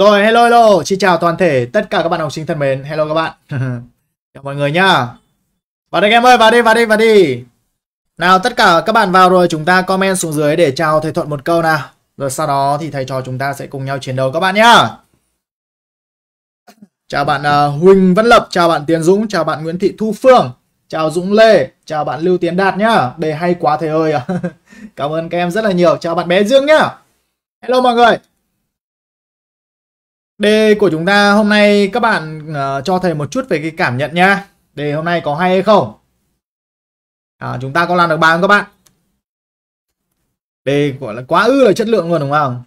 Rồi hello hello, xin chào toàn thể tất cả các bạn học sinh thân mến. Hello các bạn. chào mọi người nhá. Vào đây em ơi, vào đi, vào đi, vào đi. Nào tất cả các bạn vào rồi chúng ta comment xuống dưới để chào thầy Thuận một câu nào. Rồi sau đó thì thầy trò chúng ta sẽ cùng nhau chiến đấu các bạn nhá. Chào bạn uh, Huỳnh Văn Lập, chào bạn Tiến Dũng, chào bạn Nguyễn Thị Thu Phương, chào Dũng Lê, chào bạn Lưu Tiến Đạt nhá. Đề hay quá thầy ơi. À. Cảm ơn các em rất là nhiều. Chào bạn bé Dương nhá. Hello mọi người. Đề của chúng ta hôm nay các bạn uh, cho thầy một chút về cái cảm nhận nha. Đề hôm nay có hay hay không? À, chúng ta có làm được bài không các bạn? Đề gọi là quá ư là chất lượng luôn đúng không?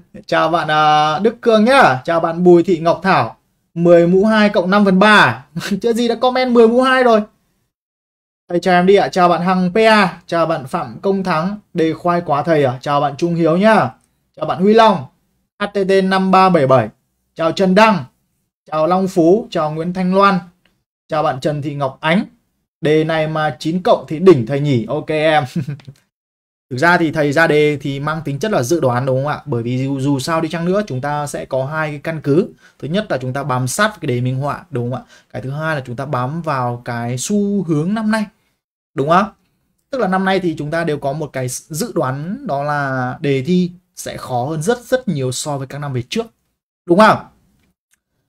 Chào bạn uh, Đức Cường nhá. Chào bạn Bùi Thị Ngọc Thảo. 10 mũ 2 cộng 5 phần 3. Chưa gì đã comment 10 mũ 2 rồi. Thầy chào em đi ạ. À. Chào bạn Hằng PA. Chào bạn Phạm Công Thắng. Đề khoai quá thầy ạ. À. Chào bạn Trung Hiếu nhá. Chào bạn Huy Long. HTT5377 chào Trần Đăng chào Long Phú chào Nguyễn Thanh Loan chào bạn Trần Thị Ngọc Ánh đề này mà 9 cộng thì đỉnh thầy nhỉ ok em thực ra thì thầy ra đề thì mang tính chất là dự đoán đúng không ạ bởi vì dù, dù sao đi chăng nữa chúng ta sẽ có hai cái căn cứ thứ nhất là chúng ta bám sát cái đề minh họa đúng không ạ cái thứ hai là chúng ta bám vào cái xu hướng năm nay đúng không tức là năm nay thì chúng ta đều có một cái dự đoán đó là đề thi sẽ khó hơn rất rất nhiều so với các năm về trước đúng không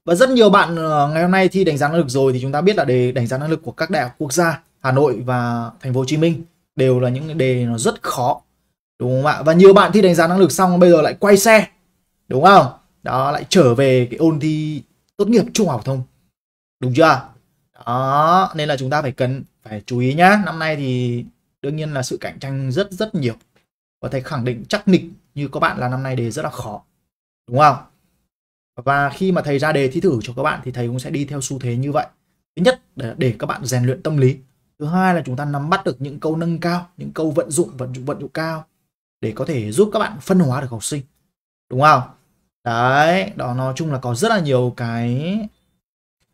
và rất nhiều bạn ờ, ngày hôm nay thi đánh giá năng lực rồi thì chúng ta biết là đề đánh giá năng lực của các đại học quốc gia Hà Nội và Thành phố Hồ Chí Minh đều là những đề nó rất khó đúng không ạ và nhiều bạn thi đánh giá năng lực xong bây giờ lại quay xe đúng không đó lại trở về cái ôn thi tốt nghiệp trung học phổ thông đúng chưa đó nên là chúng ta phải cần phải chú ý nhá năm nay thì đương nhiên là sự cạnh tranh rất rất nhiều có thể khẳng định chắc nịch như các bạn là năm nay đề rất là khó đúng không và khi mà thầy ra đề thi thử cho các bạn thì thầy cũng sẽ đi theo xu thế như vậy thứ nhất để, các bạn rèn luyện tâm lý thứ hai là chúng ta nắm bắt được những câu nâng cao những câu vận dụng vận dụng vận dụng cao để có thể giúp các bạn phân hóa được học sinh đúng không đấy đó nói chung là có rất là nhiều cái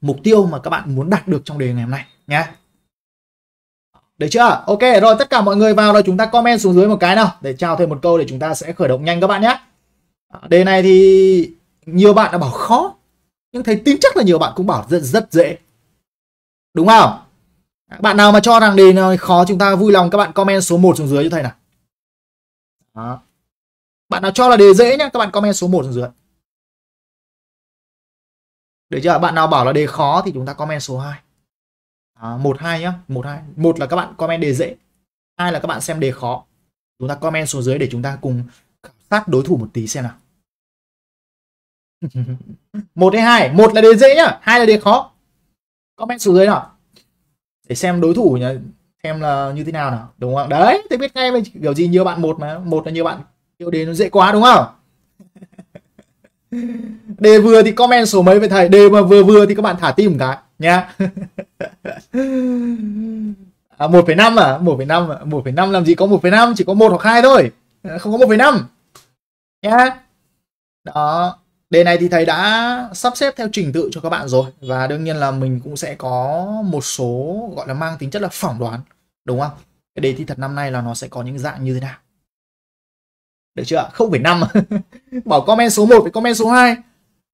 mục tiêu mà các bạn muốn đạt được trong đề ngày hôm nay nhé được chưa? Ok rồi tất cả mọi người vào rồi chúng ta comment xuống dưới một cái nào để trao thêm một câu để chúng ta sẽ khởi động nhanh các bạn nhé. Ờ, đề này thì nhiều bạn đã bảo khó nhưng thầy tin chắc là nhiều bạn cũng bảo rất rất dễ. Đúng không? Bạn nào mà cho rằng đề này khó chúng ta vui lòng các bạn comment số 1 xuống dưới cho thầy nào. Đó. Bạn nào cho là đề dễ nhá, các bạn comment số 1 xuống dưới. Được chưa? Bạn nào bảo là đề khó thì chúng ta comment số 2 à, 1 2 nhá, một hai Một là các bạn comment đề dễ, hai là các bạn xem đề khó. Chúng ta comment xuống dưới để chúng ta cùng khảo sát đối thủ một tí xem nào. một hay hai, một là đề dễ nhá, hai là đề khó. Comment xuống dưới nào. Để xem đối thủ nhá, xem là như thế nào nào, đúng không? Đấy, tôi biết ngay mình kiểu gì nhiều bạn một mà, một là nhiều bạn yêu đề nó dễ quá đúng không? đề vừa thì comment số mấy với thầy, đề mà vừa vừa thì các bạn thả tim một cái nha à, 1,5 à 1,5 à 1,5 làm gì có 1,5 chỉ có một hoặc hai thôi à, không có 1,5 nhá đó đề này thì thầy đã sắp xếp theo trình tự cho các bạn rồi và đương nhiên là mình cũng sẽ có một số gọi là mang tính chất là phỏng đoán đúng không cái đề thi thật năm nay là nó sẽ có những dạng như thế nào được chưa 0,5 bảo comment số 1 với comment số 2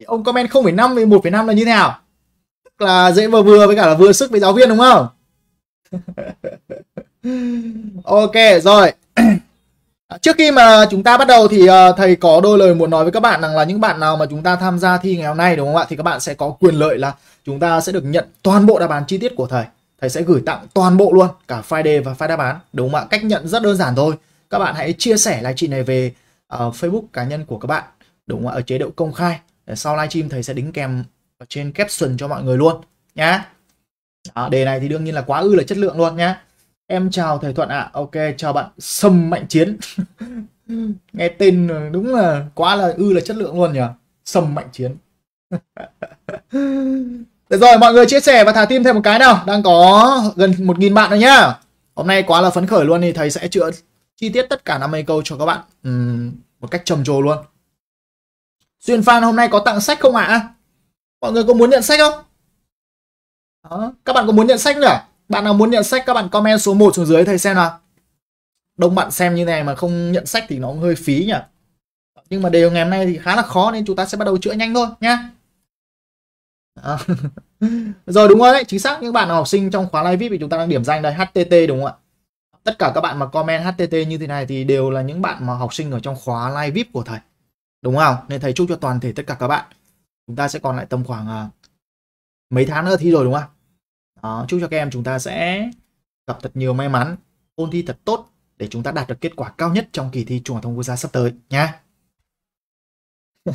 ông comment 0,5 với 1,5 là như thế nào là dễ vừa vừa với cả là vừa sức với giáo viên đúng không ok rồi trước khi mà chúng ta bắt đầu thì ờ, thầy có đôi lời muốn nói với các bạn rằng là những bạn nào mà chúng ta tham gia thi ngày hôm nay đúng không ạ thì các bạn sẽ có quyền lợi là chúng ta sẽ được nhận toàn bộ đáp án chi tiết của thầy thầy sẽ gửi tặng toàn bộ luôn cả file đề và file đáp án đúng không ạ cách nhận rất đơn giản thôi các bạn hãy chia sẻ livestream này về uh, Facebook cá nhân của các bạn đúng không ạ ở chế độ công khai sau livestream thầy sẽ đính kèm ở trên caption cho mọi người luôn nhá đó, đề này thì đương nhiên là quá ư là chất lượng luôn nhá em chào thầy thuận ạ à. ok chào bạn sâm mạnh chiến nghe tên đúng là quá là ư là chất lượng luôn nhỉ sâm mạnh chiến được rồi mọi người chia sẻ và thả tim thêm một cái nào đang có gần một nghìn bạn rồi nhá hôm nay quá là phấn khởi luôn thì thầy sẽ chữa chi tiết tất cả năm mươi câu cho các bạn uhm, một cách trầm trồ luôn xuyên fan hôm nay có tặng sách không ạ à? mọi người có muốn nhận sách không đó. các bạn có muốn nhận sách nữa bạn nào muốn nhận sách các bạn comment số 1 xuống dưới thầy xem nào đông bạn xem như này mà không nhận sách thì nó hơi phí nhỉ nhưng mà đều ngày hôm nay thì khá là khó nên chúng ta sẽ bắt đầu chữa nhanh thôi nhá à. rồi đúng rồi đấy chính xác những bạn nào học sinh trong khóa live vip thì chúng ta đang điểm danh đây htt đúng không ạ tất cả các bạn mà comment htt như thế này thì đều là những bạn mà học sinh ở trong khóa live vip của thầy đúng không nên thầy chúc cho toàn thể tất cả các bạn chúng ta sẽ còn lại tầm khoảng uh, mấy tháng nữa thi rồi đúng không đó, chúc cho các em chúng ta sẽ gặp thật nhiều may mắn ôn thi thật tốt để chúng ta đạt được kết quả cao nhất trong kỳ thi trung học thông quốc gia sắp tới nha.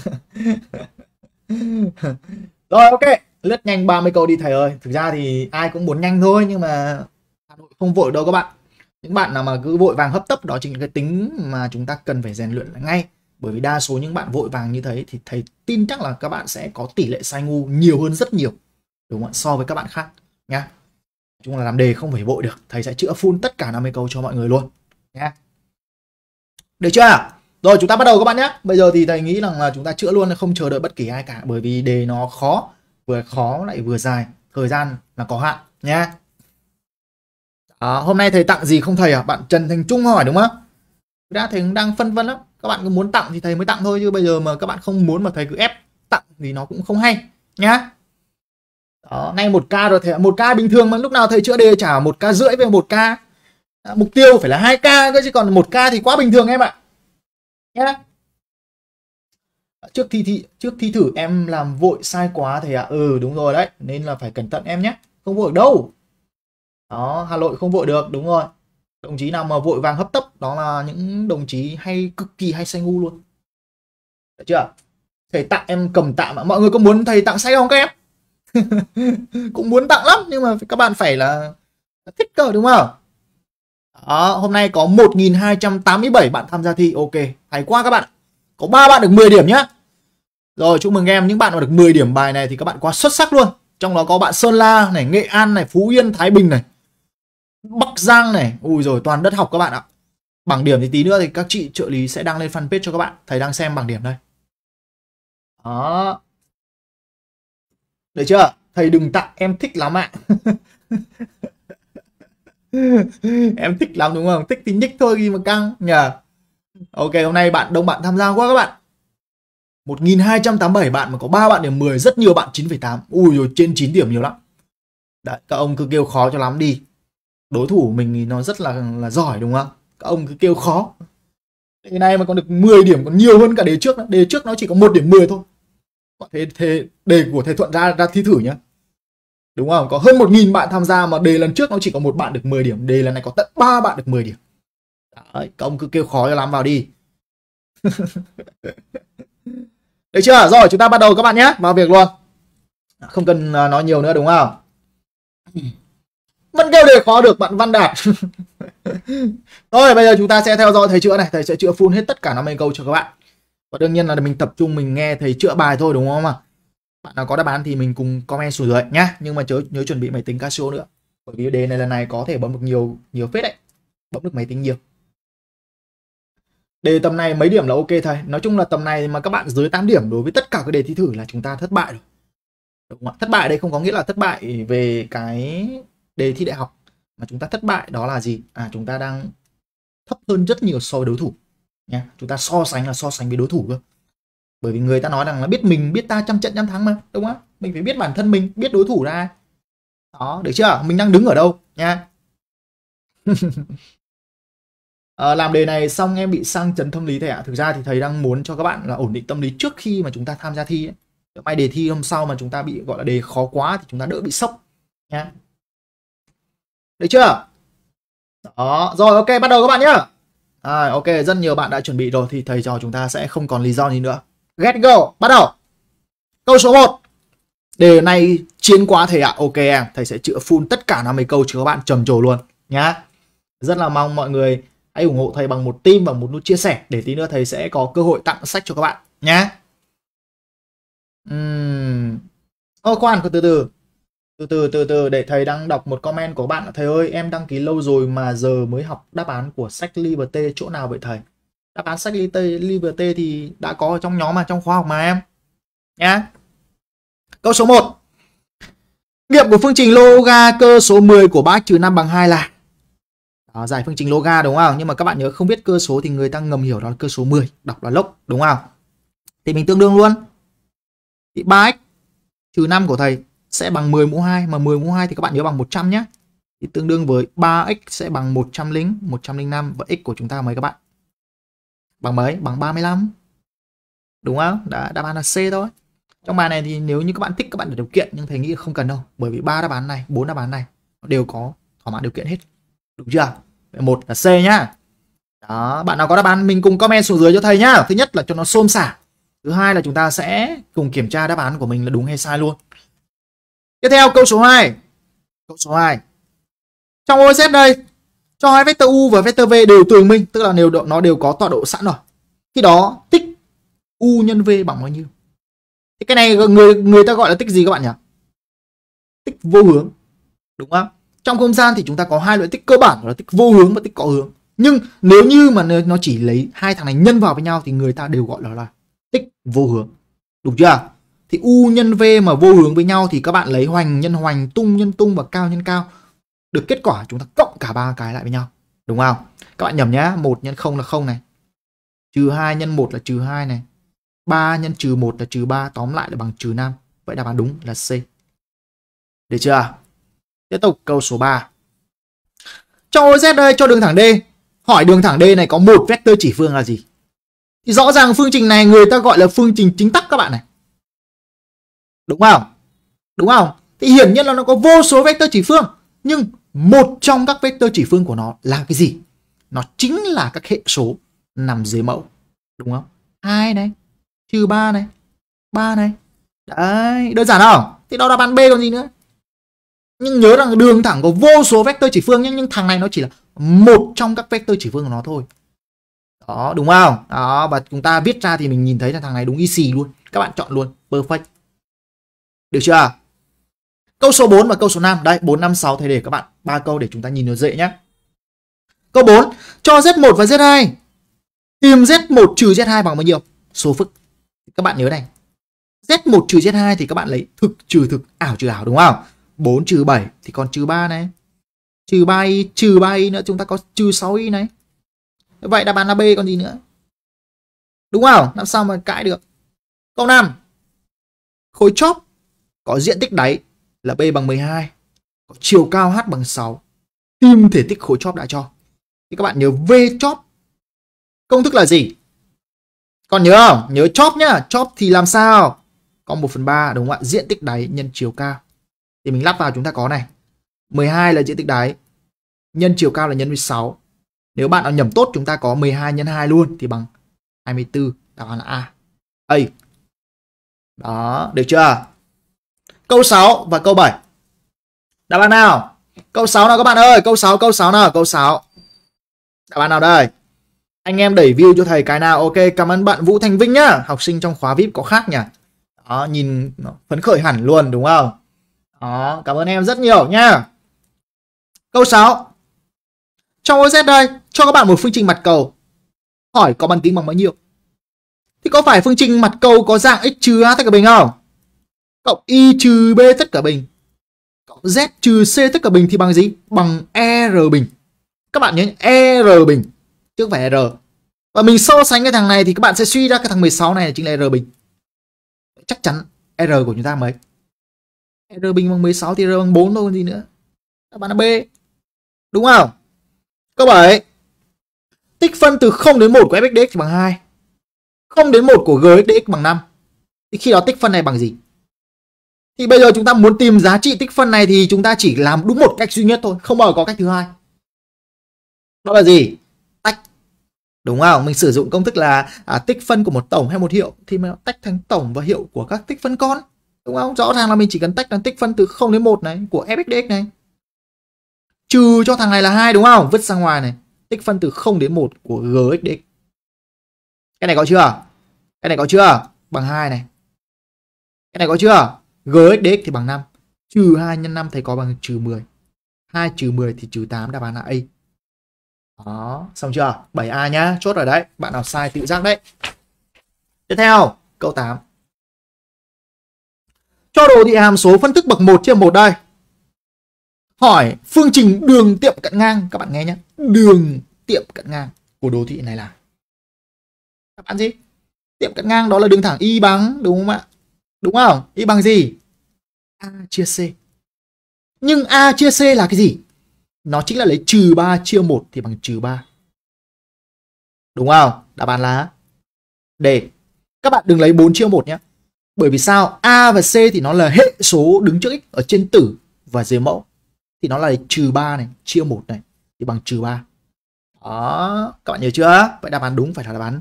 rồi ok lướt nhanh 30 câu đi thầy ơi thực ra thì ai cũng muốn nhanh thôi nhưng mà hà nội không vội đâu các bạn những bạn nào mà cứ vội vàng hấp tấp đó chính là cái tính mà chúng ta cần phải rèn luyện ngay bởi vì đa số những bạn vội vàng như thế thì thầy tin chắc là các bạn sẽ có tỷ lệ sai ngu nhiều hơn rất nhiều đúng không ạ so với các bạn khác nhá chung là làm đề không phải vội được thầy sẽ chữa full tất cả 50 câu cho mọi người luôn nhá được chưa rồi chúng ta bắt đầu các bạn nhé bây giờ thì thầy nghĩ rằng là chúng ta chữa luôn không chờ đợi bất kỳ ai cả bởi vì đề nó khó vừa khó lại vừa dài thời gian là có hạn nhá à, hôm nay thầy tặng gì không thầy à bạn Trần Thành Trung hỏi đúng không đã thầy cũng đang phân vân lắm các bạn cứ muốn tặng thì thầy mới tặng thôi chứ bây giờ mà các bạn không muốn mà thầy cứ ép tặng thì nó cũng không hay nhá đó nay một ca rồi thầy một ca bình thường mà lúc nào thầy chữa đề trả một ca rưỡi về một ca mục tiêu phải là hai ca cơ chứ còn một ca thì quá bình thường em ạ nhá trước thi thị trước thi thử em làm vội sai quá thầy ạ à. ừ đúng rồi đấy nên là phải cẩn thận em nhé không vội đâu đó hà nội không vội được đúng rồi đồng chí nào mà vội vàng hấp tấp đó là những đồng chí hay cực kỳ hay say ngu luôn được chưa thầy tặng em cầm tạm mọi người có muốn thầy tặng say không các em cũng muốn tặng lắm nhưng mà các bạn phải là thích cờ đúng không đó, hôm nay có 1.287 bạn tham gia thi ok hay quá các bạn có ba bạn được 10 điểm nhá rồi chúc mừng em những bạn mà được 10 điểm bài này thì các bạn quá xuất sắc luôn trong đó có bạn Sơn La này Nghệ An này Phú Yên Thái Bình này Bắc Giang này Ui rồi toàn đất học các bạn ạ Bảng điểm thì tí nữa thì các chị trợ lý sẽ đăng lên fanpage cho các bạn Thầy đang xem bảng điểm đây Đó Được chưa Thầy đừng tặng em thích lắm ạ Em thích lắm đúng không Thích thì nhích thôi ghi mà căng nhờ Ok hôm nay bạn đông bạn tham gia quá các bạn 1287 bạn mà có 3 bạn điểm 10 rất nhiều bạn 9,8 Ui rồi trên 9 điểm nhiều lắm Đấy, các ông cứ kêu khó cho lắm đi đối thủ mình thì nó rất là là giỏi đúng không các ông cứ kêu khó ngày nay mà còn được 10 điểm còn nhiều hơn cả đề trước đó. đề trước nó chỉ có một điểm 10 thôi thế thế đề của thầy thuận ra ra thi thử nhá đúng không có hơn một nghìn bạn tham gia mà đề lần trước nó chỉ có một bạn được 10 điểm đề lần này có tận ba bạn được 10 điểm Đấy, các ông cứ kêu khó cho lắm vào đi Đấy chưa rồi chúng ta bắt đầu các bạn nhé vào việc luôn không cần à, nói nhiều nữa đúng không vẫn kêu đề khó được bạn Văn Đạt Thôi bây giờ chúng ta sẽ theo dõi thầy chữa này Thầy sẽ chữa full hết tất cả 50 câu cho các bạn Và đương nhiên là mình tập trung mình nghe thầy chữa bài thôi đúng không ạ Bạn nào có đáp án thì mình cùng comment xuống dưới nhá Nhưng mà chớ nhớ chuẩn bị máy tính Casio nữa Bởi vì đề này lần này có thể bấm được nhiều nhiều phết đấy Bấm được máy tính nhiều Đề tầm này mấy điểm là ok thầy Nói chung là tầm này mà các bạn dưới 8 điểm đối với tất cả các đề thi thử là chúng ta thất bại rồi Đúng không ạ? Thất bại đây không có nghĩa là thất bại về cái đề thi đại học mà chúng ta thất bại đó là gì à chúng ta đang thấp hơn rất nhiều so với đối thủ nha chúng ta so sánh là so sánh với đối thủ cơ bởi vì người ta nói rằng là biết mình biết ta trăm trận trăm thắng mà đúng không mình phải biết bản thân mình biết đối thủ ra đó được chưa mình đang đứng ở đâu nha à, ờ, làm đề này xong em bị sang chấn tâm lý thầy ạ thực ra thì thầy đang muốn cho các bạn là ổn định tâm lý trước khi mà chúng ta tham gia thi ấy. mai đề thi hôm sau mà chúng ta bị gọi là đề khó quá thì chúng ta đỡ bị sốc nha được chưa? Đó, rồi ok bắt đầu các bạn nhá. À, ok, rất nhiều bạn đã chuẩn bị rồi thì thầy cho chúng ta sẽ không còn lý do gì nữa. Get go, bắt đầu. Câu số 1. Đề này chiến quá thầy ạ. À. Ok em, thầy sẽ chữa full tất cả năm mấy câu chứ các bạn trầm trồ luôn nhá. Rất là mong mọi người hãy ủng hộ thầy bằng một tim và một nút chia sẻ để tí nữa thầy sẽ có cơ hội tặng sách cho các bạn nhá. Ừm. Ô khoan, từ từ. Từ từ từ từ để thầy đang đọc một comment của bạn. Thầy ơi, em đăng ký lâu rồi mà giờ mới học đáp án của sách Liberté chỗ nào vậy thầy? Đáp án sách Liberté thì đã có ở trong nhóm mà trong khóa học mà em. Nhá. Câu số 1. Nghiệm của phương trình loga cơ số 10 của 3 trừ 5 bằng 2 là đó, giải phương trình loga đúng không? Nhưng mà các bạn nhớ không biết cơ số thì người ta ngầm hiểu đó là cơ số 10, đọc là lốc đúng không? Thì mình tương đương luôn. Thì 3x trừ 5 của thầy sẽ bằng 10 mũ 2 mà 10 mũ 2 thì các bạn nhớ bằng 100 nhé. Thì tương đương với 3x sẽ bằng 100 lính, 105 và x của chúng ta mấy các bạn? Bằng mấy? Bằng 35. Đúng không? Đã đáp án là C thôi. Trong bài này thì nếu như các bạn thích các bạn đủ điều kiện nhưng thầy nghĩ không cần đâu, bởi vì ba đáp án này, bốn đáp án này đều có thỏa mãn điều kiện hết. Đúng chưa? Vậy một là C nhá. Đó, bạn nào có đáp án mình cùng comment xuống dưới cho thầy nhá. Thứ nhất là cho nó xôm xả. Thứ hai là chúng ta sẽ cùng kiểm tra đáp án của mình là đúng hay sai luôn. Tiếp theo câu số 2. Câu số 2. Trong OZ đây, cho hai vector u và vector v đều tường minh, tức là đều nó đều có tọa độ sẵn rồi. Khi đó tích u nhân v bằng bao nhiêu? Thì cái này người người ta gọi là tích gì các bạn nhỉ? Tích vô hướng. Đúng không? Trong không gian thì chúng ta có hai loại tích cơ bản là tích vô hướng và tích có hướng. Nhưng nếu như mà nó chỉ lấy hai thằng này nhân vào với nhau thì người ta đều gọi nó là tích vô hướng. Đúng chưa? thì u nhân v mà vô hướng với nhau thì các bạn lấy hoành nhân hoành tung nhân tung và cao nhân cao được kết quả chúng ta cộng cả ba cái lại với nhau đúng không các bạn nhầm nhá một nhân không là không này trừ hai nhân một là trừ hai này 3 nhân trừ 1 là trừ 3 tóm lại là bằng trừ 5 vậy đáp án đúng là C được chưa tiếp tục câu số 3 cho OZ đây cho đường thẳng D hỏi đường thẳng D này có một vectơ chỉ phương là gì thì rõ ràng phương trình này người ta gọi là phương trình chính tắc các bạn này Đúng không? Đúng không? Thì hiển nhiên là nó có vô số vectơ chỉ phương. Nhưng một trong các vectơ chỉ phương của nó là cái gì? Nó chính là các hệ số nằm dưới mẫu. Đúng không? hai này, trừ ba này, ba này. Đấy, đơn giản không? Thì đó là bàn B còn gì nữa. Nhưng nhớ rằng đường thẳng có vô số vectơ chỉ phương nhé, nhưng thằng này nó chỉ là một trong các vectơ chỉ phương của nó thôi. Đó, đúng không? Đó, và chúng ta viết ra thì mình nhìn thấy là thằng này đúng y xì luôn. Các bạn chọn luôn, perfect. Được chưa? Câu số 4 và câu số 5. Đây, 4, 5, 6 thầy để các bạn ba câu để chúng ta nhìn nó dễ nhé. Câu 4. Cho Z1 và Z2. Tìm Z1 trừ Z2 bằng bao nhiêu? Số phức. Các bạn nhớ này. Z1 trừ Z2 thì các bạn lấy thực trừ thực, ảo trừ ảo đúng không? 4 trừ 7 thì còn trừ 3 này. Trừ 3y, trừ 3y nữa chúng ta có trừ 6y này. Vậy đáp án là B còn gì nữa? Đúng không? Làm sao mà cãi được? Câu 5. Khối chóp có diện tích đáy là B bằng 12, có chiều cao H bằng 6, tìm thể tích khối chóp đã cho. Thì các bạn nhớ V chóp công thức là gì? Còn nhớ không? Nhớ chóp nhá, chóp thì làm sao? Có 1 phần 3 đúng không ạ? Diện tích đáy nhân chiều cao. Thì mình lắp vào chúng ta có này. 12 là diện tích đáy, nhân chiều cao là nhân với 6. Nếu bạn nào nhầm tốt chúng ta có 12 nhân 2 luôn thì bằng 24, đáp án là A. A. Đó, được chưa? Câu 6 và câu 7. Đáp án nào? Câu 6 nào các bạn ơi, câu 6, câu 6 nào, câu 6. Đáp án nào đây? Anh em đẩy view cho thầy cái nào? Ok, cảm ơn bạn Vũ thanh Vinh nhá, học sinh trong khóa VIP có khác nhỉ? Đó, nhìn phấn khởi hẳn luôn đúng không? Đó, cảm ơn em rất nhiều nha. Câu 6. Trong OZ đây, cho các bạn một phương trình mặt cầu. Hỏi có bán kính bằng bao nhiêu? Thì có phải phương trình mặt cầu có dạng x trừ a tách cả bình không? cộng y trừ b tất cả bình cộng z trừ c tất cả bình thì bằng gì bằng r bình các bạn nhớ r bình chứ không phải r và mình so sánh cái thằng này thì các bạn sẽ suy ra cái thằng 16 này chính là r bình chắc chắn r của chúng ta mấy r bình bằng 16 thì r bằng 4 thôi còn gì nữa các bạn là b đúng không câu 7 tích phân từ 0 đến 1 của fxdx bằng 2 0 đến 1 của gxdx bằng 5 thì khi đó tích phân này bằng gì thì bây giờ chúng ta muốn tìm giá trị tích phân này thì chúng ta chỉ làm đúng một cách duy nhất thôi không bao giờ có cách thứ hai đó là gì tách đúng không mình sử dụng công thức là à, tích phân của một tổng hay một hiệu thì mình tách thành tổng và hiệu của các tích phân con đúng không rõ ràng là mình chỉ cần tách là tích phân từ 0 đến 1 này của fxdx này trừ cho thằng này là hai đúng không vứt sang ngoài này tích phân từ 0 đến 1 của gxdx cái này có chưa cái này có chưa bằng hai này cái này có chưa GXDX thì bằng 5. Trừ 2 nhân 5 thầy có bằng trừ 10. 2 trừ 10 thì trừ 8 đáp án là A. Đó, xong chưa? 7A nhá, chốt rồi đấy. Bạn nào sai tự giác đấy. Tiếp theo, câu 8. Cho đồ thị hàm số phân tích bậc 1 chia 1 đây. Hỏi phương trình đường tiệm cận ngang. Các bạn nghe nhé. Đường tiệm cận ngang của đồ thị này là. Các bạn gì? Tiệm cận ngang đó là đường thẳng y bằng, đúng không ạ? Đúng không? Y bằng gì? A chia C. Nhưng A chia C là cái gì? Nó chính là lấy trừ 3 chia 1 thì bằng trừ 3. Đúng không? Đáp án là D. Các bạn đừng lấy 4 chia 1 nhé. Bởi vì sao? A và C thì nó là hệ số đứng trước x ở trên tử và dưới mẫu. Thì nó là trừ 3 này, chia 1 này thì bằng trừ 3. Đó, các bạn nhớ chưa? Vậy đáp án đúng phải là đáp án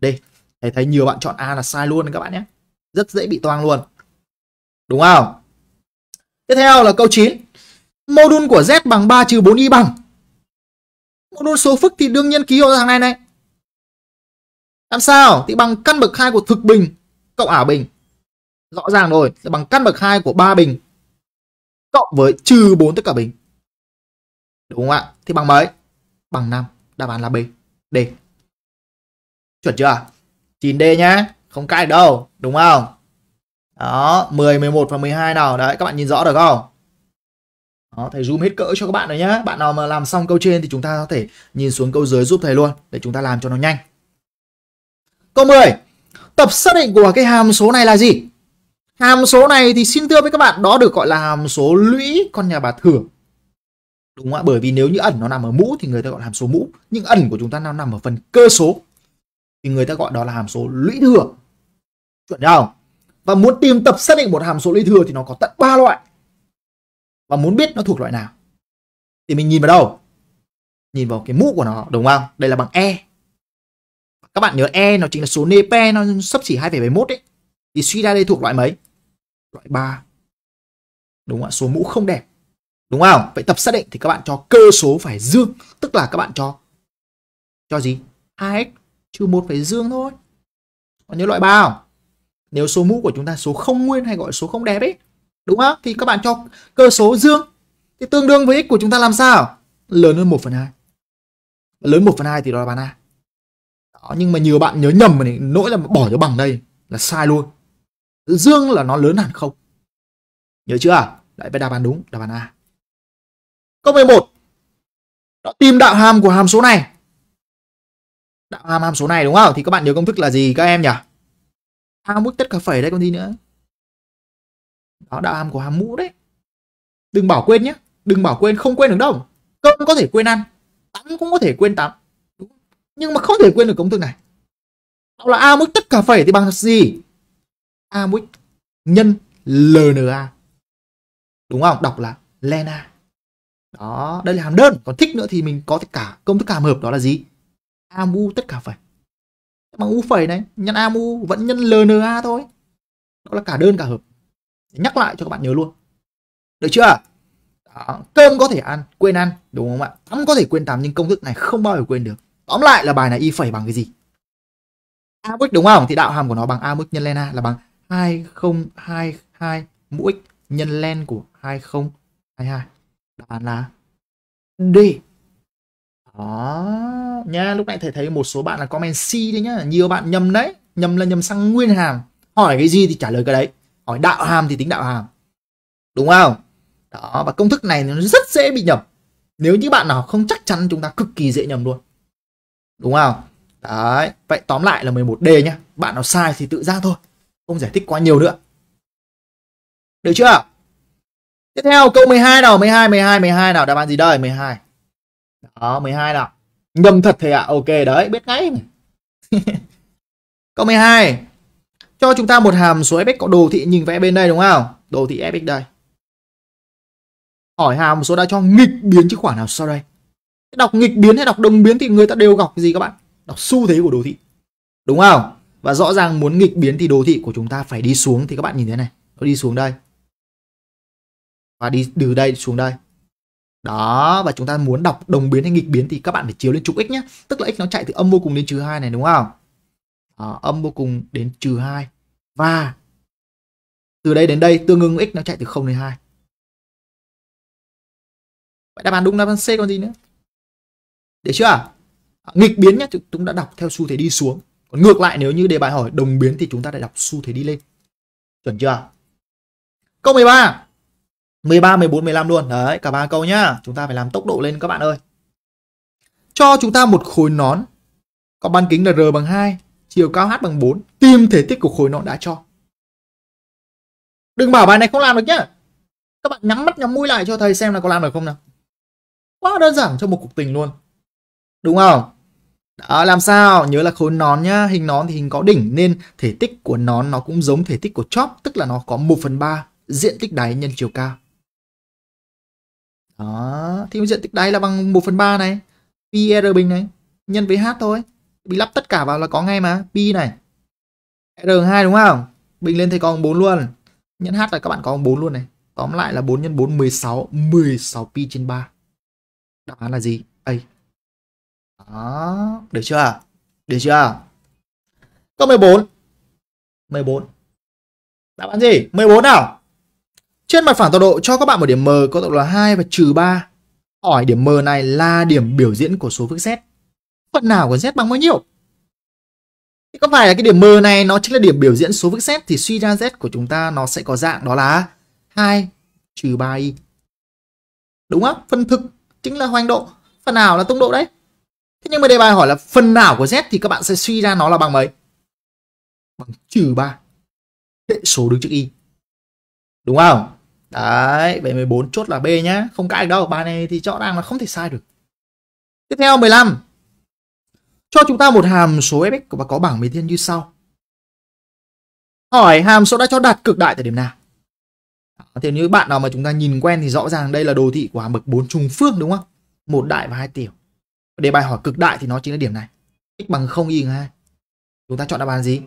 D. Thầy thấy nhiều bạn chọn A là sai luôn các bạn nhé rất dễ bị toang luôn đúng không tiếp theo là câu 9 mô đun của z bằng 3 trừ 4 y bằng mô đun số phức thì đương nhiên ký hiệu thằng này này làm sao thì bằng căn bậc 2 của thực bình cộng ảo bình rõ ràng rồi sẽ bằng căn bậc 2 của ba bình cộng với trừ 4 tất cả bình đúng không ạ thì bằng mấy bằng 5 đáp án là B D chuẩn chưa 9D nhá không cãi đâu đúng không đó 10 11 và 12 nào đấy các bạn nhìn rõ được không đó, thầy zoom hết cỡ cho các bạn rồi nhé bạn nào mà làm xong câu trên thì chúng ta có thể nhìn xuống câu dưới giúp thầy luôn để chúng ta làm cho nó nhanh câu 10 tập xác định của cái hàm số này là gì hàm số này thì xin thưa với các bạn đó được gọi là hàm số lũy con nhà bà thừa đúng không ạ bởi vì nếu như ẩn nó nằm ở mũ thì người ta gọi là hàm số mũ nhưng ẩn của chúng ta nó nằm ở phần cơ số thì người ta gọi đó là hàm số lũy thừa chuẩn không và muốn tìm tập xác định một hàm số lũy thừa thì nó có tận ba loại và muốn biết nó thuộc loại nào thì mình nhìn vào đâu nhìn vào cái mũ của nó đúng không đây là bằng e các bạn nhớ e nó chính là số nepe nó sấp xỉ 2,71 đấy thì suy ra đây thuộc loại mấy loại 3 đúng không ạ số mũ không đẹp đúng không vậy tập xác định thì các bạn cho cơ số phải dương tức là các bạn cho cho gì 2x trừ 1 phải dương thôi còn nhớ loại 3 không nếu số mũ của chúng ta số không nguyên hay gọi số không đẹp ấy đúng không thì các bạn cho cơ số dương thì tương đương với x của chúng ta làm sao lớn hơn 1 phần hai lớn 1 phần hai thì đó là bán A đó, nhưng mà nhiều bạn nhớ nhầm này nỗi là bỏ cho bằng đây là sai luôn dương là nó lớn hẳn không nhớ chưa lại à? phải đáp án đúng đáp án A câu 11 đó, tìm đạo hàm của hàm số này đạo hàm hàm số này đúng không thì các bạn nhớ công thức là gì các em nhỉ ham mút tất cả phẩy đây còn gì nữa đó đạo hàm của hàm mũ đấy đừng bảo quên nhé đừng bảo quên không quên được đâu cơm có thể quên ăn tắm cũng có thể quên tắm nhưng mà không thể quên được công thức này đó là a mức tất cả phẩy thì bằng gì a mức nhân lna đúng không đọc là lena đó đây là hàm đơn còn thích nữa thì mình có tất cả công thức hàm hợp đó là gì a mu tất cả phẩy bằng u phẩy này nhân a amu vẫn nhân lna thôi đó là cả đơn cả hợp nhắc lại cho các bạn nhớ luôn được chưa đó. cơm có thể ăn quên ăn đúng không ạ tắm có thể quên tắm nhưng công thức này không bao giờ quên được tóm lại là bài này y phẩy bằng cái gì a amuc đúng không thì đạo hàm của nó bằng a amuc nhân lena là bằng hai không hai mũ x nhân len của hai 2022 đáp án là D đó nha lúc nãy thầy thấy một số bạn là comment C đấy nhá nhiều bạn nhầm đấy nhầm là nhầm sang nguyên hàm hỏi cái gì thì trả lời cái đấy hỏi đạo hàm thì tính đạo hàm đúng không đó và công thức này nó rất dễ bị nhầm nếu như bạn nào không chắc chắn chúng ta cực kỳ dễ nhầm luôn đúng không đấy vậy tóm lại là 11D nhá bạn nào sai thì tự ra thôi không giải thích quá nhiều nữa được chưa tiếp theo câu 12 nào 12 12 12 nào đáp án gì đây 12 đó 12 nào nhầm thật thầy ạ à. ok đấy biết ngay câu 12 cho chúng ta một hàm số fx có đồ thị nhìn vẽ bên đây đúng không đồ thị fx đây hỏi hàm số đã cho nghịch biến chứ khoản nào sau đây đọc nghịch biến hay đọc đồng biến thì người ta đều đọc gì các bạn đọc xu thế của đồ thị đúng không và rõ ràng muốn nghịch biến thì đồ thị của chúng ta phải đi xuống thì các bạn nhìn thế này nó đi xuống đây và đi từ đây xuống đây đó và chúng ta muốn đọc đồng biến hay nghịch biến thì các bạn phải chiếu lên trục x nhé tức là x nó chạy từ âm vô cùng đến trừ hai này đúng không à, âm vô cùng đến trừ hai và từ đây đến đây tương ứng x nó chạy từ 0 đến 2 vậy đáp án đúng đáp án C còn gì nữa để chưa à, nghịch biến nhé chúng đã đọc theo xu thế đi xuống còn ngược lại nếu như đề bài hỏi đồng biến thì chúng ta lại đọc xu thế đi lên chuẩn chưa câu 13 13, 14, 15 luôn. Đấy, cả ba câu nhá. Chúng ta phải làm tốc độ lên các bạn ơi. Cho chúng ta một khối nón có bán kính là R bằng 2, chiều cao H bằng 4. Tìm thể tích của khối nón đã cho. Đừng bảo bài này không làm được nhá. Các bạn nhắm mắt nhắm mũi lại cho thầy xem là có làm được không nào. Quá đơn giản cho một cuộc tình luôn. Đúng không? Đó, làm sao? Nhớ là khối nón nhá. Hình nón thì hình có đỉnh nên thể tích của nón nó cũng giống thể tích của chóp. Tức là nó có 1 phần 3 diện tích đáy nhân chiều cao đó thì diện tích đáy là bằng 1 phần 3 này pi r bình này nhân với h thôi bị lắp tất cả vào là có ngay mà pi này r2 đúng không bình lên thì còn 4 luôn nhân h là các bạn có 4 luôn này tóm lại là 4 x 4 16 16 pi trên 3 đáp án là gì A đó được chưa được chưa câu 14 14 đáp án gì 14 nào trên mặt phẳng tọa độ cho các bạn một điểm M có tọa độ là 2 và trừ 3. Hỏi điểm M này là điểm biểu diễn của số phức Z. phần nào của Z bằng bao nhiêu? Thì có phải là cái điểm M này nó chính là điểm biểu diễn số phức Z thì suy ra Z của chúng ta nó sẽ có dạng đó là 2 trừ 3 i Đúng không? Phân thực chính là hoành độ. Phần nào là tốc độ đấy? Thế nhưng mà đề bài hỏi là phần nào của Z thì các bạn sẽ suy ra nó là bằng mấy? Bằng trừ 3. Hệ số đứng trước y. Đúng không? Đấy, 714 chốt là B nhá, không cãi được đâu, bài này thì rõ ràng là không thể sai được. Tiếp theo 15. Cho chúng ta một hàm số fx và có bảng bình thiên như sau. Hỏi hàm số đã cho đạt cực đại tại điểm nào? À, thì như bạn nào mà chúng ta nhìn quen thì rõ ràng đây là đồ thị của hàm bậc 4 trùng phương đúng không? Một đại và hai tiểu. Để bài hỏi cực đại thì nó chính là điểm này. X bằng 0 y bằng 2. Chúng ta chọn đáp án gì?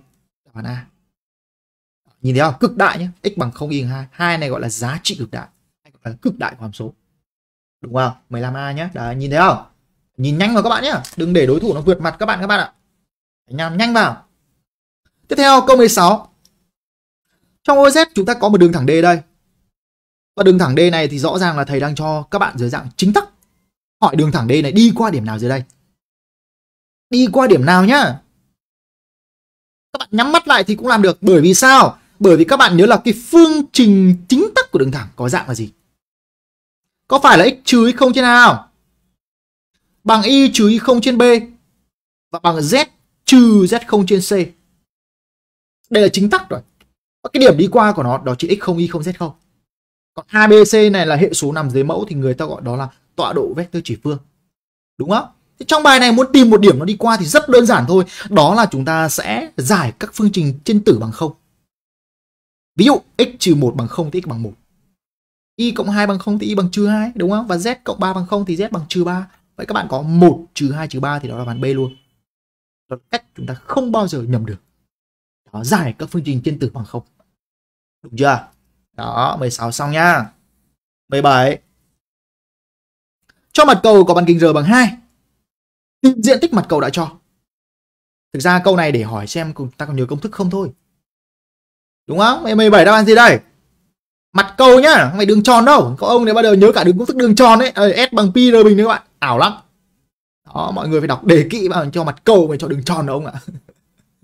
Đáp án A nhìn thấy không cực đại nhé x bằng 0 y 2 hai này gọi là giá trị cực đại hay gọi là cực đại của hàm số đúng không 15a nhé Đấy, nhìn thấy không nhìn nhanh vào các bạn nhé đừng để đối thủ nó vượt mặt các bạn các bạn ạ nhằm nhanh vào tiếp theo câu 16 trong OZ chúng ta có một đường thẳng D đây và đường thẳng D này thì rõ ràng là thầy đang cho các bạn dưới dạng chính tắc hỏi đường thẳng D này đi qua điểm nào dưới đây đi qua điểm nào nhá các bạn nhắm mắt lại thì cũng làm được bởi vì sao bởi vì các bạn nhớ là cái phương trình chính tắc của đường thẳng có dạng là gì? Có phải là x trừ x0 trên a không? Bằng y trừ y0 trên b và bằng z trừ z không trên c. Đây là chính tắc rồi. Và cái điểm đi qua của nó đó chính x không y không z không Còn abc này là hệ số nằm dưới mẫu thì người ta gọi đó là tọa độ vector chỉ phương. Đúng không? Thì trong bài này muốn tìm một điểm nó đi qua thì rất đơn giản thôi. Đó là chúng ta sẽ giải các phương trình trên tử bằng không. Ví dụ x trừ 1 bằng 0 thì x bằng 1. Y cộng 2 bằng 0 thì y bằng trừ 2 đúng không? Và z cộng 3 bằng 0 thì z bằng trừ 3. Vậy các bạn có 1 trừ 2 trừ 3 thì đó là bàn B luôn. Đó là cách chúng ta không bao giờ nhầm được. Đó, giải các phương trình trên tử bằng 0. Đúng chưa? Đó, 16 xong nha. 17. Cho mặt cầu có bán kính R bằng 2. Tìm diện tích mặt cầu đã cho. Thực ra câu này để hỏi xem ta còn nhớ công thức không thôi đúng không mày 17 đáp án gì đây mặt câu nhá mày đường tròn đâu có ông này bao giờ nhớ cả đường công thức đường tròn ấy, s bằng pi rồi bình đấy các bạn ảo lắm đó mọi người phải đọc đề kỹ mà cho mặt câu mày cho đường tròn đâu ông ạ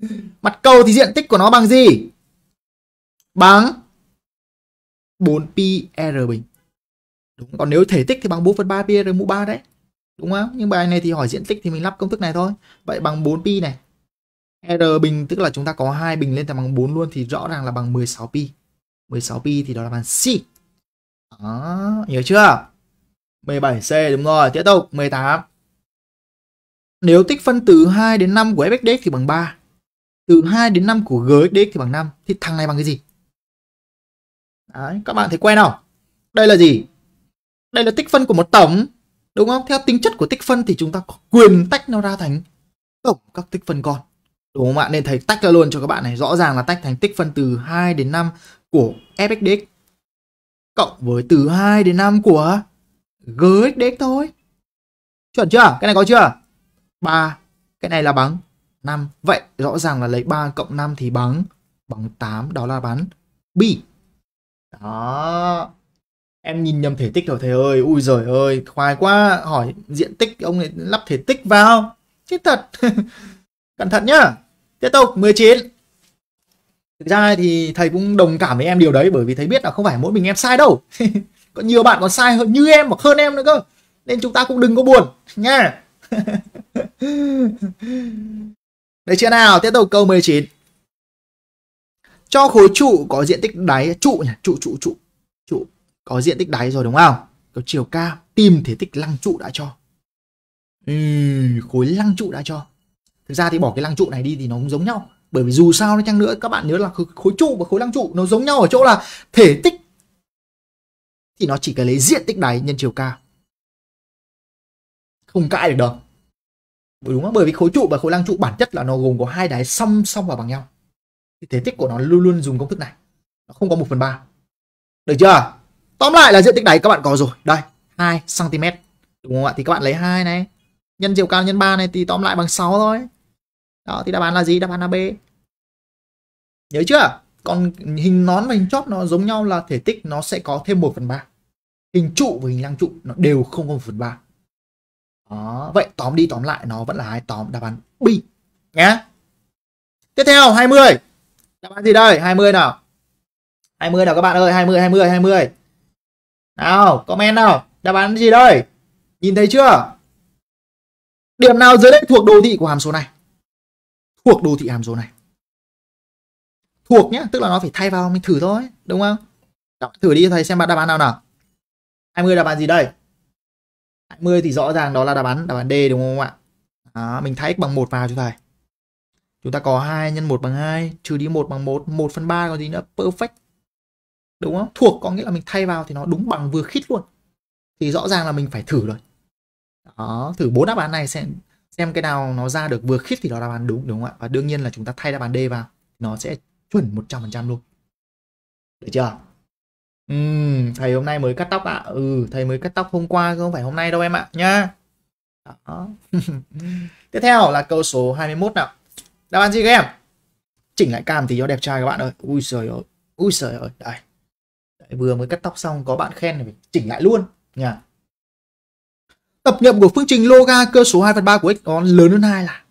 mặt câu thì diện tích của nó bằng gì bằng 4 pi r bình đúng còn nếu thể tích thì bằng 4 phần 3 pi r mũ 3 đấy đúng không nhưng bài này thì hỏi diện tích thì mình lắp công thức này thôi vậy bằng 4 pi này R bình tức là chúng ta có hai bình lên tới bằng 4 luôn thì rõ ràng là bằng 16 pi. 16 pi thì đó là bằng C. Đó, nhớ chưa? 17C đúng rồi, tiếp tục 18. Nếu tích phân từ 2 đến 5 của fxdx thì bằng 3. Từ 2 đến 5 của gxdx thì bằng 5. Thì thằng này bằng cái gì? Đấy, các bạn thấy quen không? Đây là gì? Đây là tích phân của một tổng, đúng không? Theo tính chất của tích phân thì chúng ta có quyền tách nó ra thành tổng các tích phân con đúng không ạ nên thầy tách ra luôn cho các bạn này rõ ràng là tách thành tích phân từ 2 đến 5 của fxdx cộng với từ 2 đến 5 của gxdx thôi chuẩn chưa cái này có chưa 3 cái này là bằng 5 vậy rõ ràng là lấy 3 cộng 5 thì bằng bằng 8 đó là bán B đó em nhìn nhầm thể tích rồi thầy ơi ui giời ơi khoai quá hỏi diện tích ông ấy lắp thể tích vào chết thật cẩn thận nhá tiếp tục 19 thực ra thì thầy cũng đồng cảm với em điều đấy bởi vì thầy biết là không phải mỗi mình em sai đâu có nhiều bạn còn sai hơn như em hoặc hơn em nữa cơ nên chúng ta cũng đừng có buồn nha đấy chưa nào tiếp tục câu 19 cho khối trụ có diện tích đáy trụ nhỉ trụ trụ trụ trụ có diện tích đáy rồi đúng không có chiều cao tìm thể tích lăng trụ đã cho ừ, khối lăng trụ đã cho thực ra thì bỏ cái lăng trụ này đi thì nó cũng giống nhau bởi vì dù sao nó chăng nữa các bạn nhớ là khối trụ và khối lăng trụ nó giống nhau ở chỗ là thể tích thì nó chỉ cần lấy diện tích đáy nhân chiều cao không cãi được đâu đúng không? bởi vì khối trụ và khối lăng trụ bản chất là nó gồm có hai đáy song song và bằng nhau thì thể tích của nó luôn luôn dùng công thức này nó không có 1 phần ba được chưa tóm lại là diện tích đáy các bạn có rồi đây 2 cm đúng không ạ thì các bạn lấy hai này nhân chiều cao nhân 3 này thì tóm lại bằng 6 thôi đó thì đáp án là gì đáp án là b nhớ chưa còn hình nón và hình chóp nó giống nhau là thể tích nó sẽ có thêm 1 phần ba hình trụ và hình lăng trụ nó đều không có 1 phần ba đó vậy tóm đi tóm lại nó vẫn là hai tóm đáp án b nhá tiếp theo 20 đáp án gì đây 20 nào 20 nào các bạn ơi 20 20 20 nào comment nào đáp án gì đây nhìn thấy chưa điểm nào dưới đây thuộc đồ thị của hàm số này thuộc đồ thị hàm số này thuộc nhé tức là nó phải thay vào mình thử thôi đúng không Đó, thử đi thầy xem bạn đáp án nào nào 20 đáp án gì đây 20 thì rõ ràng đó là đáp án đáp án D đúng không ạ Đó, mình thay x bằng 1 vào cho thầy chúng ta có 2 nhân 1 bằng 2 trừ đi 1 bằng 1 1 phần 3 còn gì nữa perfect đúng không thuộc có nghĩa là mình thay vào thì nó đúng bằng vừa khít luôn thì rõ ràng là mình phải thử rồi đó thử bốn đáp án này xem xem cái nào nó ra được vừa khít thì đó là đáp án đúng đúng không ạ và đương nhiên là chúng ta thay đáp án D vào nó sẽ chuẩn 100% luôn được chưa ừ, thầy hôm nay mới cắt tóc ạ à. ừ thầy mới cắt tóc hôm qua không phải hôm nay đâu em ạ nhá đó. tiếp theo là câu số 21 nào đáp án gì các em chỉnh lại cam thì cho đẹp trai các bạn ơi ui trời ơi ui trời ơi đây vừa mới cắt tóc xong có bạn khen thì phải chỉnh lại luôn nha tập nghiệm của phương trình loga cơ số 2 phần 3 của x nó lớn hơn 2 là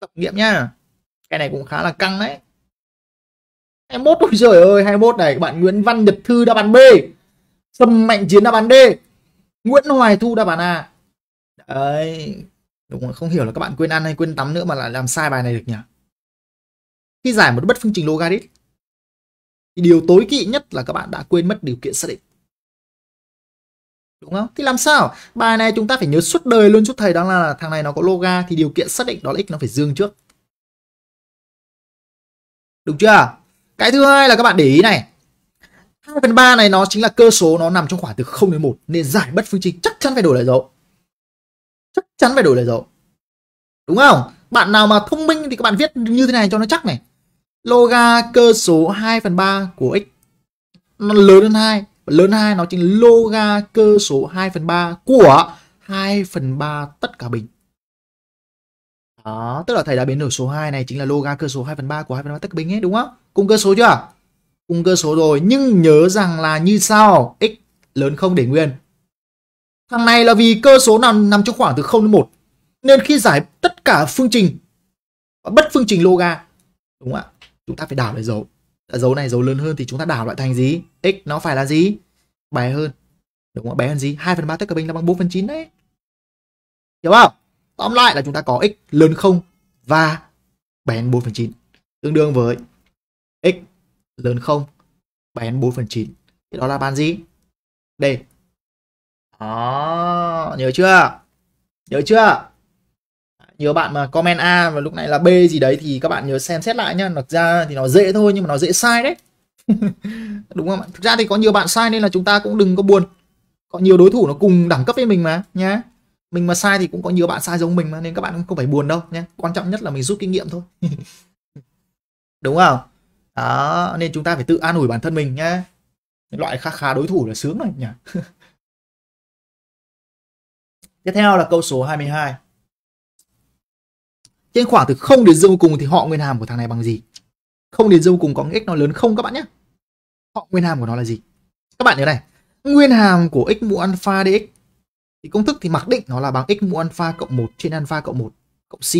tập nghiệm nhá cái này cũng khá là căng đấy 21 ôi trời ơi 21 này các bạn Nguyễn Văn Nhật Thư đáp án B Sâm Mạnh Chiến đáp án D Nguyễn Hoài Thu đáp án A đấy đúng rồi không hiểu là các bạn quên ăn hay quên tắm nữa mà lại làm sai bài này được nhỉ khi giải một bất phương trình logarit thì điều tối kỵ nhất là các bạn đã quên mất điều kiện xác định Đúng không? Thì làm sao? Bài này chúng ta phải nhớ suốt đời luôn suốt thầy đó là thằng này nó có loga thì điều kiện xác định đó là x nó phải dương trước. Đúng chưa? Cái thứ hai là các bạn để ý này. 2 phần 3 này nó chính là cơ số nó nằm trong khoảng từ 0 đến 1 nên giải bất phương trình chắc chắn phải đổi lại dấu. Chắc chắn phải đổi lại dấu. Đúng không? Bạn nào mà thông minh thì các bạn viết như thế này cho nó chắc này. Loga cơ số 2 phần 3 của x nó lớn hơn 2 lớn hai nó chính là loga cơ số 2 phần 3 của 2 phần 3 tất cả bình. Đó, tức là thầy đã biến đổi số 2 này chính là loga cơ số 2 phần 3 của 2 phần 3 tất cả bình ấy đúng không? Cùng cơ số chưa? Cùng cơ số rồi nhưng nhớ rằng là như sau, x lớn không để nguyên. Thằng này là vì cơ số nằm nằm trong khoảng từ 0 đến 1. Nên khi giải tất cả phương trình bất phương trình loga đúng không ạ? Chúng ta phải đảo lại dấu Dạ, dấu này dấu lớn hơn thì chúng ta đảo lại thành gì x nó phải là gì bé hơn đúng không bé hơn gì 2 phần ba tất cả bình là bằng 4 phần 9 đấy hiểu không tóm lại là chúng ta có x lớn không và bé hơn 4 phần 9 tương đương với x lớn không bé hơn 4 phần 9 thì đó là bàn gì đây đó nhớ chưa nhớ chưa nhiều bạn mà comment a và lúc này là b gì đấy thì các bạn nhớ xem xét lại nhá thực ra thì nó dễ thôi nhưng mà nó dễ sai đấy đúng không thực ra thì có nhiều bạn sai nên là chúng ta cũng đừng có buồn có nhiều đối thủ nó cùng đẳng cấp với mình mà nhá mình mà sai thì cũng có nhiều bạn sai giống mình mà nên các bạn cũng không phải buồn đâu nhé quan trọng nhất là mình rút kinh nghiệm thôi đúng không đó nên chúng ta phải tự an ủi bản thân mình nhá loại khá khá đối thủ là sướng rồi nhỉ tiếp theo là câu số 22 trên khoảng từ 0 đến dương vô cùng thì họ nguyên hàm của thằng này bằng gì? không đến dương vô cùng có nghĩa x nó lớn không các bạn nhé. Họ nguyên hàm của nó là gì? Các bạn nhớ này, nguyên hàm của x mũ alpha dx thì công thức thì mặc định nó là bằng x mũ alpha cộng 1 trên alpha cộng 1 cộng c.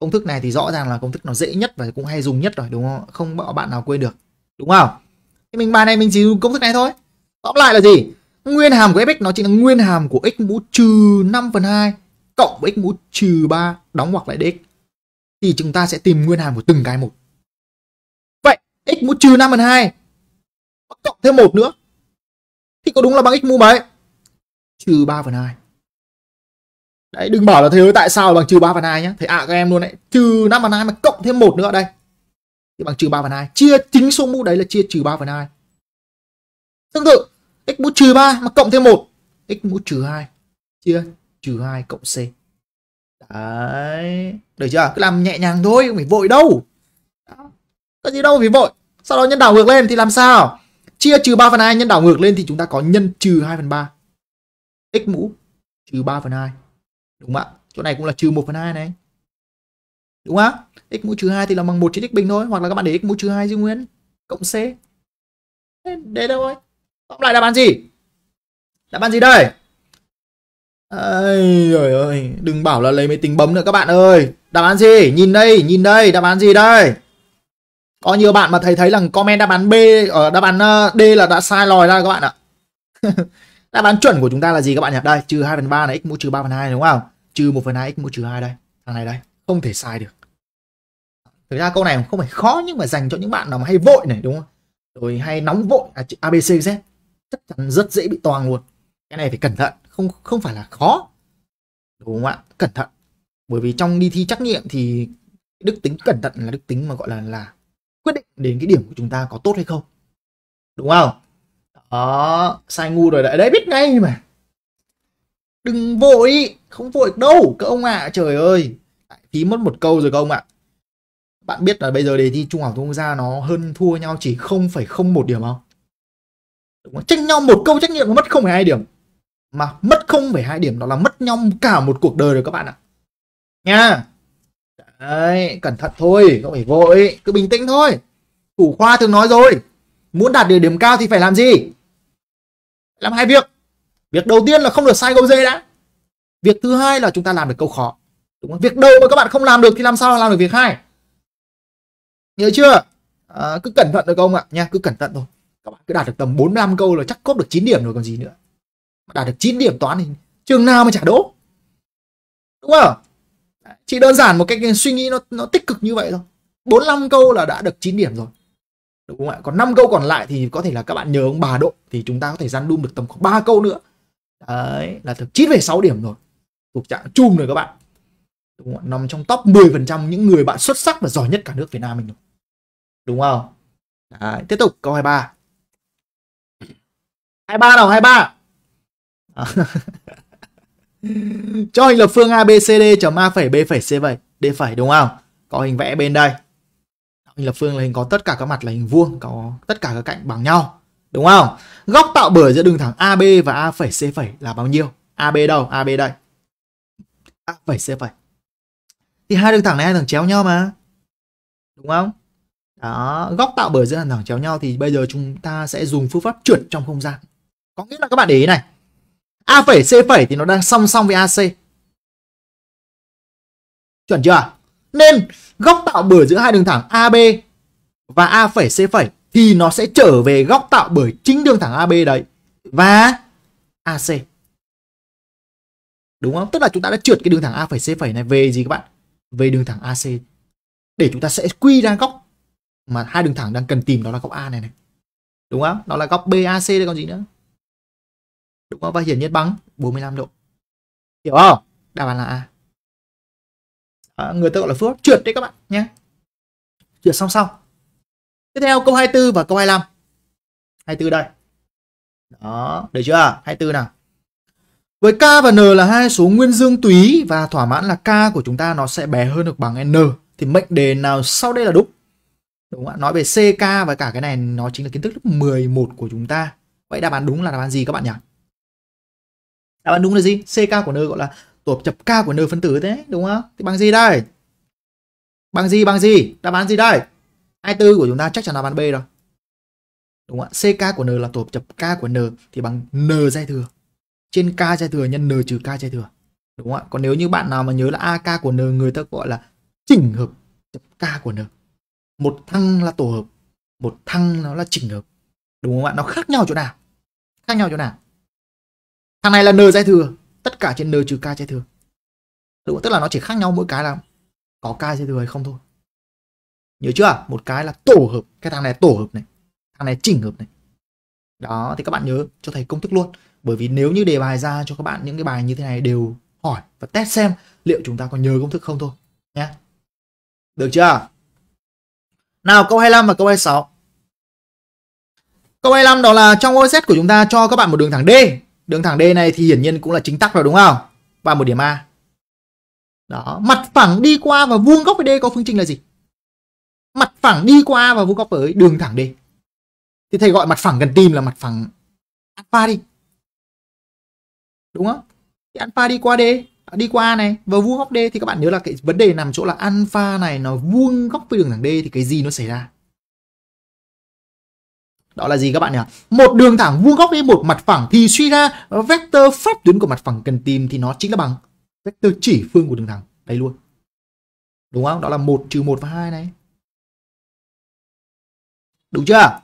Công thức này thì rõ ràng là công thức nó dễ nhất và cũng hay dùng nhất rồi đúng không? Không bạn nào quên được. Đúng không? Thì mình bài này mình chỉ dùng công thức này thôi. Tóm lại là gì? Nguyên hàm của fx nó chính là nguyên hàm của x mũ trừ 5 phần 2 cộng với x mũ trừ 3 đóng ngoặc lại dx thì chúng ta sẽ tìm nguyên hàm của từng cái một. Vậy x mũ trừ 5 phần 2 cộng thêm một nữa thì có đúng là bằng x mũ mấy? Trừ 3 phần 2. Đấy đừng bảo là thầy tại sao bằng trừ 3 phần 2 nhá. Thầy ạ à các em luôn đấy. Trừ 5 phần 2 mà cộng thêm một nữa đây. Thì bằng trừ 3 phần 2. Chia chính số mũ đấy là chia trừ 3 phần 2. Tương tự x mũ trừ 3 mà cộng thêm một x mũ trừ 2 chia trừ 2 cộng C. Đấy, được chưa? Cứ làm nhẹ nhàng thôi, không phải vội đâu. Có gì đâu phải vội. Sau đó nhân đảo ngược lên thì làm sao? Chia trừ 3 phần 2 nhân đảo ngược lên thì chúng ta có nhân trừ 2 phần 3. X mũ trừ 3 phần 2. Đúng không ạ? Chỗ này cũng là trừ 1 phần 2 này. Đúng không ạ? X mũ trừ 2 thì là bằng 1 trên x bình thôi. Hoặc là các bạn để x mũ trừ 2 giữ nguyên. Cộng C. Đấy đâu thôi. Tóm lại đáp án gì? Đáp án gì đây? Ây, trời ơi, đừng bảo là lấy máy tính bấm nữa các bạn ơi. Đáp án gì? Nhìn đây, nhìn đây, đáp án gì đây? Có nhiều bạn mà thầy thấy là comment đáp án B ở ờ, đáp án ờ, D là đã sai lòi ra các bạn ạ. đáp án chuẩn của chúng ta là gì các bạn nhỉ? Đây, trừ 2 phần 3 này x mũ trừ 3 phần 2 đúng không? Trừ 1 phần 2 x mũ trừ 2 đây. Thằng này đây, không thể sai được. Thực ra câu này không phải khó nhưng mà dành cho những bạn nào mà hay vội này đúng không? Rồi hay nóng vội, à, ABC Z. Chắc chắn rất dễ bị toàn luôn. Cái này phải cẩn thận không không phải là khó đúng không ạ cẩn thận bởi vì trong đi thi trắc nghiệm thì đức tính cẩn thận là đức tính mà gọi là là quyết định đến cái điểm của chúng ta có tốt hay không đúng không đó sai ngu rồi đấy đấy biết ngay mà đừng vội không vội đâu các ông ạ à, trời ơi phí mất một câu rồi các ông ạ à. bạn biết là bây giờ đề thi trung học thông gia nó hơn thua nhau chỉ 0,01 điểm không đúng không? tranh nhau một câu trách nhiệm nó mất không phải hai điểm mà mất không phải hai điểm đó là mất nhau cả một cuộc đời rồi các bạn ạ nha đấy cẩn thận thôi không phải vội cứ bình tĩnh thôi thủ khoa từng nói rồi muốn đạt được điểm cao thì phải làm gì làm hai việc việc đầu tiên là không được sai câu dê đã việc thứ hai là chúng ta làm được câu khó đúng không? việc đầu mà các bạn không làm được thì làm sao làm được việc hai nhớ chưa à, cứ cẩn thận được không ạ nha cứ cẩn thận thôi các bạn cứ đạt được tầm 45 câu là chắc cốp được 9 điểm rồi còn gì nữa đạt được 9 điểm toán thì trường nào mà chả đỗ đúng không chỉ đơn giản một cách suy nghĩ nó nó tích cực như vậy thôi 45 câu là đã được 9 điểm rồi đúng không ạ còn 5 câu còn lại thì có thể là các bạn nhớ ông bà độ thì chúng ta có thể gian đun được tầm khoảng 3 câu nữa đấy là được về 9,6 điểm rồi thuộc trạng chung rồi các bạn đúng không? nằm trong top 10% những người bạn xuất sắc và giỏi nhất cả nước Việt Nam mình rồi. Đúng không? Đấy, tiếp tục câu 23. 23 nào 23. cho hình lập phương ABCD chấm A phẩy B phẩy C phẩy D phẩy đúng không? Có hình vẽ bên đây. Hình lập phương là hình có tất cả các mặt là hình vuông, có tất cả các cạnh bằng nhau. Đúng không? Góc tạo bởi giữa đường thẳng AB và A phẩy C phẩy là bao nhiêu? AB đâu? AB đây. A phẩy C phẩy. Thì hai đường thẳng này hai thẳng chéo nhau mà. Đúng không? Đó, góc tạo bởi giữa đường thẳng chéo nhau thì bây giờ chúng ta sẽ dùng phương pháp trượt trong không gian. Có nghĩa là các bạn để ý này, A phẩy C phẩy thì nó đang song song với AC. Chuẩn chưa? Nên góc tạo bởi giữa hai đường thẳng AB và A phẩy C phẩy thì nó sẽ trở về góc tạo bởi chính đường thẳng AB đấy và AC. Đúng không? Tức là chúng ta đã trượt cái đường thẳng A phẩy C phẩy này về gì các bạn? Về đường thẳng AC. Để chúng ta sẽ quy ra góc mà hai đường thẳng đang cần tìm đó là góc A này này. Đúng không? Đó là góc BAC đây còn gì nữa đúng không? Và hiển nhiên bằng 45 độ. Hiểu không? Đáp án là A. À, người ta gọi là Phước trượt đấy các bạn nhé. Trượt song song. Tiếp theo câu 24 và câu 25. 24 đây. Đó, được chưa? 24 nào. Với K và N là hai số nguyên dương túy và thỏa mãn là K của chúng ta nó sẽ bé hơn được bằng N. Thì mệnh đề nào sau đây là đúng? Đúng ạ, nói về CK và cả cái này nó chính là kiến thức lớp 11 của chúng ta. Vậy đáp án đúng là đáp án gì các bạn nhỉ? đáp à, án đúng là gì ck của n gọi là tổ hợp chập k của n phân tử thế đúng không thì bằng gì đây bằng gì bằng gì đáp án gì đây hai tư của chúng ta chắc chắn là bán b rồi đúng không ạ ck của n là tổ hợp chập k của n thì bằng n dây thừa trên k dây thừa nhân n trừ k dây thừa đúng không ạ còn nếu như bạn nào mà nhớ là ak của n người ta gọi là chỉnh hợp chập k của n một thăng là tổ hợp một thăng nó là chỉnh hợp đúng không ạ nó khác nhau chỗ nào khác nhau chỗ nào thằng này là n dãy thừa tất cả trên n trừ k dãy thừa ừ, tức là nó chỉ khác nhau mỗi cái là có k dãy thừa hay không thôi nhớ chưa một cái là tổ hợp cái thằng này tổ hợp này thằng này chỉnh hợp này đó thì các bạn nhớ cho thầy công thức luôn bởi vì nếu như đề bài ra cho các bạn những cái bài như thế này đều hỏi và test xem liệu chúng ta có nhớ công thức không thôi nhé được chưa nào câu 25 và câu 26 câu 25 đó là trong OZ của chúng ta cho các bạn một đường thẳng D đường thẳng D này thì hiển nhiên cũng là chính tắc rồi đúng không và một điểm A đó mặt phẳng đi qua và vuông góc với D có phương trình là gì mặt phẳng đi qua và vuông góc với đường thẳng D thì thầy gọi mặt phẳng cần tìm là mặt phẳng alpha đi đúng không thì alpha đi qua D đi qua này và vuông góc D thì các bạn nhớ là cái vấn đề nằm chỗ là alpha này nó vuông góc với đường thẳng D thì cái gì nó xảy ra đó là gì các bạn nhỉ một đường thẳng vuông góc với một mặt phẳng thì suy ra vector pháp tuyến của mặt phẳng cần tìm thì nó chính là bằng vector chỉ phương của đường thẳng đây luôn đúng không đó là một trừ một và hai này đúng chưa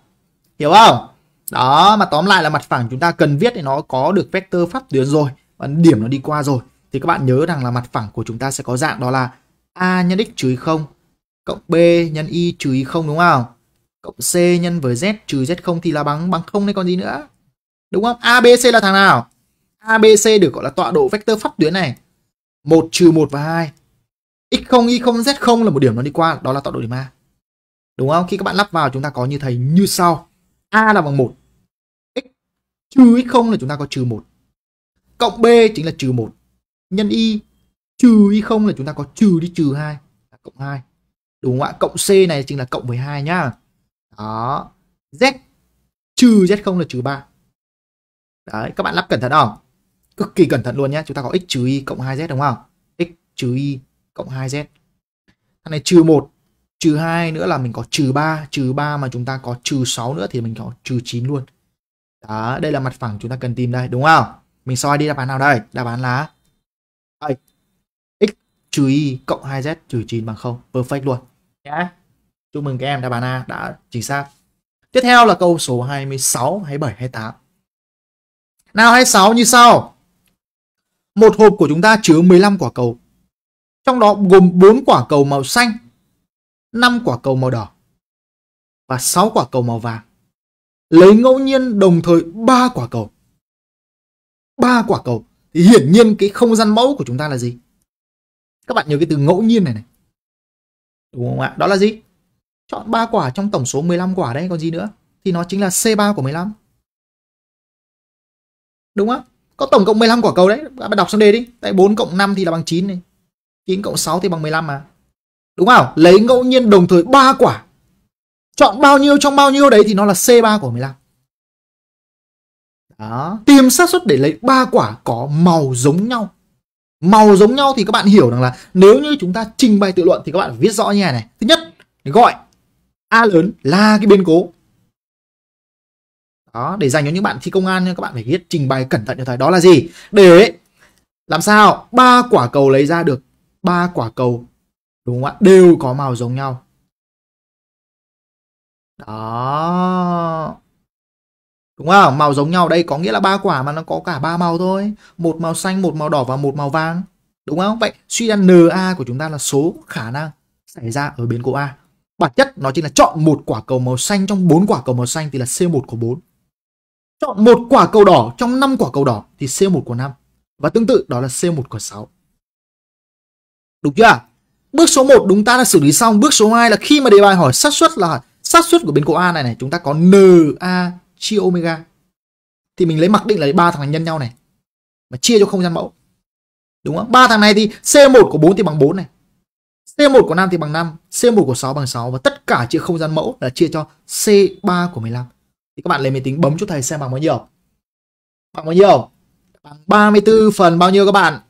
hiểu không đó mà tóm lại là mặt phẳng chúng ta cần viết thì nó có được vector pháp tuyến rồi và điểm nó đi qua rồi thì các bạn nhớ rằng là mặt phẳng của chúng ta sẽ có dạng đó là a nhân x trừ không cộng b nhân y trừ không đúng không cộng C nhân với Z trừ Z0 thì là bằng bằng không đấy còn gì nữa. Đúng không? ABC là thằng nào? ABC được gọi là tọa độ vector pháp tuyến này. 1 trừ 1 và 2. X0, Y0, Z0 là một điểm nó đi qua, đó là tọa độ điểm A. Đúng không? Khi các bạn lắp vào chúng ta có như thầy như sau. A là bằng 1. X trừ X0 là chúng ta có trừ 1. Cộng B chính là trừ 1. Nhân Y trừ Y0 là chúng ta có trừ đi trừ 2. Là cộng 2. Đúng không ạ? Cộng C này chính là cộng với 2 nhá đó z trừ z không là trừ ba đấy các bạn lắp cẩn thận không cực kỳ cẩn thận luôn nhé chúng ta có x trừ y cộng 2z đúng không x trừ y cộng 2z thằng này trừ một trừ hai nữa là mình có trừ ba trừ ba mà chúng ta có trừ sáu nữa thì mình có trừ chín luôn đó đây là mặt phẳng chúng ta cần tìm đây đúng không mình soi đi đáp án nào đây đáp án là x trừ y cộng 2z trừ chín bằng không perfect luôn nhé dạ. yeah. Chúc mừng các em a đã chính xác. Tiếp theo là câu số 26, 27, 28. Nào 26 như sau. Một hộp của chúng ta chứa 15 quả cầu. Trong đó gồm 4 quả cầu màu xanh, 5 quả cầu màu đỏ và 6 quả cầu màu vàng. Lấy ngẫu nhiên đồng thời 3 quả cầu. 3 quả cầu thì hiển nhiên cái không gian mẫu của chúng ta là gì? Các bạn nhớ cái từ ngẫu nhiên này này. Đúng không ạ? Đó là gì? Chọn 3 quả trong tổng số 15 quả đấy còn gì nữa. Thì nó chính là C3 của 15. Đúng không? Có tổng cộng 15 quả cầu đấy. Các bạn đọc sang đề đi. Tại 4 cộng 5 thì là bằng 9 này. 9 cộng 6 thì bằng 15 mà. Đúng không? Lấy ngẫu nhiên đồng thời 3 quả. Chọn bao nhiêu trong bao nhiêu đấy thì nó là C3 của 15. Đó. Tìm xác suất để lấy 3 quả có màu giống nhau. Màu giống nhau thì các bạn hiểu rằng là nếu như chúng ta trình bày tự luận thì các bạn viết rõ như này này. Thứ nhất, gọi A lớn là cái biến cố đó để dành cho những bạn thi công an các bạn phải viết trình bày cẩn thận cho thầy đó là gì để làm sao ba quả cầu lấy ra được ba quả cầu đúng không ạ đều có màu giống nhau đó đúng không màu giống nhau đây có nghĩa là ba quả mà nó có cả ba màu thôi một màu xanh một màu đỏ và một màu vàng đúng không vậy suy ra na của chúng ta là số khả năng xảy ra ở biến cố a Bản chất nó chính là chọn một quả cầu màu xanh trong bốn quả cầu màu xanh thì là C1 của 4. Chọn một quả cầu đỏ trong năm quả cầu đỏ thì C1 của 5. Và tương tự đó là C1 của 6. Đúng chưa? Bước số 1 đúng ta đã xử lý xong. Bước số 2 là khi mà đề bài hỏi xác suất là xác suất của biến cố A này này, chúng ta có NA chia omega. Thì mình lấy mặc định là ba thằng này nhân nhau này. Mà chia cho không gian mẫu. Đúng không? ba thằng này thì C1 của 4 thì bằng 4 này. C1 của nam thì bằng 5, C1 của 6 bằng 6 và tất cả chia không gian mẫu là chia cho C3 của 15. Thì các bạn lấy máy tính bấm cho thầy xem bằng bao nhiêu. Bằng bao nhiêu? Bằng 34 phần bao nhiêu các bạn?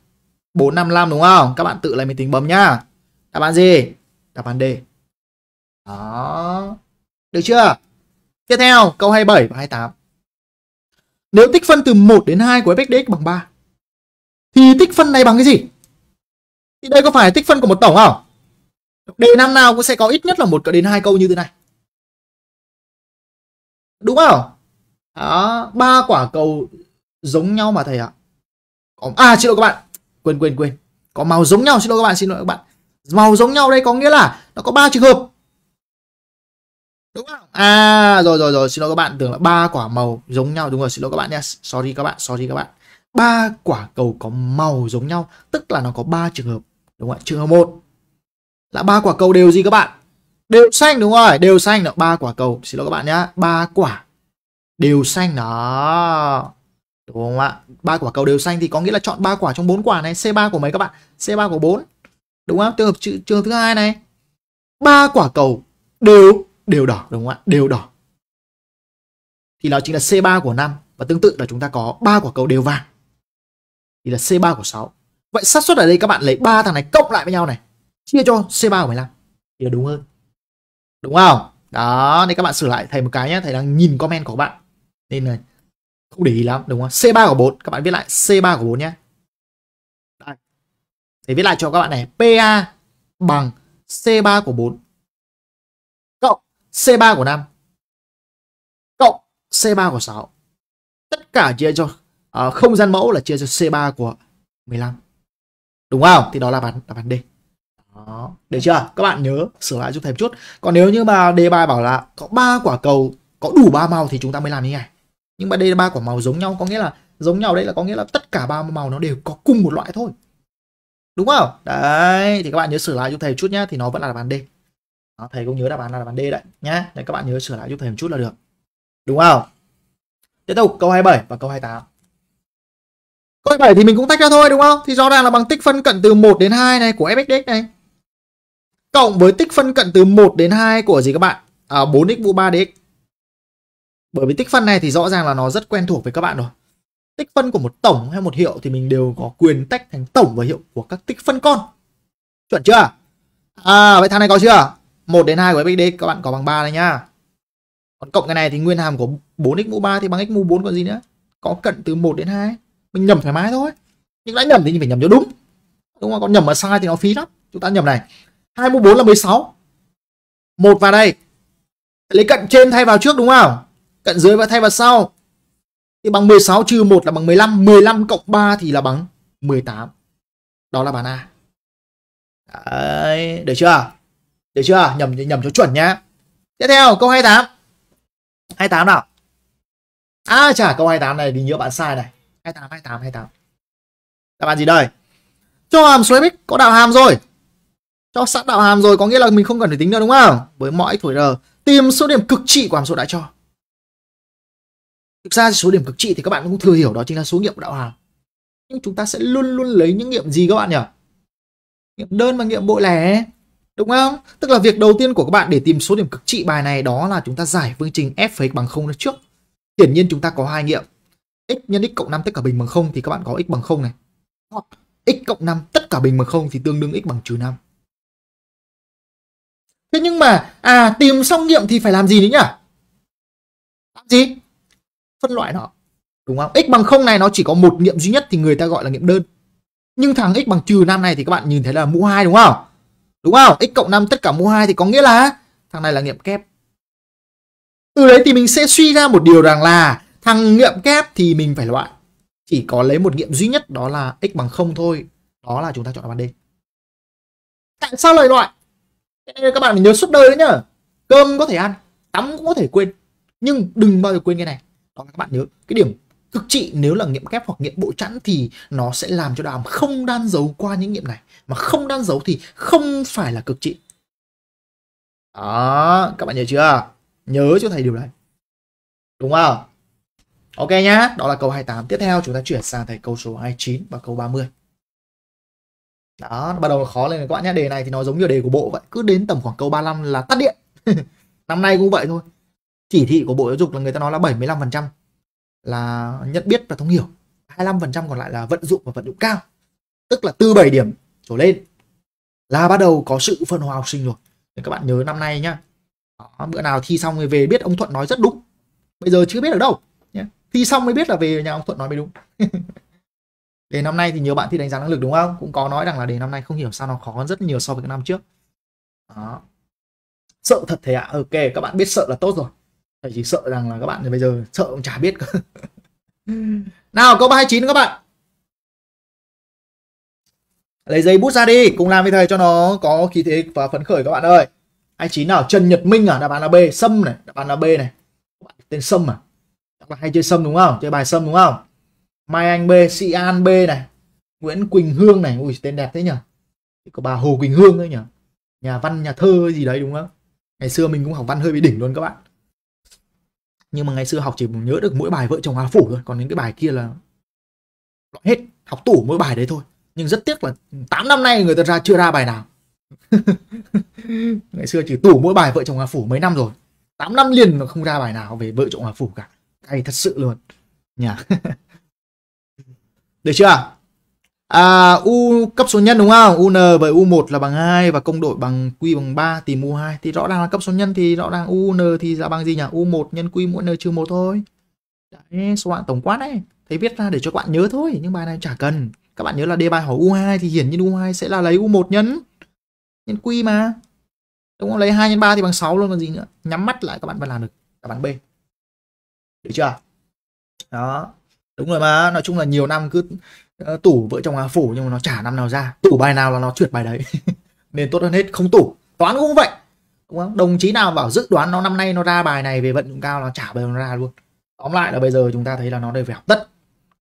455 đúng không? Các bạn tự lấy máy tính bấm nhá. Đáp án gì? Đáp án D. Đó. Được chưa? Tiếp theo, câu 27 và 28. Nếu tích phân từ 1 đến 2 của fxdx bằng 3 thì tích phân này bằng cái gì? Thì đây có phải tích phân của một tổng không? đề năm nào cũng sẽ có ít nhất là một đến hai câu như thế này đúng không đó ba quả cầu giống nhau mà thầy ạ có... à xin lỗi các bạn quên quên quên có màu giống nhau xin lỗi các bạn xin lỗi các bạn màu giống nhau đây có nghĩa là nó có ba trường hợp đúng không à rồi rồi rồi xin lỗi các bạn tưởng là ba quả màu giống nhau đúng rồi xin lỗi các bạn nhé sorry các bạn sorry các bạn ba quả cầu có màu giống nhau tức là nó có ba trường hợp đúng không ạ trường hợp một là ba quả cầu đều gì các bạn đều xanh đúng rồi đều xanh là ba quả cầu xin lỗi các bạn nhá ba quả đều xanh đó đúng không ạ ba quả cầu đều xanh thì có nghĩa là chọn ba quả trong bốn quả này c 3 của mấy các bạn c 3 của 4 đúng không trường hợp trường thứ hai này ba quả cầu đều đều đỏ đúng không ạ đều đỏ thì đó chính là c 3 của 5 và tương tự là chúng ta có ba quả cầu đều vàng thì là c 3 của 6 vậy xác suất ở đây các bạn lấy ba thằng này cộng lại với nhau này chia cho C3 của 15 thì là đúng hơn. Đúng không? Đó, nên các bạn sửa lại thầy một cái nhé, thầy đang nhìn comment của các bạn. Nên là không để ý lắm, đúng không? C3 của 4, các bạn viết lại C3 của 4 nhé. Đây. Thầy viết lại cho các bạn này, PA bằng C3 của 4 cộng C3 của 5 cộng C3 của 6. Tất cả chia cho uh, không gian mẫu là chia cho C3 của 15. Đúng không? Thì đó là bản đáp án D. Đó. Được chưa? Các bạn nhớ sửa lại giúp thầy một chút. Còn nếu như mà đề bài bảo là có ba quả cầu có đủ ba màu thì chúng ta mới làm như này. Nhưng mà đây là ba quả màu giống nhau có nghĩa là giống nhau đây là có nghĩa là tất cả ba màu nó đều có cùng một loại thôi. Đúng không? Đấy, thì các bạn nhớ sửa lại giúp thầy một chút nhá thì nó vẫn là đáp án D. Đó, thầy cũng nhớ đáp án là đáp án D đấy nhá. Đấy các bạn nhớ sửa lại giúp thầy một chút là được. Đúng không? Tiếp tục câu 27 và câu 28. Câu 27 thì mình cũng tách ra thôi đúng không? Thì rõ ràng là bằng tích phân cận từ 1 đến 2 này của fxdx này cộng với tích phân cận từ 1 đến 2 của gì các bạn? À, 4x mũ 3dx. Bởi vì tích phân này thì rõ ràng là nó rất quen thuộc với các bạn rồi. Tích phân của một tổng hay một hiệu thì mình đều có quyền tách thành tổng và hiệu của các tích phân con. Chuẩn chưa? À, vậy thằng này có chưa? 1 đến 2 của fxd các bạn có bằng 3 đấy nhá. Còn cộng cái này thì nguyên hàm của 4x mũ 3 thì bằng x mũ 4 còn gì nữa? Có cận từ 1 đến 2. Mình nhầm thoải mái thôi. Nhưng đã nhầm thì mình phải nhầm cho đúng. Đúng không? Còn nhầm mà sai thì nó phí lắm. Chúng ta nhầm này. 2 mũ 4 là 16. một vào đây. Lấy cận trên thay vào trước đúng không? Cận dưới và thay vào sau. Thì bằng 16 trừ 1 là bằng 15. 15 cộng 3 thì là bằng 18. Đó là bàn A. Đấy, được chưa? để chưa? Nhầm nhầm cho chuẩn nhá. Tiếp theo câu 28. 28 nào. À chả câu 28 này thì nhớ bạn sai này. 28 28 28. Đáp án gì đây? Cho hàm xoáy bích có đạo hàm rồi cho sẵn đạo hàm rồi có nghĩa là mình không cần phải tính nữa đúng không với mọi x thổi r tìm số điểm cực trị của hàm số đã cho thực ra số điểm cực trị thì các bạn cũng thừa hiểu đó chính là số nghiệm đạo hàm nhưng chúng ta sẽ luôn luôn lấy những nghiệm gì các bạn nhỉ nghiệm đơn và nghiệm bội lẻ đúng không tức là việc đầu tiên của các bạn để tìm số điểm cực trị bài này đó là chúng ta giải phương trình f phẩy bằng không trước hiển nhiên chúng ta có hai nghiệm x nhân x cộng 5 tất cả bình bằng không thì các bạn có x bằng không này x cộng 5 tất cả bình bằng không thì tương đương x bằng trừ 5 Thế nhưng mà à tìm xong nghiệm thì phải làm gì nữa nhỉ? Làm gì? Phân loại nó. Đúng không? X bằng 0 này nó chỉ có một nghiệm duy nhất thì người ta gọi là nghiệm đơn. Nhưng thằng x bằng trừ 5 này thì các bạn nhìn thấy là mũ 2 đúng không? Đúng không? x cộng 5 tất cả mũ 2 thì có nghĩa là thằng này là nghiệm kép. Từ đấy thì mình sẽ suy ra một điều rằng là thằng nghiệm kép thì mình phải loại. Chỉ có lấy một nghiệm duy nhất đó là x bằng 0 thôi. Đó là chúng ta chọn đáp án D. Tại sao lại loại? các bạn nhớ suốt đời đấy nhá cơm có thể ăn tắm cũng có thể quên nhưng đừng bao giờ quên cái này đó các bạn nhớ cái điểm cực trị nếu là nghiệm kép hoặc nghiệm bộ chẵn thì nó sẽ làm cho đàm không đan dấu qua những nghiệm này mà không đan dấu thì không phải là cực trị đó các bạn nhớ chưa nhớ cho thầy điều này đúng không ok nhá đó là câu 28 tiếp theo chúng ta chuyển sang thầy câu số 29 và câu 30 đó nó bắt đầu khó lên các bạn nhé đề này thì nó giống như đề của bộ vậy cứ đến tầm khoảng câu 35 là tắt điện năm nay cũng vậy thôi chỉ thị của bộ giáo dục là người ta nói là 75 phần trăm là nhận biết và thông hiểu 25 phần trăm còn lại là vận dụng và vận dụng cao tức là từ 7 điểm trở lên là bắt đầu có sự phân hóa học sinh rồi thì các bạn nhớ năm nay nhá đó, bữa nào thi xong rồi về biết ông Thuận nói rất đúng bây giờ chưa biết ở đâu nhé thi xong mới biết là về nhà ông Thuận nói mới đúng đề năm nay thì nhiều bạn thi đánh giá năng lực đúng không cũng có nói rằng là đề năm nay không hiểu sao nó khó hơn rất nhiều so với cái năm trước đó sợ thật thế ạ à? ok các bạn biết sợ là tốt rồi thầy chỉ sợ rằng là các bạn thì bây giờ sợ cũng chả biết ừ. nào câu 29 các bạn lấy giấy bút ra đi cùng làm với thầy cho nó có khí thế và phấn khởi các bạn ơi 29 nào Trần Nhật Minh à đáp án là B sâm này đáp án là B này các bạn tên sâm à các bạn hay chơi sâm đúng không chơi bài sâm đúng không Mai Anh B, Sĩ An B này, Nguyễn Quỳnh Hương này, ui tên đẹp thế nhỉ. Có bà Hồ Quỳnh Hương ấy nhỉ. Nhà văn, nhà thơ gì đấy đúng không? Ngày xưa mình cũng học văn hơi bị đỉnh luôn các bạn. Nhưng mà ngày xưa học chỉ nhớ được mỗi bài vợ chồng Hà Phủ thôi, còn những cái bài kia là loại hết, học tủ mỗi bài đấy thôi. Nhưng rất tiếc là 8 năm nay người ta ra chưa ra bài nào. ngày xưa chỉ tủ mỗi bài vợ chồng Hà Phủ mấy năm rồi. 8 năm liền mà không ra bài nào về vợ chồng Hà Phủ cả. Cay thật sự luôn. Nhà. Được chưa? À, U cấp số nhân đúng không? UN bởi U1 là bằng 2 và công đội bằng Q bằng 3 tìm U2. Thì rõ ràng là cấp số nhân thì rõ ràng UN thì là bằng gì nhỉ? U1 nhân Q mỗi N trừ 1 thôi. Đấy, số bạn tổng quát đấy. thấy viết ra để cho các bạn nhớ thôi. Nhưng bài này chả cần. Các bạn nhớ là đề bài hỏi U2 thì hiển nhiên U2 sẽ là lấy U1 nhân nhân Q mà. Đúng không? Lấy 2 nhân 3 thì bằng 6 luôn còn gì nữa. Nhắm mắt lại các bạn vẫn làm được. Các bạn B. Được chưa? Đó đúng rồi mà nói chung là nhiều năm cứ ờ, tủ vợ chồng hà phủ nhưng mà nó trả năm nào ra tủ bài nào là nó trượt bài đấy nên tốt hơn hết không tủ toán cũng vậy đúng không đồng chí nào bảo dự đoán nó năm nay nó ra bài này về vận dụng cao nó trả bài giờ nó ra luôn tóm lại là bây giờ chúng ta thấy là nó đều phải học tất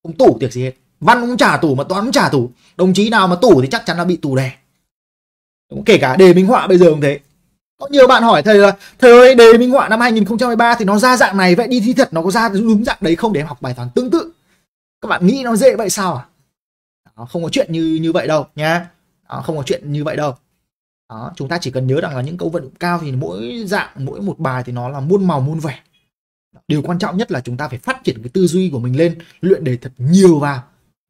không tủ tiệc gì hết văn cũng trả tủ mà toán cũng trả tủ đồng chí nào mà tủ thì chắc chắn là bị tủ đè đúng, kể cả đề minh họa bây giờ cũng thế có nhiều bạn hỏi thầy là thầy ơi đề minh họa năm 2013 thì nó ra dạng này vậy đi thi thật nó có ra đúng dạng đấy không để em học bài toán tương tự các bạn nghĩ nó dễ vậy sao à đó, không có chuyện như như vậy đâu nhá đó, không có chuyện như vậy đâu đó, chúng ta chỉ cần nhớ rằng là những câu vận dụng cao thì mỗi dạng mỗi một bài thì nó là muôn màu muôn vẻ điều quan trọng nhất là chúng ta phải phát triển cái tư duy của mình lên luyện đề thật nhiều vào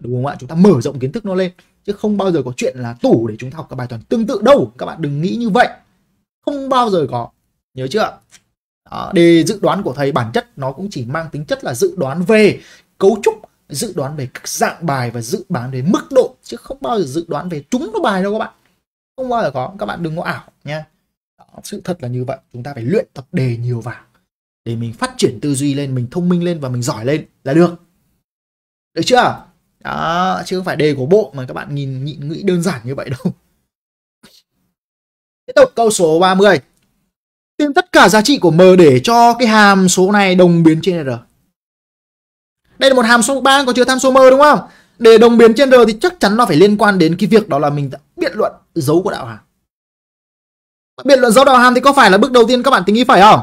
đúng không ạ chúng ta mở rộng kiến thức nó lên chứ không bao giờ có chuyện là tủ để chúng ta học các bài toán tương tự đâu các bạn đừng nghĩ như vậy không bao giờ có nhớ chưa đó, đề dự đoán của thầy bản chất nó cũng chỉ mang tính chất là dự đoán về cấu trúc dự đoán về các dạng bài và dự đoán về mức độ chứ không bao giờ dự đoán về trúng nó bài đâu các bạn không bao giờ có các bạn đừng có ảo nha Đó, sự thật là như vậy chúng ta phải luyện tập đề nhiều vào để mình phát triển tư duy lên mình thông minh lên và mình giỏi lên là được được chưa đó chứ không phải đề của bộ mà các bạn nhìn nhịn nghĩ đơn giản như vậy đâu tiếp tục câu số 30 tìm tất cả giá trị của m để cho cái hàm số này đồng biến trên r đây là một hàm số 3 có chứa tham số m đúng không để đồng biến trên r thì chắc chắn nó phải liên quan đến cái việc đó là mình biện luận dấu của đạo hàm biện luận dấu đạo hàm thì có phải là bước đầu tiên các bạn tính y phải không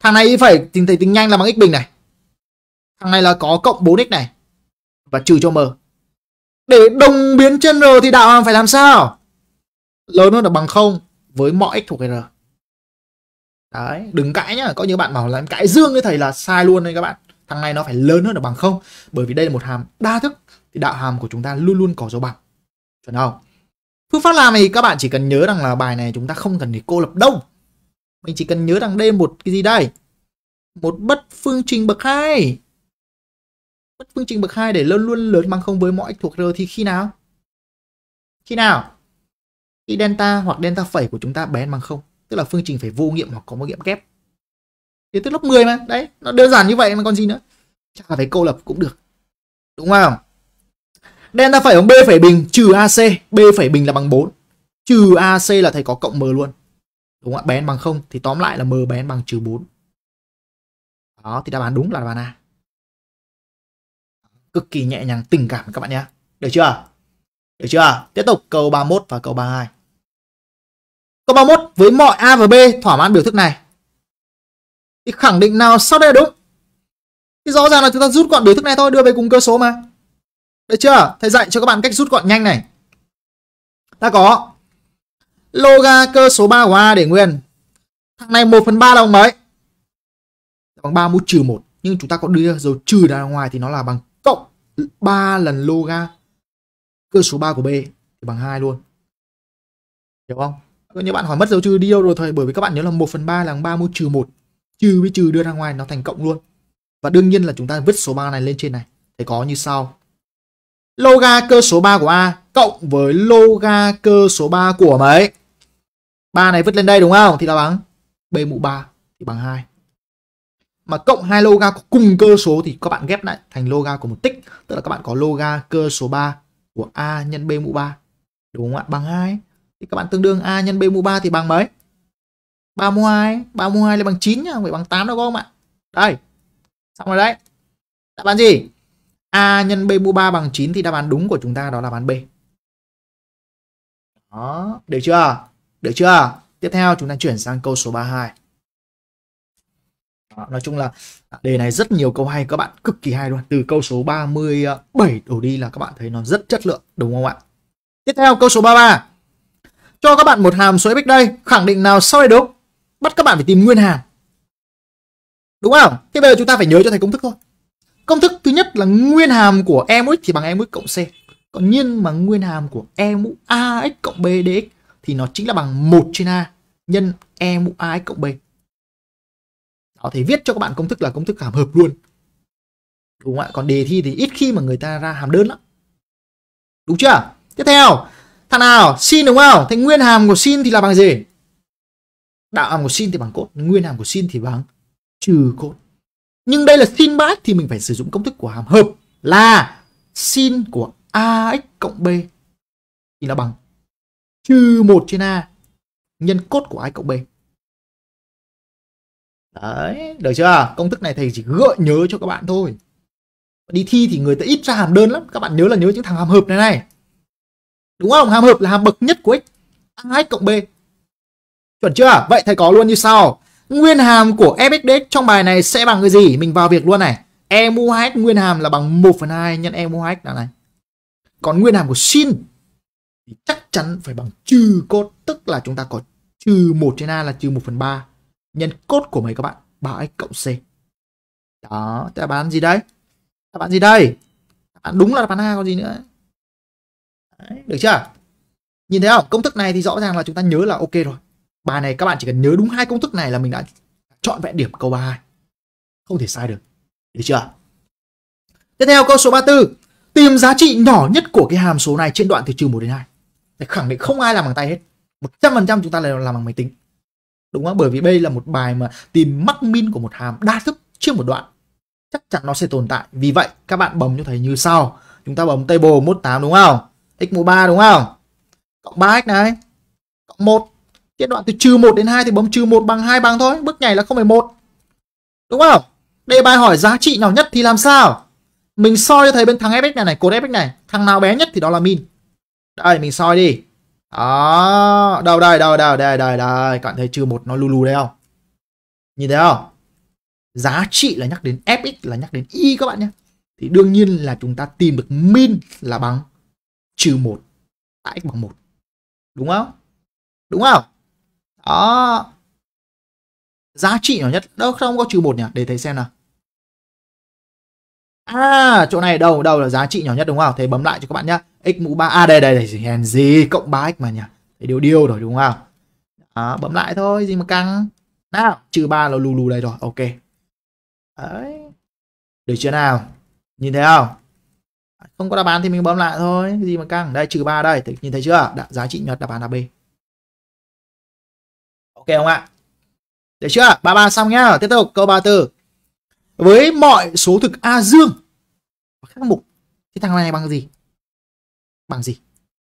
thằng này y phẩy tính thấy tính nhanh là bằng x bình này thằng này là có cộng 4x này và trừ cho m để đồng biến trên r thì đạo hàm phải làm sao lớn hơn là bằng không với mọi x thuộc r đấy đừng cãi nhá có những bạn bảo là cãi dương với thầy là sai luôn đấy các bạn thằng này nó phải lớn hơn ở bằng không bởi vì đây là một hàm đa thức thì đạo hàm của chúng ta luôn luôn có dấu bằng chuẩn không phương pháp làm thì các bạn chỉ cần nhớ rằng là bài này chúng ta không cần để cô lập đâu mình chỉ cần nhớ rằng đây một cái gì đây một bất phương trình bậc hai bất phương trình bậc hai để luôn luôn lớn bằng không với mọi x thuộc r thì khi nào khi nào khi delta hoặc delta phẩy của chúng ta bé bằng không tức là phương trình phải vô nghiệm hoặc có một nghiệm kép thì tới lớp 10 mà đấy nó đơn giản như vậy mà còn gì nữa chả phải cô lập cũng được đúng không delta phải ở b phẩy bình trừ ac b phẩy bình là bằng 4 trừ ac là thầy có cộng m luôn đúng không ạ bén bằng không thì tóm lại là m bén bằng trừ 4 đó thì đáp án đúng là đáp án a cực kỳ nhẹ nhàng tình cảm các bạn nhé được chưa được chưa tiếp tục câu 31 và câu 32 câu 31 với mọi a và b thỏa mãn biểu thức này thì khẳng định nào sau đây là đúng thì rõ ràng là chúng ta rút gọn biểu thức này thôi đưa về cùng cơ số mà được chưa thầy dạy cho các bạn cách rút gọn nhanh này ta có loga cơ số 3 của a để nguyên thằng này 1 phần 3 là bằng mấy bằng 3 mũ trừ 1 nhưng chúng ta có đưa rồi trừ ra ngoài thì nó là bằng cộng 3 lần loga cơ số 3 của b thì bằng 2 luôn hiểu không như bạn hỏi mất dấu trừ đi đâu rồi thầy bởi vì các bạn nhớ là 1 phần 3 là bằng 3 mũ trừ 1 trừ với trừ đưa ra ngoài nó thành cộng luôn và đương nhiên là chúng ta vứt số 3 này lên trên này thì có như sau loga cơ số 3 của A cộng với loga cơ số 3 của mấy ba này vứt lên đây đúng không thì là bằng B mũ 3 thì bằng 2 mà cộng hai loga có cùng cơ số thì các bạn ghép lại thành loga của một tích tức là các bạn có loga cơ số 3 của A nhân B mũ 3 đúng không ạ bằng 2 thì các bạn tương đương A nhân B mũ 3 thì bằng mấy mũ mũ 32 lên bằng 9 nhá vậy bằng 8 đâu không ạ đây xong rồi đấy đáp án gì A nhân B mũ 3 bằng 9 thì đáp án đúng của chúng ta đó là đáp án B đó được chưa được chưa tiếp theo chúng ta chuyển sang câu số 32 đó, nói chung là đề này rất nhiều câu hay các bạn cực kỳ hay luôn từ câu số 37 đổ đi là các bạn thấy nó rất chất lượng đúng không ạ tiếp theo câu số 33 cho các bạn một hàm số x đây khẳng định nào sau đây đúng bắt các bạn phải tìm nguyên hàm đúng không thế bây giờ chúng ta phải nhớ cho thầy công thức thôi công thức thứ nhất là nguyên hàm của e mũ thì bằng e mũ cộng c còn nhiên mà nguyên hàm của e mũ ax cộng b dx thì nó chính là bằng 1 trên a nhân e mũ ax cộng b đó thì viết cho các bạn công thức là công thức hàm hợp luôn đúng không ạ còn đề thi thì ít khi mà người ta ra hàm đơn lắm đúng chưa tiếp theo thằng nào sin đúng không thế nguyên hàm của sin thì là bằng gì đạo hàm của sin thì bằng cốt nguyên hàm của sin thì bằng trừ cốt nhưng đây là sin bát thì mình phải sử dụng công thức của hàm hợp là sin của ax cộng b thì nó bằng trừ 1 trên a nhân cốt của a cộng b đấy được chưa công thức này thầy chỉ gợi nhớ cho các bạn thôi đi thi thì người ta ít ra hàm đơn lắm các bạn nhớ là nhớ những thằng hàm hợp này này đúng không hàm hợp là hàm bậc nhất của x ax cộng b Chuẩn chưa? Vậy thầy có luôn như sau. Nguyên hàm của fxdx trong bài này sẽ bằng cái gì? Mình vào việc luôn này. E mũ x nguyên hàm là bằng 1 phần hai nhân E mũ x là này. Còn nguyên hàm của sin thì chắc chắn phải bằng trừ cốt. Tức là chúng ta có trừ một trên A là trừ một phần ba nhân cốt của mấy các bạn 3x cộng C. Đó, đáp án gì đấy? Đáp án gì đây? Đáp án đúng là đáp án A còn gì nữa. Đấy, được chưa? Nhìn thấy không? Công thức này thì rõ ràng là chúng ta nhớ là ok rồi bài này các bạn chỉ cần nhớ đúng hai công thức này là mình đã chọn vẹn điểm câu 32 không thể sai được được chưa tiếp theo câu số 34 tìm giá trị nhỏ nhất của cái hàm số này trên đoạn từ trừ 1 đến 2 để khẳng định không ai làm bằng tay hết 100% chúng ta là làm bằng máy tính đúng không bởi vì đây là một bài mà tìm mắc min của một hàm đa thức trên một đoạn chắc chắn nó sẽ tồn tại vì vậy các bạn bấm như thầy như sau chúng ta bấm table mốt 8 đúng không x mũ 3 đúng không cộng 3 x này cộng 1 Tiết đoạn từ trừ 1 đến 2 thì bấm trừ 1 bằng 2 bằng thôi. Bước nhảy là 0,1. Đúng không? Đây bài hỏi giá trị nào nhất thì làm sao? Mình soi cho thấy bên thằng fx này này, cột fx này. Thằng nào bé nhất thì đó là min. Đây mình soi đi. Đó. Đâu đây, đâu đây, đây, đây, đây. Cảm thấy trừ 1 nó lù lù đây không? Nhìn thấy không? Giá trị là nhắc đến fx là nhắc đến y các bạn nhé. Thì đương nhiên là chúng ta tìm được min là bằng trừ 1 tại x bằng 1. Đúng không? Đúng không? đó giá trị nhỏ nhất đó không có trừ một nhỉ để thầy xem nào À, chỗ này đầu đầu là giá trị nhỏ nhất đúng không? Thầy bấm lại cho các bạn nhá. X mũ 3 a à, đây đây đây hèn gì cộng 3x mà nhỉ. Thế điều điều rồi đúng không? Đó, bấm lại thôi, gì mà căng. Nào, trừ 3 là lù lù đây rồi. Ok. Đấy. Được chưa nào? Nhìn thấy không? Không có đáp án thì mình bấm lại thôi, gì mà căng. Đây trừ 3 đây, Thế, nhìn thấy chưa? Đã, giá trị nhỏ đáp án là B không ạ? Được chưa? 33 xong nhá. Tiếp tục câu tư Với mọi số thực A dương và các mục cái thằng này bằng gì? Bằng gì?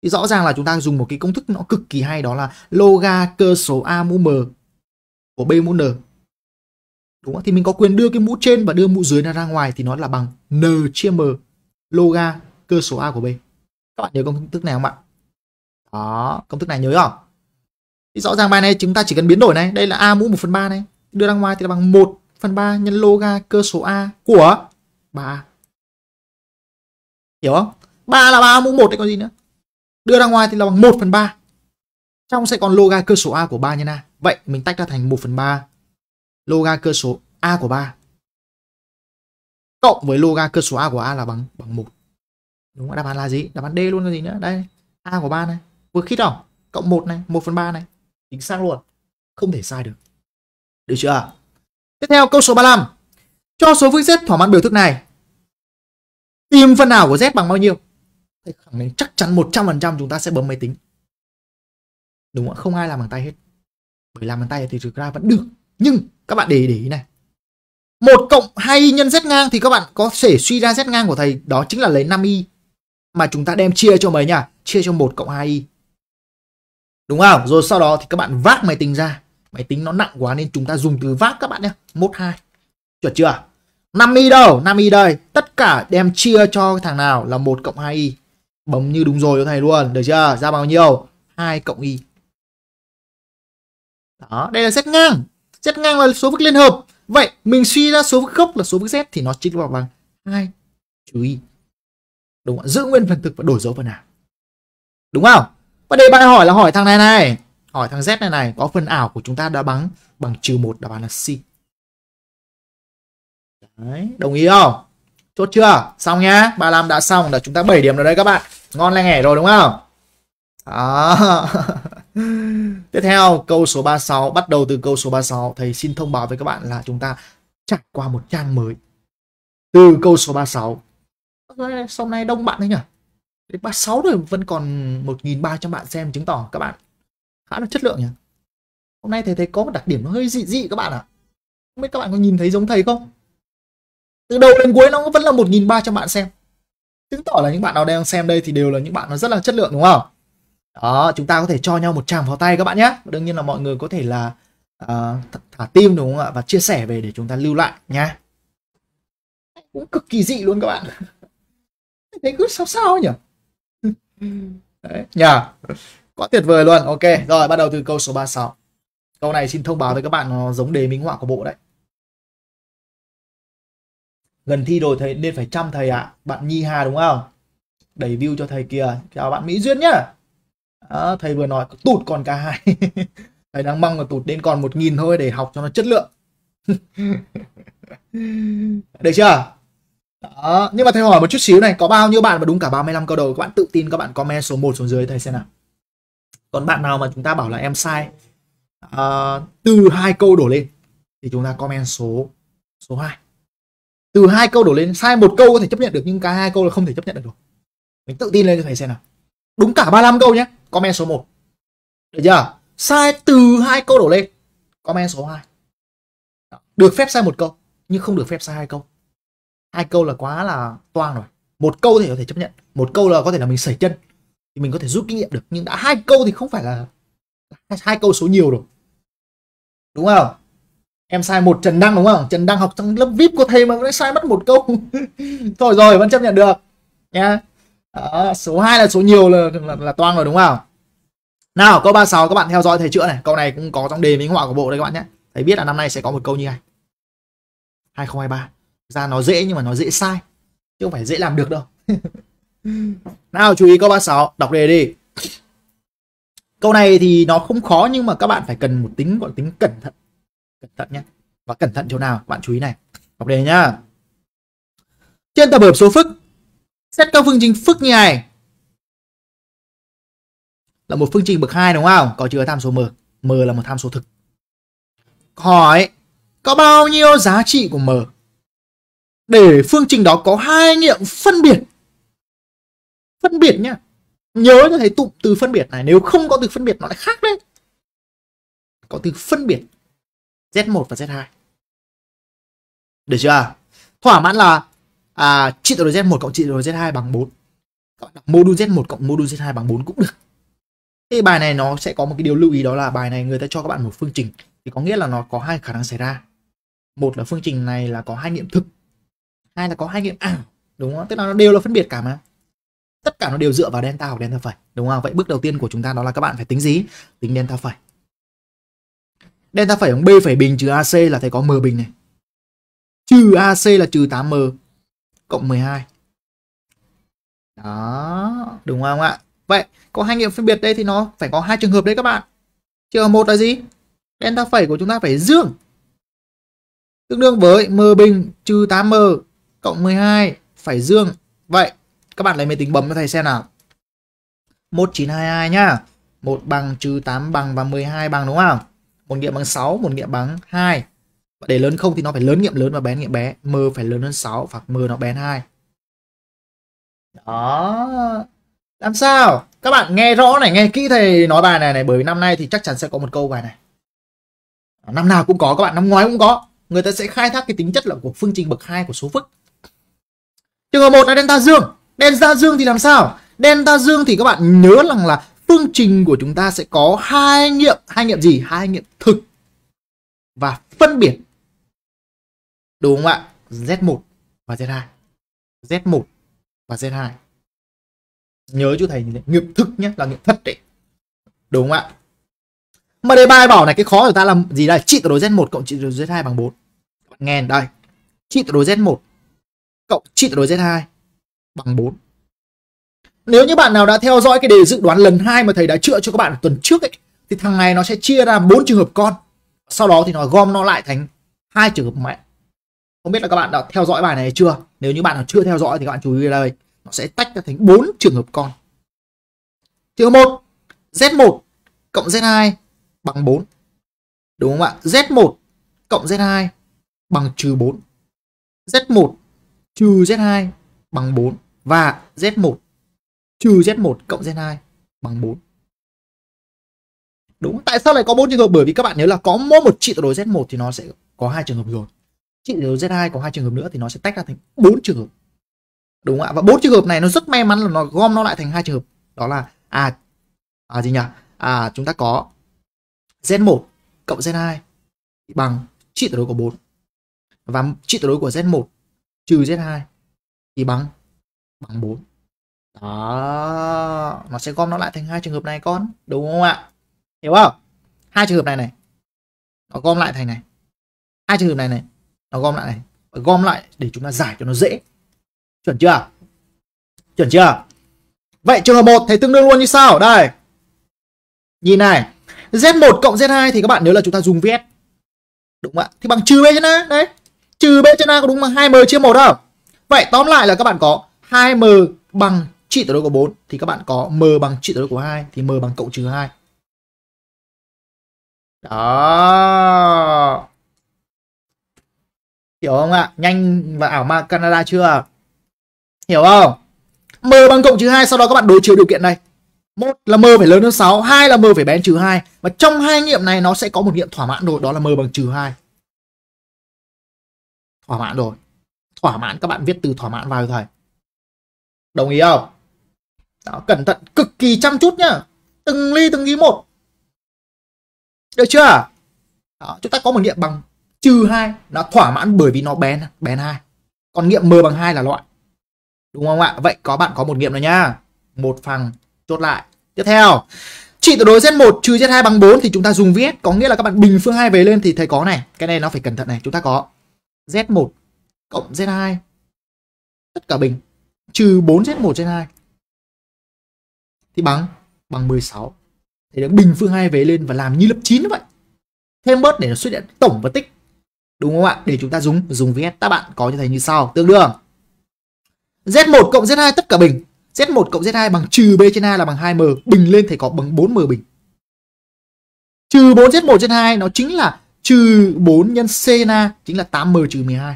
Thì rõ ràng là chúng ta dùng một cái công thức nó cực kỳ hay đó là loga cơ số A mũ M của B mũ N. Đúng không? Thì mình có quyền đưa cái mũ trên và đưa mũ dưới ra ngoài thì nó là bằng N chia M loga cơ số A của B. Các bạn nhớ công thức này không ạ? Đó, công thức này nhớ không? thì rõ ràng bài này chúng ta chỉ cần biến đổi này đây là a mũ 1 phần ba này đưa ra ngoài thì là bằng 1 phần 3 nhân loga cơ số a của 3 hiểu không 3 là 3 mũ 1 đấy còn gì nữa đưa ra ngoài thì là bằng 1 phần 3 trong sẽ còn loga cơ số a của 3 nhân a vậy mình tách ra thành 1 phần 3 loga cơ số a của 3 cộng với loga cơ số a của a là bằng bằng 1 đúng không? đáp án là gì đáp án d luôn cái gì nữa đây a của 3 này vừa khít không cộng 1 này 1 phần 3 này chính xác luôn không thể sai được được chưa tiếp theo câu số 35 cho số phương z thỏa mãn biểu thức này tìm phần nào của z bằng bao nhiêu thầy khẳng định chắc chắn 100% chúng ta sẽ bấm máy tính đúng không không ai làm bằng tay hết bởi làm bằng tay thì thực ra vẫn được nhưng các bạn để để ý này một cộng hai nhân z ngang thì các bạn có thể suy ra z ngang của thầy đó chính là lấy 5y mà chúng ta đem chia cho mấy nhỉ chia cho một cộng hai y đúng không rồi sau đó thì các bạn vác máy tính ra máy tính nó nặng quá nên chúng ta dùng từ vác các bạn nhé một hai chuẩn chưa 5 y đâu 5 y đây tất cả đem chia cho thằng nào là một cộng 2 y bấm như đúng rồi cho thầy luôn được chưa ra bao nhiêu 2 cộng y đó đây là xét ngang xét ngang là số vực liên hợp vậy mình suy ra số vực gốc là số vực z thì nó chính là bằng hai chú ý đúng không giữ nguyên phần thực và đổi dấu phần nào đúng không và đề bạn hỏi là hỏi thằng này này, hỏi thằng Z này này có phần ảo của chúng ta đã bắn bằng trừ 1 đáp án là C. Đấy, đồng ý không? Chốt chưa? Xong nhá, 35 đã xong là chúng ta 7 điểm rồi đấy các bạn. Ngon lành hẻ rồi đúng không? Đó. Tiếp theo câu số 36 bắt đầu từ câu số 36 thầy xin thông báo với các bạn là chúng ta trải qua một trang mới từ câu số 36 Xong nay đông bạn đấy nhỉ đến 36 rồi vẫn còn 1.300 bạn xem chứng tỏ các bạn khá là chất lượng nhỉ hôm nay thầy thấy có một đặc điểm nó hơi dị dị các bạn ạ à. không biết các bạn có nhìn thấy giống thầy không từ đầu đến cuối nó vẫn là 1.300 bạn xem chứng tỏ là những bạn nào đang xem đây thì đều là những bạn nó rất là chất lượng đúng không đó chúng ta có thể cho nhau một tràng vào tay các bạn nhé đương nhiên là mọi người có thể là uh, thả tim đúng không ạ và chia sẻ về để chúng ta lưu lại nhá cũng cực kỳ dị luôn các bạn thấy cứ sao sao nhỉ Đấy, nhờ quá tuyệt vời luôn ok rồi bắt đầu từ câu số 36 câu này xin thông báo với các bạn nó giống đề minh họa của bộ đấy gần thi rồi thầy nên phải chăm thầy ạ à. bạn nhi hà đúng không đẩy view cho thầy kia chào bạn mỹ duyên nhá à, thầy vừa nói tụt còn cả hai thầy đang mong là tụt đến còn một nghìn thôi để học cho nó chất lượng được chưa đó. Nhưng mà thầy hỏi một chút xíu này Có bao nhiêu bạn mà đúng cả 35 câu đầu Các bạn tự tin các bạn comment số 1 xuống dưới thầy xem nào Còn bạn nào mà chúng ta bảo là em sai uh, Từ hai câu đổ lên Thì chúng ta comment số số 2 Từ hai câu đổ lên Sai một câu có thể chấp nhận được Nhưng cả hai câu là không thể chấp nhận được rồi Mình tự tin lên cho thầy xem nào Đúng cả 35 câu nhé Comment số 1 Được chưa Sai từ hai câu đổ lên Comment số 2 Được phép sai một câu Nhưng không được phép sai hai câu hai câu là quá là toang rồi một câu thì có thể chấp nhận một câu là có thể là mình sẩy chân thì mình có thể rút kinh nghiệm được nhưng đã hai câu thì không phải là hai câu số nhiều rồi đúng không em sai một trần đăng đúng không trần đăng học trong lớp vip của thầy mà đã sai mất một câu thôi rồi vẫn chấp nhận được nha Đó, số 2 là số nhiều là, là là toang rồi đúng không nào câu 36 các bạn theo dõi thầy chữa này câu này cũng có trong đề minh họa của bộ đây các bạn nhé thầy biết là năm nay sẽ có một câu như này 2023 ra nó dễ nhưng mà nó dễ sai chứ không phải dễ làm được đâu nào chú ý câu 36 đọc đề đi câu này thì nó không khó nhưng mà các bạn phải cần một tính gọi tính cẩn thận cẩn thận nhé và cẩn thận chỗ nào bạn chú ý này đọc đề nhá trên tập hợp số phức xét các phương trình phức như này là một phương trình bậc hai đúng không có chứa tham số m m là một tham số thực hỏi có bao nhiêu giá trị của m để phương trình đó có hai nghiệm phân biệt phân biệt nhá nhớ cho thầy tụm từ phân biệt này nếu không có từ phân biệt nó lại khác đấy có từ phân biệt z1 và z2 được chưa thỏa mãn là à, trị độ z1 cộng trị độ z2 bằng 4 module z1 cộng module z2 bằng 4 cũng được thì bài này nó sẽ có một cái điều lưu ý đó là bài này người ta cho các bạn một phương trình thì có nghĩa là nó có hai khả năng xảy ra một là phương trình này là có hai nghiệm thực hai là có hai nghiệm ảo à, đúng không tức là nó đều là phân biệt cả mà tất cả nó đều dựa vào delta hoặc delta phẩy đúng không vậy bước đầu tiên của chúng ta đó là các bạn phải tính gì tính delta phẩy delta phẩy bằng b phẩy bình trừ ac là thấy có m bình này trừ ac là trừ 8m cộng 12 đó đúng không ạ vậy có hai nghiệm phân biệt đây thì nó phải có hai trường hợp đấy các bạn trường hợp một là gì delta phẩy của chúng ta phải dương tương đương với m bình trừ 8m cộng 12 phải dương. Vậy các bạn lấy máy tính bấm cho thầy xem nào. 1922 nhá. 1 bằng trừ 8 bằng và 12 bằng đúng không? Một nghiệm bằng 6, một nghiệm bằng 2. Để lớn không thì nó phải lớn nghiệm lớn và bé nghiệm bé. M phải lớn hơn 6 hoặc M nó bé hơn 2. Đó. Làm sao? Các bạn nghe rõ này, nghe kỹ thầy nói bài này này. Bởi vì năm nay thì chắc chắn sẽ có một câu bài này. Năm nào cũng có các bạn, năm ngoái cũng có. Người ta sẽ khai thác cái tính chất là của phương trình bậc 2 của số phức Trường hợp 1 là delta dương. Delta dương thì làm sao? Delta dương thì các bạn nhớ rằng là phương trình của chúng ta sẽ có hai nghiệm, hai nghiệm gì? Hai nghiệm thực và phân biệt. Đúng không ạ? Z1 và Z2. Z1 và Z2. Nhớ chú thầy nghiệm thực nhé, là nghiệm thật đấy. Đúng không ạ? Mà đề bài bảo này cái khó của ta là gì đây? Trị tuyệt đối Z1 cộng trị tuyệt đối Z2 bằng 4. Các bạn nghe đây. Trị tuyệt đối Z1 cộng trị đối Z2 bằng 4. Nếu như bạn nào đã theo dõi cái đề dự đoán lần 2 mà thầy đã chữa cho các bạn tuần trước ấy, thì thằng này nó sẽ chia ra bốn trường hợp con. Sau đó thì nó gom nó lại thành hai trường hợp mẹ. Không biết là các bạn đã theo dõi bài này chưa? Nếu như bạn nào chưa theo dõi thì các bạn chú ý đây, nó sẽ tách ra thành bốn trường hợp con. Trường hợp 1, Z1 cộng Z2 bằng 4. Đúng không ạ? Z1 cộng Z2 bằng trừ 4. Z1 trừ Z2 bằng 4 và Z1 trừ Z1 cộng Z2 bằng 4. Đúng, tại sao lại có bốn trường hợp? Bởi vì các bạn nhớ là có mỗi một trị tuyệt đối Z1 thì nó sẽ có hai trường hợp rồi. Trị tuyệt đối Z2 có hai trường hợp nữa thì nó sẽ tách ra thành bốn trường hợp. Đúng ạ? Và bốn trường hợp này nó rất may mắn là nó gom nó lại thành hai trường hợp. Đó là à à gì nhỉ? À chúng ta có Z1 cộng Z2 bằng trị tuyệt đối của 4 và trị tuyệt đối của Z1 trừ Z2 thì bằng bằng 4 đó nó sẽ gom nó lại thành hai trường hợp này con đúng không ạ hiểu không hai trường hợp này này nó gom lại thành này hai trường hợp này này nó gom lại này gom lại để chúng ta giải cho nó dễ chuẩn chưa chuẩn chưa vậy trường hợp 1 thì tương đương luôn như sau đây nhìn này z1 cộng z2 thì các bạn nếu là chúng ta dùng vs đúng không ạ thì bằng trừ b trên a đấy trừ b trên a có đúng bằng 2m chia 1 không? Vậy tóm lại là các bạn có 2m bằng trị tuyệt đối của 4 thì các bạn có m bằng trị tuyệt đối của 2 thì m bằng cộng trừ 2. Đó. Hiểu không ạ? Nhanh và ảo ma Canada chưa? Hiểu không? M bằng cộng trừ 2 sau đó các bạn đối chiếu điều kiện này. Một là m phải lớn hơn 6, hai là m phải bé hơn trừ 2 và trong hai nghiệm này nó sẽ có một nghiệm thỏa mãn rồi đó là m bằng trừ 2 thỏa mãn rồi thỏa mãn các bạn viết từ thỏa mãn vào thầy đồng ý không đó cẩn thận cực kỳ chăm chút nhá từng ly từng ý một được chưa đó, chúng ta có một nghiệm bằng trừ hai nó thỏa mãn bởi vì nó bén bén hai còn nghiệm m bằng hai là loại đúng không ạ vậy có bạn có một nghiệm rồi nhá một phần chốt lại tiếp theo trị tuyệt đối z1 trừ z2 bằng 4 thì chúng ta dùng viết có nghĩa là các bạn bình phương hai về lên thì thầy có này cái này nó phải cẩn thận này chúng ta có Z1 cộng Z2 tất cả bình trừ 4 Z1 trên 2 thì bằng bằng 16 thì được bình phương 2 về lên và làm như lớp 9 vậy thêm bớt để nó xuất hiện tổng và tích đúng không ạ để chúng ta dùng dùng viết các bạn có như thế như sau tương đương Z1 cộng Z2 tất cả bình Z1 cộng Z2 bằng trừ B trên 2 là bằng 2M bình lên thì có bằng 4M bình trừ 4 Z1 trên 2 nó chính là trừ 4 nhân Cna chính là 8m trừ 12.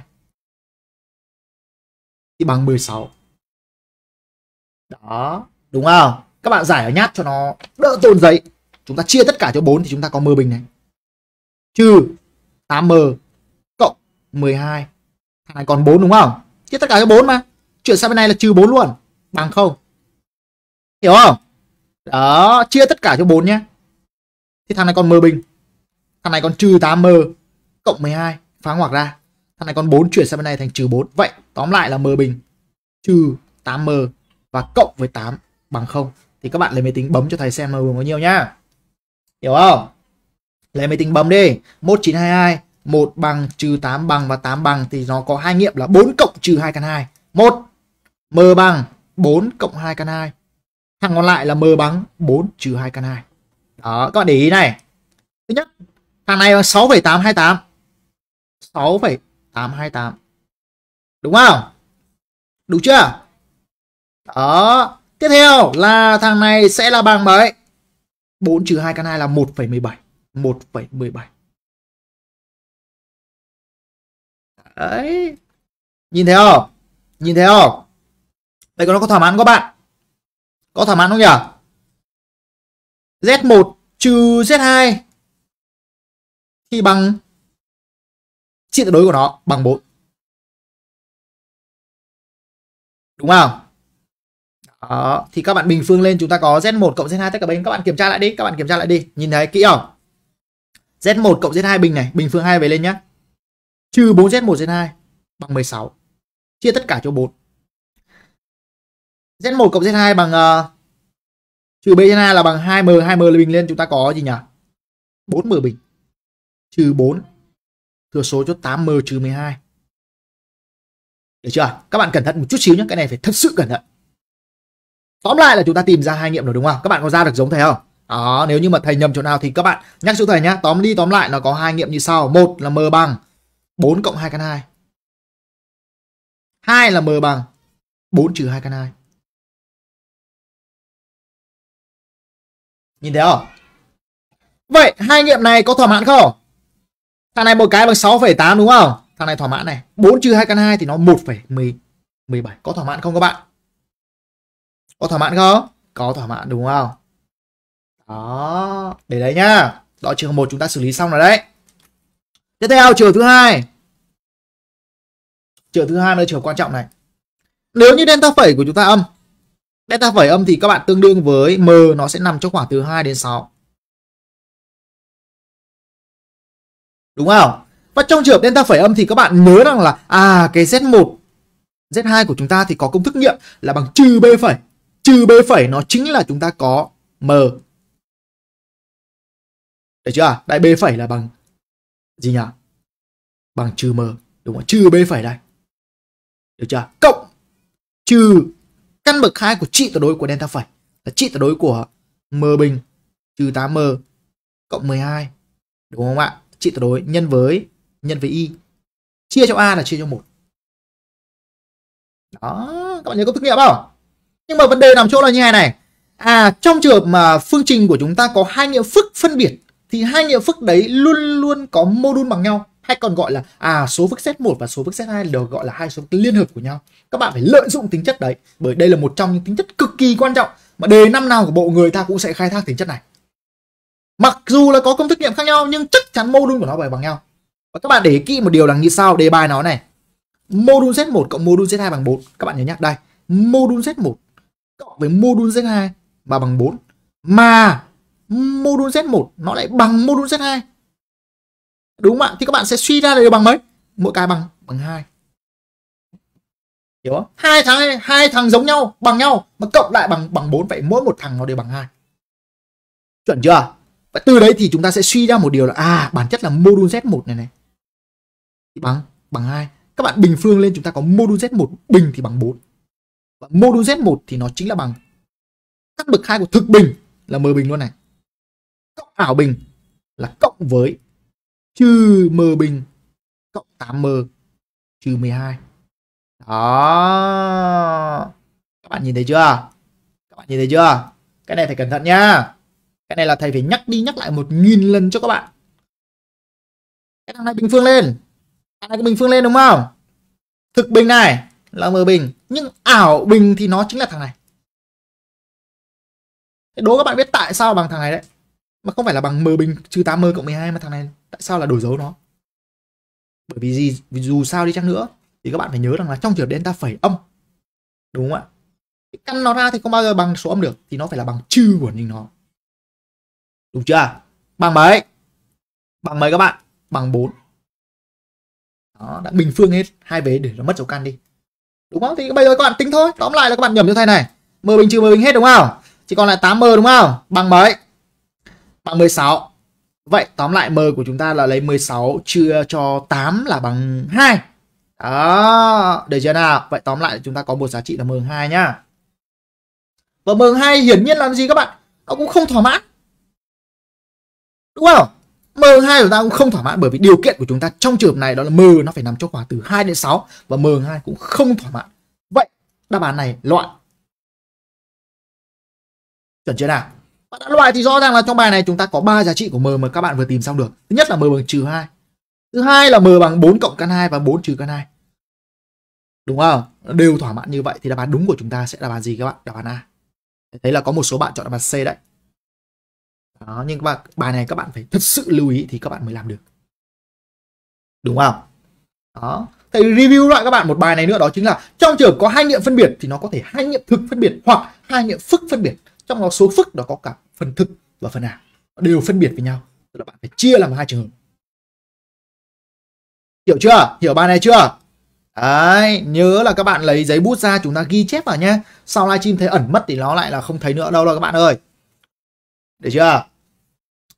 Thì bằng 16. Đó, đúng không? Các bạn giải ở nhát cho nó đỡ tồn giấy. Chúng ta chia tất cả cho 4 thì chúng ta có m bình này. Trừ 8m cộng 12. Thằng này còn 4 đúng không? Chia tất cả cho 4 mà. Chuyển sang bên này là trừ 4 luôn. Bằng không. Hiểu không? Đó, chia tất cả cho 4 nhé. Thì thằng này còn m bình Thằng này còn trừ 8M cộng 12 phá ngoặc ra. Thằng này còn 4 chuyển sang bên này thành trừ 4. Vậy tóm lại là M bình trừ 8M và cộng với 8 bằng 0. Thì các bạn lấy máy tính bấm cho thầy xem M bao nhiêu nhá. Hiểu không? Lấy máy tính bấm đi. 1922 1 bằng trừ 8 bằng và 8 bằng thì nó có hai nghiệm là 4 cộng trừ 2 căn 2. 1 M bằng 4 cộng 2 căn 2. Thằng còn lại là M bằng 4 trừ 2 căn 2. Đó, các bạn để ý này. Thứ nhất, Thằng này bằng 6,828. 6,828. Đúng không? Đúng chưa? Đó. Tiếp theo là thằng này sẽ là bằng mấy? 4 trừ 2 căn 2 là 1,17. 1,17. Đấy. Nhìn thấy không? Nhìn thấy không? đây có nó có thỏa mãn các bạn. Có thỏa mãn không nhỉ? Z1 trừ Z2 thì bằng trị tuyệt đối của nó bằng 4. Đúng không? Đó. Thì các bạn bình phương lên chúng ta có Z1 cộng Z2 tất cả bình. Các bạn kiểm tra lại đi. Các bạn kiểm tra lại đi. Nhìn thấy kỹ không? Z1 cộng Z2 bình này. Bình phương 2 về lên nhé. Trừ 4Z1 Z2 bằng 16. Chia tất cả cho 4. Z1 cộng Z2 bằng uh, trừ B trên 2 là bằng 2M. 2M là bình lên chúng ta có gì nhỉ? 4M bình trừ 4 thừa số cho 8m trừ 12 được chưa các bạn cẩn thận một chút xíu nhé cái này phải thật sự cẩn thận tóm lại là chúng ta tìm ra hai nghiệm rồi đúng không các bạn có ra được giống thầy không đó nếu như mà thầy nhầm chỗ nào thì các bạn nhắc chỗ thầy nhé tóm đi tóm lại nó có hai nghiệm như sau một là m bằng 4 cộng 2 căn 2 hai là m bằng 4 trừ 2 căn 2 nhìn thấy không vậy hai nghiệm này có thỏa mãn không Thằng này một cái bằng 6,8 đúng không? Thằng này thỏa mãn này. 4 trừ 2 căn 2 thì nó 1,17. Có thỏa mãn không các bạn? Có thỏa mãn không? Có thỏa mãn đúng không? Đó, để đấy nhá. Đó trường hợp 1 chúng ta xử lý xong rồi đấy. Tiếp theo trường thứ hai. Trường thứ hai là trường quan trọng này. Nếu như delta phẩy của chúng ta âm, delta phẩy âm thì các bạn tương đương với m nó sẽ nằm trong khoảng từ 2 đến 6. đúng không và trong trường hợp delta phẩy âm thì các bạn nhớ rằng là à cái z1 z2 của chúng ta thì có công thức nghiệm là bằng trừ b phẩy trừ b phẩy nó chính là chúng ta có m được chưa Đại B phẩy là bằng gì nhỉ? Bằng trừ M. Đúng không? Trừ B phẩy đây. Được chưa? Cộng trừ căn bậc 2 của trị tuyệt đối của delta phẩy là trị tuyệt đối của M bình trừ 8M cộng 12. Đúng không ạ? trị tuyệt đối nhân với nhân với y chia cho a là chia cho một đó các bạn nhớ công thức nghiệm không nhưng mà vấn đề nằm chỗ là như này này à trong trường hợp mà phương trình của chúng ta có hai nghiệm phức phân biệt thì hai nghiệm phức đấy luôn luôn có mô đun bằng nhau hay còn gọi là à số phức Z1 và số phức Z2 đều gọi là hai số phức liên hợp của nhau. Các bạn phải lợi dụng tính chất đấy bởi đây là một trong những tính chất cực kỳ quan trọng mà đề năm nào của bộ người ta cũng sẽ khai thác tính chất này mặc dù là có công thức nghiệm khác nhau nhưng chắc chắn mô đun của nó phải bằng nhau và các bạn để kỹ một điều là như sau đề bài nó này mô đun z1 cộng mô đun z2 bằng 4 các bạn nhớ nhắc đây mô đun z1 cộng với mô đun z2 mà bằng 4 mà mô đun z1 nó lại bằng mô đun z2 đúng không ạ thì các bạn sẽ suy ra là bằng mấy mỗi cái bằng bằng hai hiểu không hai thằng hai thằng giống nhau bằng nhau mà cộng lại bằng bằng bốn vậy mỗi một thằng nó đều bằng hai chuẩn chưa và từ đấy thì chúng ta sẽ suy ra một điều là à bản chất là module z1 này này thì bằng bằng hai các bạn bình phương lên chúng ta có module z1 bình thì bằng 4 và module z1 thì nó chính là bằng các bậc hai của thực bình là m bình luôn này cộng ảo bình là cộng với trừ m bình cộng 8m trừ 12 đó các bạn nhìn thấy chưa các bạn nhìn thấy chưa cái này phải cẩn thận nhá cái này là thầy phải nhắc đi nhắc lại một nghìn lần cho các bạn cái thằng này bình phương lên thằng này bình phương lên đúng không thực bình này là m bình nhưng ảo bình thì nó chính là thằng này đố các bạn biết tại sao bằng thằng này đấy mà không phải là bằng m bình trừ tám m cộng 12 mà thằng này tại sao là đổi dấu nó bởi vì gì vì dù sao đi chăng nữa thì các bạn phải nhớ rằng là trong trường delta phẩy âm đúng không ạ căn nó ra thì không bao giờ bằng số âm được thì nó phải là bằng trừ của mình nó Đúng chưa? Bằng mấy? Bằng mấy các bạn? Bằng 4. Đó, đã bình phương hết hai vế để nó mất dấu căn đi. Đúng không? Thì bây giờ các bạn tính thôi. Tóm lại là các bạn nhầm như thế này. M bình trừ M bình hết đúng không? Chỉ còn lại 8M đúng không? Bằng mấy? Bằng 16. Vậy tóm lại M của chúng ta là lấy 16 chia cho 8 là bằng 2. Đó, để chưa nào? Vậy tóm lại chúng ta có một giá trị là M2 nhá. Và M2 hiển nhiên là gì các bạn? Nó cũng không thỏa mãn Đúng không? M2 của ta cũng không thỏa mãn bởi vì điều kiện của chúng ta trong trường hợp này đó là M nó phải nằm trong khoảng từ 2 đến 6 và M2 cũng không thỏa mãn. Vậy đáp án này loại. Chuẩn chưa nào? Và đã loại thì rõ ràng là trong bài này chúng ta có 3 giá trị của M mà các bạn vừa tìm xong được. Thứ nhất là M bằng trừ 2. Thứ hai là M bằng 4 cộng căn 2 và 4 trừ căn 2. Đúng không? Đều thỏa mãn như vậy thì đáp án đúng của chúng ta sẽ là đáp án gì các bạn? Đáp án A. Thấy là có một số bạn chọn đáp án C đấy đó nhưng mà bài này các bạn phải thật sự lưu ý thì các bạn mới làm được đúng không đó thầy review lại các bạn một bài này nữa đó chính là trong trường có hai nghiệm phân biệt thì nó có thể hai nghiệm thực phân biệt hoặc hai nghiệm phức phân biệt trong đó số phức đó có cả phần thực và phần ảo à. đều phân biệt với nhau tức là bạn phải chia làm hai trường hợp hiểu chưa hiểu bài này chưa Đấy, nhớ là các bạn lấy giấy bút ra chúng ta ghi chép vào nhé. Sau livestream thấy ẩn mất thì nó lại là không thấy nữa đâu rồi các bạn ơi. Được chưa?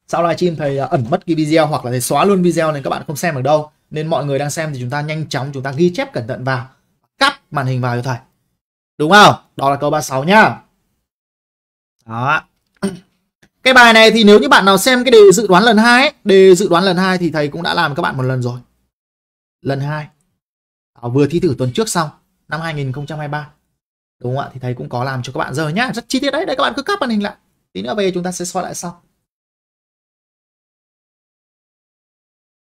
sau livestream thầy à, ẩn mất cái video hoặc là thầy xóa luôn video nên các bạn không xem được đâu nên mọi người đang xem thì chúng ta nhanh chóng chúng ta ghi chép cẩn thận vào cắt màn hình vào cho thầy đúng không đó là câu 36 nhá đó cái bài này thì nếu như bạn nào xem cái đề dự đoán lần hai đề dự đoán lần hai thì thầy cũng đã làm các bạn một lần rồi lần hai à, vừa thi thử tuần trước xong năm 2023 đúng không ạ thì thầy cũng có làm cho các bạn rồi nhá rất chi tiết đấy đấy các bạn cứ cắt màn hình lại tí nữa về chúng ta sẽ soi lại sau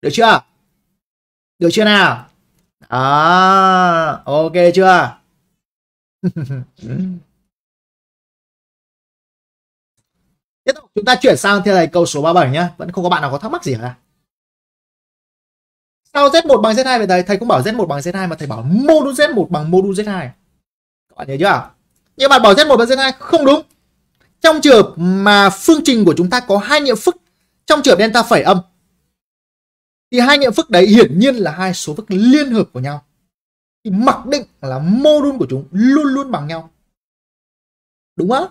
Được chưa? Được chưa nào? À, ok chưa? Tiếp tục chúng ta chuyển sang theo này câu số 37 nhé. Vẫn không có bạn nào có thắc mắc gì cả. Sau Z1 bằng Z2 về thầy, thầy cũng bảo Z1 bằng Z2 mà thầy bảo modulus Z1 bằng modulus Z2. Các bạn nhớ chưa? Nhưng mà bảo Z1 bằng Z2 không đúng. Trong trường hợp mà phương trình của chúng ta có hai nghiệm phức trong trường hợp delta phẩy âm thì hai nghiệm phức đấy hiển nhiên là hai số phức liên hợp của nhau thì mặc định là mô đun của chúng luôn luôn bằng nhau đúng không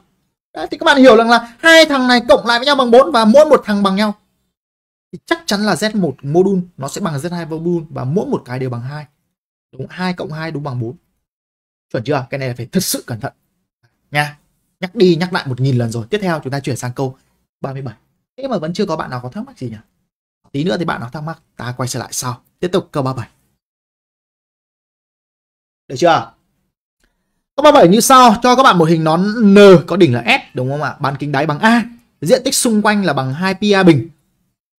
thì các bạn hiểu rằng là hai thằng này cộng lại với nhau bằng 4 và mỗi một thằng bằng nhau thì chắc chắn là Z1 module nó sẽ bằng Z2 module và mỗi một cái đều bằng hai Đúng hai cộng hai đúng bằng 4. Chuẩn chưa? Cái này phải thật sự cẩn thận. Nha. Nhắc đi nhắc lại một nghìn lần rồi. Tiếp theo chúng ta chuyển sang câu 37. Thế mà vẫn chưa có bạn nào có thắc mắc gì nhỉ? tí nữa thì bạn nào thắc mắc ta quay trở lại sau tiếp tục câu 37 được chưa câu 37 như sau cho các bạn một hình nón N có đỉnh là S đúng không ạ bán kính đáy bằng A diện tích xung quanh là bằng 2 pi A bình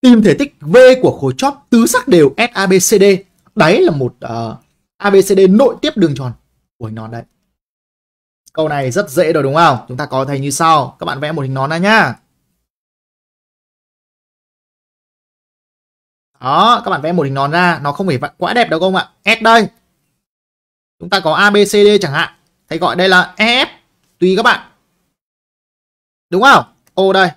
tìm thể tích V của khối chóp tứ sắc đều SABCD đáy là một uh, ờ, ABCD nội tiếp đường tròn của hình nón đấy câu này rất dễ rồi đúng không chúng ta có thấy như sau các bạn vẽ một hình nón ra nhá đó các bạn vẽ một hình nón ra nó không phải quá đẹp đâu không ạ s đây chúng ta có abcd chẳng hạn hãy gọi đây là ef tùy các bạn đúng không ô đây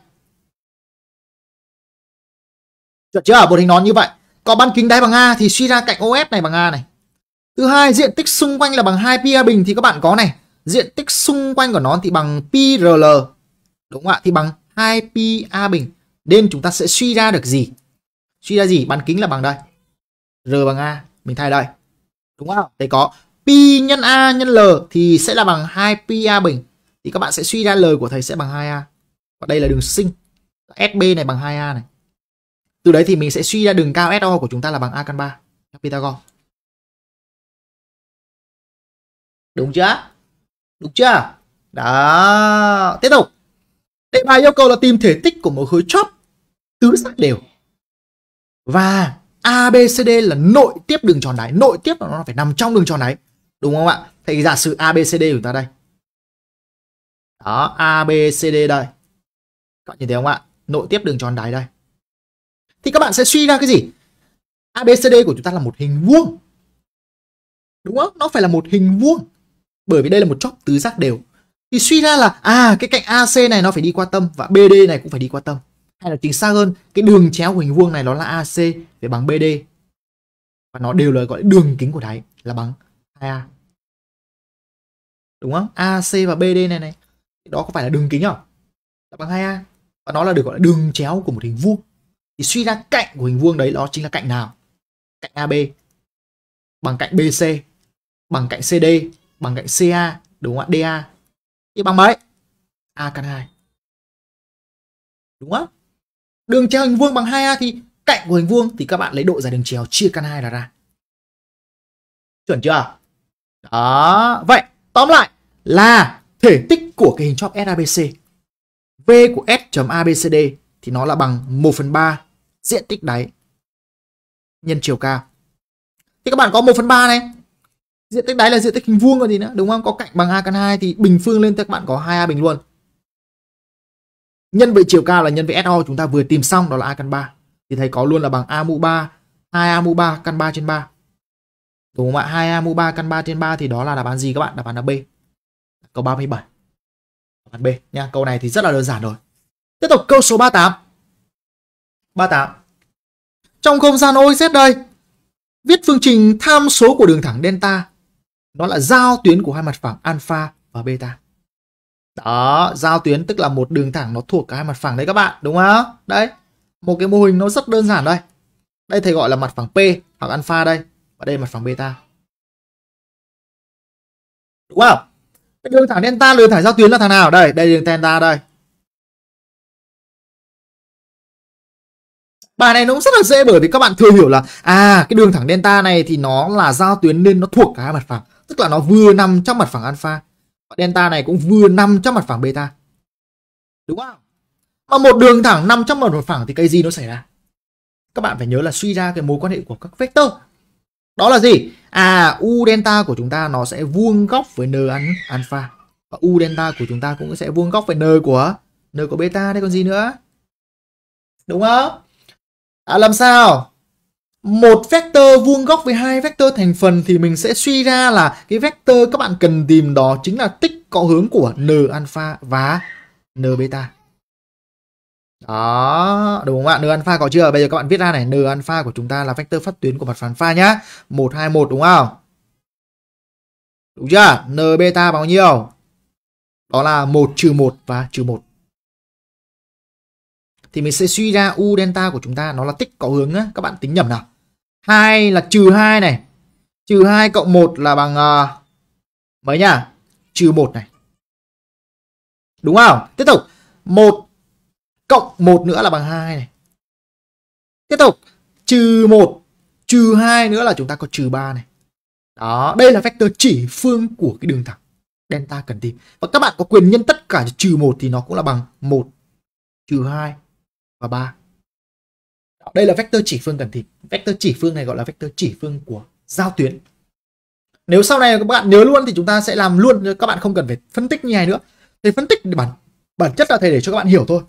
chuẩn chưa một hình nón như vậy có bán kính đáy bằng a thì suy ra cạnh of này bằng a này thứ hai diện tích xung quanh là bằng 2 pi a bình thì các bạn có này diện tích xung quanh của nó thì bằng pi rl đúng không ạ thì bằng 2 pi a bình nên chúng ta sẽ suy ra được gì suy ra gì bán kính là bằng đây r bằng a mình thay đây đúng không thấy có pi nhân a nhân l thì sẽ là bằng 2 pi a bình thì các bạn sẽ suy ra lời của thầy sẽ bằng 2 a và đây là đường sinh sb này bằng 2 a này từ đấy thì mình sẽ suy ra đường cao so của chúng ta là bằng a căn 3 theo pythagore đúng chưa đúng chưa đó tiếp tục đề bài yêu cầu là tìm thể tích của một khối chóp tứ giác đều và ABCD là nội tiếp đường tròn đáy nội tiếp là nó phải nằm trong đường tròn đáy đúng không ạ thì giả sử ABCD của chúng ta đây đó ABCD đây các bạn nhìn thấy không ạ nội tiếp đường tròn đáy đây thì các bạn sẽ suy ra cái gì ABCD của chúng ta là một hình vuông đúng không nó phải là một hình vuông bởi vì đây là một chóp tứ giác đều thì suy ra là à cái cạnh AC này nó phải đi qua tâm và BD này cũng phải đi qua tâm hay là chính xác hơn cái đường chéo của hình vuông này nó là AC để bằng BD và nó đều là gọi là đường kính của đáy là bằng 2A đúng không AC và BD này này đó có phải là đường kính không là bằng 2A và nó là được gọi là đường chéo của một hình vuông thì suy ra cạnh của hình vuông đấy đó chính là cạnh nào cạnh AB bằng cạnh BC bằng cạnh CD bằng cạnh CA đúng không ạ DA thì bằng mấy A căn 2 đúng không đường chéo hình vuông bằng 2a thì cạnh của hình vuông thì các bạn lấy độ dài đường chéo chia căn hai là ra chuẩn chưa đó vậy tóm lại là thể tích của cái hình chóp SABC V của S.ABCD thì nó là bằng 1 phần 3 diện tích đáy nhân chiều cao. Thì các bạn có 1 phần 3 này. Diện tích đáy là diện tích hình vuông còn gì nữa, đúng không? Có cạnh bằng A căn 2 thì bình phương lên thì các bạn có 2A bình luôn nhân với chiều cao là nhân với SO chúng ta vừa tìm xong đó là A căn 3 thì thầy có luôn là bằng A mũ 3 2 A mũ 3 căn 3 trên 3 đúng không ạ 2 A mũ 3 căn 3 trên 3 thì đó là đáp án gì các bạn đáp án là B câu 37 đáp án B nha câu này thì rất là đơn giản rồi tiếp tục câu số 38 38 trong không gian ôi đây viết phương trình tham số của đường thẳng delta đó là giao tuyến của hai mặt phẳng alpha và beta đó, giao tuyến tức là một đường thẳng nó thuộc cả hai mặt phẳng đấy các bạn, đúng không? Đấy, một cái mô hình nó rất đơn giản đây. Đây thầy gọi là mặt phẳng P hoặc alpha đây, và đây là mặt phẳng beta. Đúng không? Cái đường thẳng delta, đường thẳng giao tuyến là thằng nào? Đây, đây đường delta đây. Bài này nó cũng rất là dễ bởi vì các bạn thừa hiểu là à cái đường thẳng delta này thì nó là giao tuyến nên nó thuộc cả hai mặt phẳng, tức là nó vừa nằm trong mặt phẳng alpha delta này cũng vừa nằm trong mặt phẳng beta đúng không mà một đường thẳng nằm trong một phẳng thì cái gì nó xảy ra các bạn phải nhớ là suy ra cái mối quan hệ của các vector đó là gì à u delta của chúng ta nó sẽ vuông góc với n an, alpha và u delta của chúng ta cũng sẽ vuông góc với n của n của beta đấy còn gì nữa đúng không à, làm sao một vector vuông góc với hai vector thành phần thì mình sẽ suy ra là cái vector các bạn cần tìm đó chính là tích có hướng của n alpha và n beta. Đó, đúng không ạ? N alpha có chưa? Bây giờ các bạn viết ra này, n alpha của chúng ta là vector phát tuyến của mặt phẳng pha nhá. 1 2 1 đúng không? Đúng chưa? N beta bao nhiêu? Đó là 1 trừ 1 và trừ 1 thì mình sẽ suy ra u delta của chúng ta nó là tích có hướng á các bạn tính nhầm nào 2 là trừ 2 này. Trừ 2 cộng 1 là bằng uh, mấy nhỉ? Trừ 1 này. Đúng không? Tiếp tục. 1 cộng 1 nữa là bằng 2 này. Tiếp tục. Trừ 1 trừ 2 nữa là chúng ta có trừ 3 này. Đó, đây là vector chỉ phương của cái đường thẳng delta cần tìm. Và các bạn có quyền nhân tất cả trừ 1 thì nó cũng là bằng 1 trừ 2 và 3 đây là vector chỉ phương cần thịt vector chỉ phương này gọi là vector chỉ phương của giao tuyến nếu sau này các bạn nhớ luôn thì chúng ta sẽ làm luôn các bạn không cần phải phân tích như này nữa thì phân tích bản bản chất là thầy để cho các bạn hiểu thôi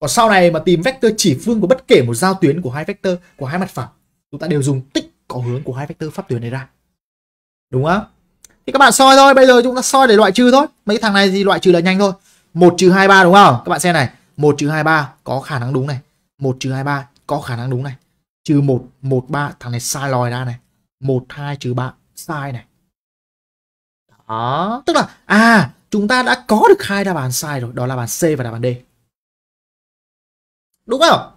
còn sau này mà tìm vector chỉ phương của bất kể một giao tuyến của hai vector của hai mặt phẳng chúng ta đều dùng tích có hướng của hai vector pháp tuyến này ra đúng không thì các bạn soi thôi bây giờ chúng ta soi để loại trừ thôi mấy thằng này thì loại trừ là nhanh thôi một trừ hai ba đúng không các bạn xem này một trừ hai ba có khả năng đúng này một trừ hai ba có khả năng đúng này trừ một một ba thằng này sai lòi ra này một hai trừ ba sai này đó tức là à chúng ta đã có được hai đáp án sai rồi đó là bàn C và đáp án D đúng không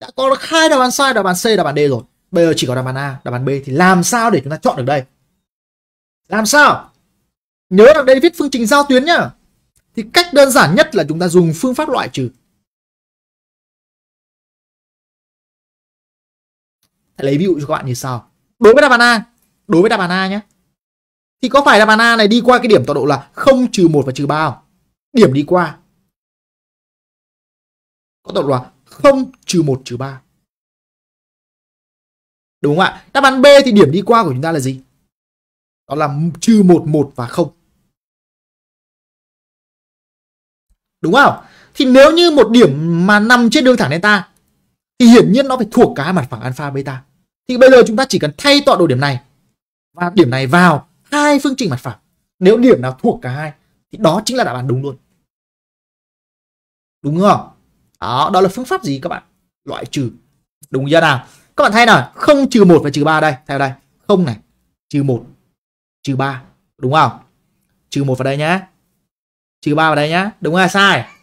đã có được hai đáp án sai đáp án C đáp án D rồi bây giờ chỉ có đáp án A đáp án B thì làm sao để chúng ta chọn được đây làm sao nhớ là đây viết phương trình giao tuyến nhá thì cách đơn giản nhất là chúng ta dùng phương pháp loại trừ lấy ví dụ cho các bạn như sau. Đối với đáp án A, đối với đáp án A nhé. Thì có phải đáp án A này đi qua cái điểm tọa độ là không trừ một và trừ ba không? Điểm đi qua. Có tọa độ là 0 trừ một trừ ba. Đúng không ạ? Đáp án B thì điểm đi qua của chúng ta là gì? Đó là trừ một một và không. Đúng không? Thì nếu như một điểm mà nằm trên đường thẳng delta thì hiển nhiên nó phải thuộc cái mặt phẳng alpha beta. Thì bây giờ chúng ta chỉ cần thay tọa độ điểm này và điểm này vào hai phương trình mặt phẳng. Nếu điểm nào thuộc cả hai thì đó chính là đáp án đúng luôn. Đúng không? Đó, đó là phương pháp gì các bạn? Loại trừ. Đúng chưa nào? Các bạn thay nào, không trừ một và trừ ba đây, theo đây. Không này, trừ một trừ ba đúng không? Trừ một vào đây nhá. Trừ ba vào đây nhá. Đúng hay sai?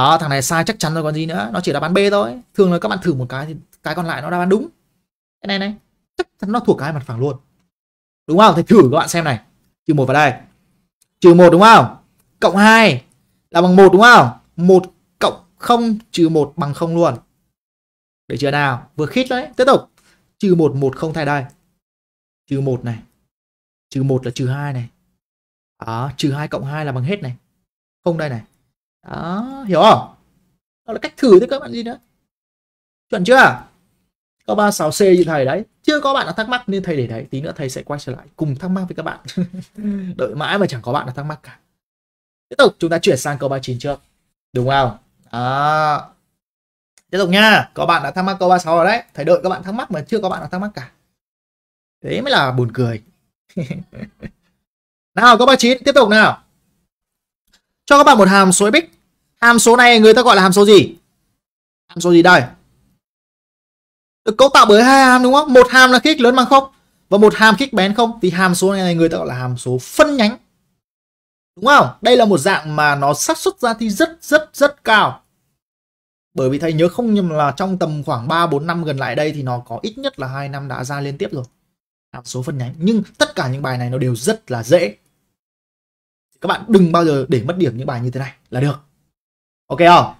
à, thằng này sai chắc chắn rồi còn gì nữa nó chỉ là bán b thôi thường là các bạn thử một cái thì cái còn lại nó đã bán đúng cái này này chắc chắn nó thuộc cái mặt phẳng luôn đúng không thì thử các bạn xem này trừ một vào đây trừ một đúng không cộng 2 là bằng một đúng không một cộng không trừ một bằng không luôn để chưa nào vừa khít đấy tiếp tục trừ một một không thay đây trừ một này trừ một là trừ hai này đó, ờ, trừ hai cộng hai là bằng hết này không đây này đó hiểu không đó là cách thử thôi các bạn gì nữa chuẩn chưa có 36 c như thầy đấy chưa có bạn nào thắc mắc nên thầy để đấy tí nữa thầy sẽ quay trở lại cùng thắc mắc với các bạn ừ. đợi mãi mà chẳng có bạn nào thắc mắc cả tiếp tục chúng ta chuyển sang câu 39 trước đúng không đó tiếp tục nha có bạn đã thắc mắc câu 36 rồi đấy thầy đợi các bạn thắc mắc mà chưa có bạn nào thắc mắc cả thế mới là buồn cười nào câu 39 tiếp tục nào cho các bạn một hàm số bích hàm số này người ta gọi là hàm số gì hàm số gì đây được cấu tạo bởi hai hàm đúng không một hàm là khích lớn bằng không và một hàm khích bén không thì hàm số này người ta gọi là hàm số phân nhánh đúng không đây là một dạng mà nó xác suất ra thì rất rất rất cao bởi vì thầy nhớ không nhầm là trong tầm khoảng 3 4 năm gần lại đây thì nó có ít nhất là hai năm đã ra liên tiếp rồi hàm số phân nhánh nhưng tất cả những bài này nó đều rất là dễ các bạn đừng bao giờ để mất điểm những bài như thế này là được Ok không?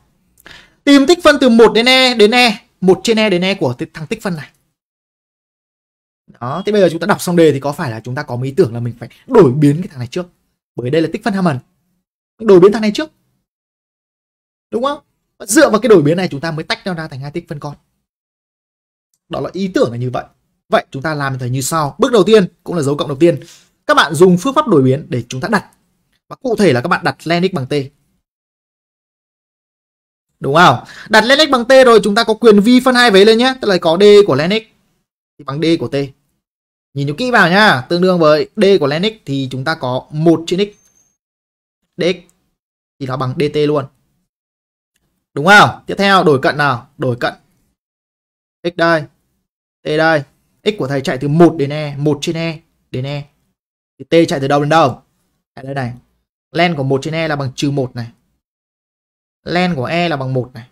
Tìm tích phân từ 1 đến E đến E, 1 trên E đến E của thằng tích phân này. Đó, thế bây giờ chúng ta đọc xong đề thì có phải là chúng ta có ý tưởng là mình phải đổi biến cái thằng này trước. Bởi đây là tích phân Hammond. Đổi biến thằng này trước. Đúng không? dựa vào cái đổi biến này chúng ta mới tách nó ra thành hai tích phân con. Đó là ý tưởng là như vậy. Vậy chúng ta làm thì như sau. Bước đầu tiên cũng là dấu cộng đầu tiên. Các bạn dùng phương pháp đổi biến để chúng ta đặt. Và cụ thể là các bạn đặt Lenix bằng T đúng không đặt len x bằng t rồi chúng ta có quyền vi phân hai vế lên nhé tức là có d của len x thì bằng d của t nhìn cho kỹ vào nhá tương đương với d của len x thì chúng ta có 1 trên x dx thì nó bằng dt luôn đúng không tiếp theo đổi cận nào đổi cận x đây t đây x của thầy chạy từ 1 đến e 1 trên e đến e thì t chạy từ đâu đến đâu đây này len của 1 trên e là bằng trừ 1 này len của e là bằng một này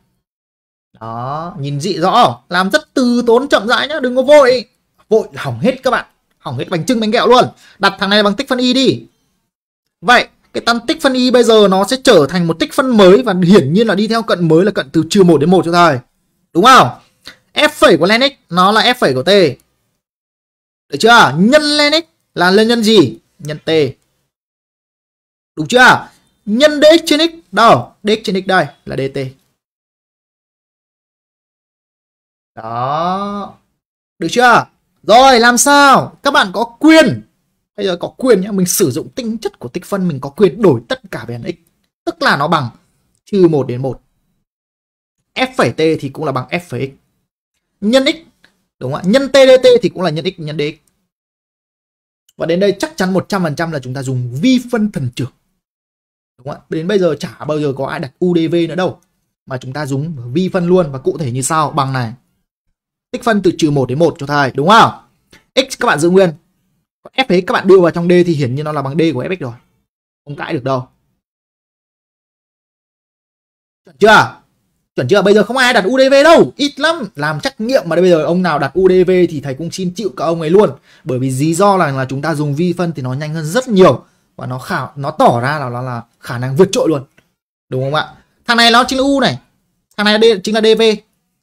đó nhìn dị rõ làm rất từ tốn chậm rãi nhá đừng có vội vội hỏng hết các bạn hỏng hết bánh trưng bánh kẹo luôn đặt thằng này bằng tích phân y đi vậy cái tăng tích phân y bây giờ nó sẽ trở thành một tích phân mới và hiển nhiên là đi theo cận mới là cận từ trừ 1 đến 1 cho thầy đúng không f phẩy của len x nó là f phẩy của t được chưa nhân len x là lên nhân gì nhân t đúng chưa nhân dx trên x đâu dx trên x đây là dt đó được chưa rồi làm sao các bạn có quyền bây giờ có quyền nhá mình sử dụng tính chất của tích phân mình có quyền đổi tất cả về x tức là nó bằng trừ 1 đến 1 f phẩy t thì cũng là bằng f phẩy x nhân x đúng không ạ nhân t dt thì cũng là nhân x nhân dx và đến đây chắc chắn 100% là chúng ta dùng vi phân thần trưởng đúng không ạ đến bây giờ chả bao giờ có ai đặt udv nữa đâu mà chúng ta dùng vi phân luôn và cụ thể như sau bằng này tích phân từ trừ 1 đến 1 cho thầy đúng không x các bạn giữ nguyên còn f ấy các bạn đưa vào trong d thì hiển nhiên nó là bằng d của fx rồi không cãi được đâu chuẩn chưa chuẩn chưa bây giờ không ai đặt udv đâu ít lắm làm trách nghiệm mà bây giờ ông nào đặt udv thì thầy cũng xin chịu cả ông ấy luôn bởi vì lý do là là chúng ta dùng vi phân thì nó nhanh hơn rất nhiều và nó khảo nó tỏ ra là nó là khả năng vượt trội luôn đúng không ạ thằng này nó chính là u này thằng này chính là dv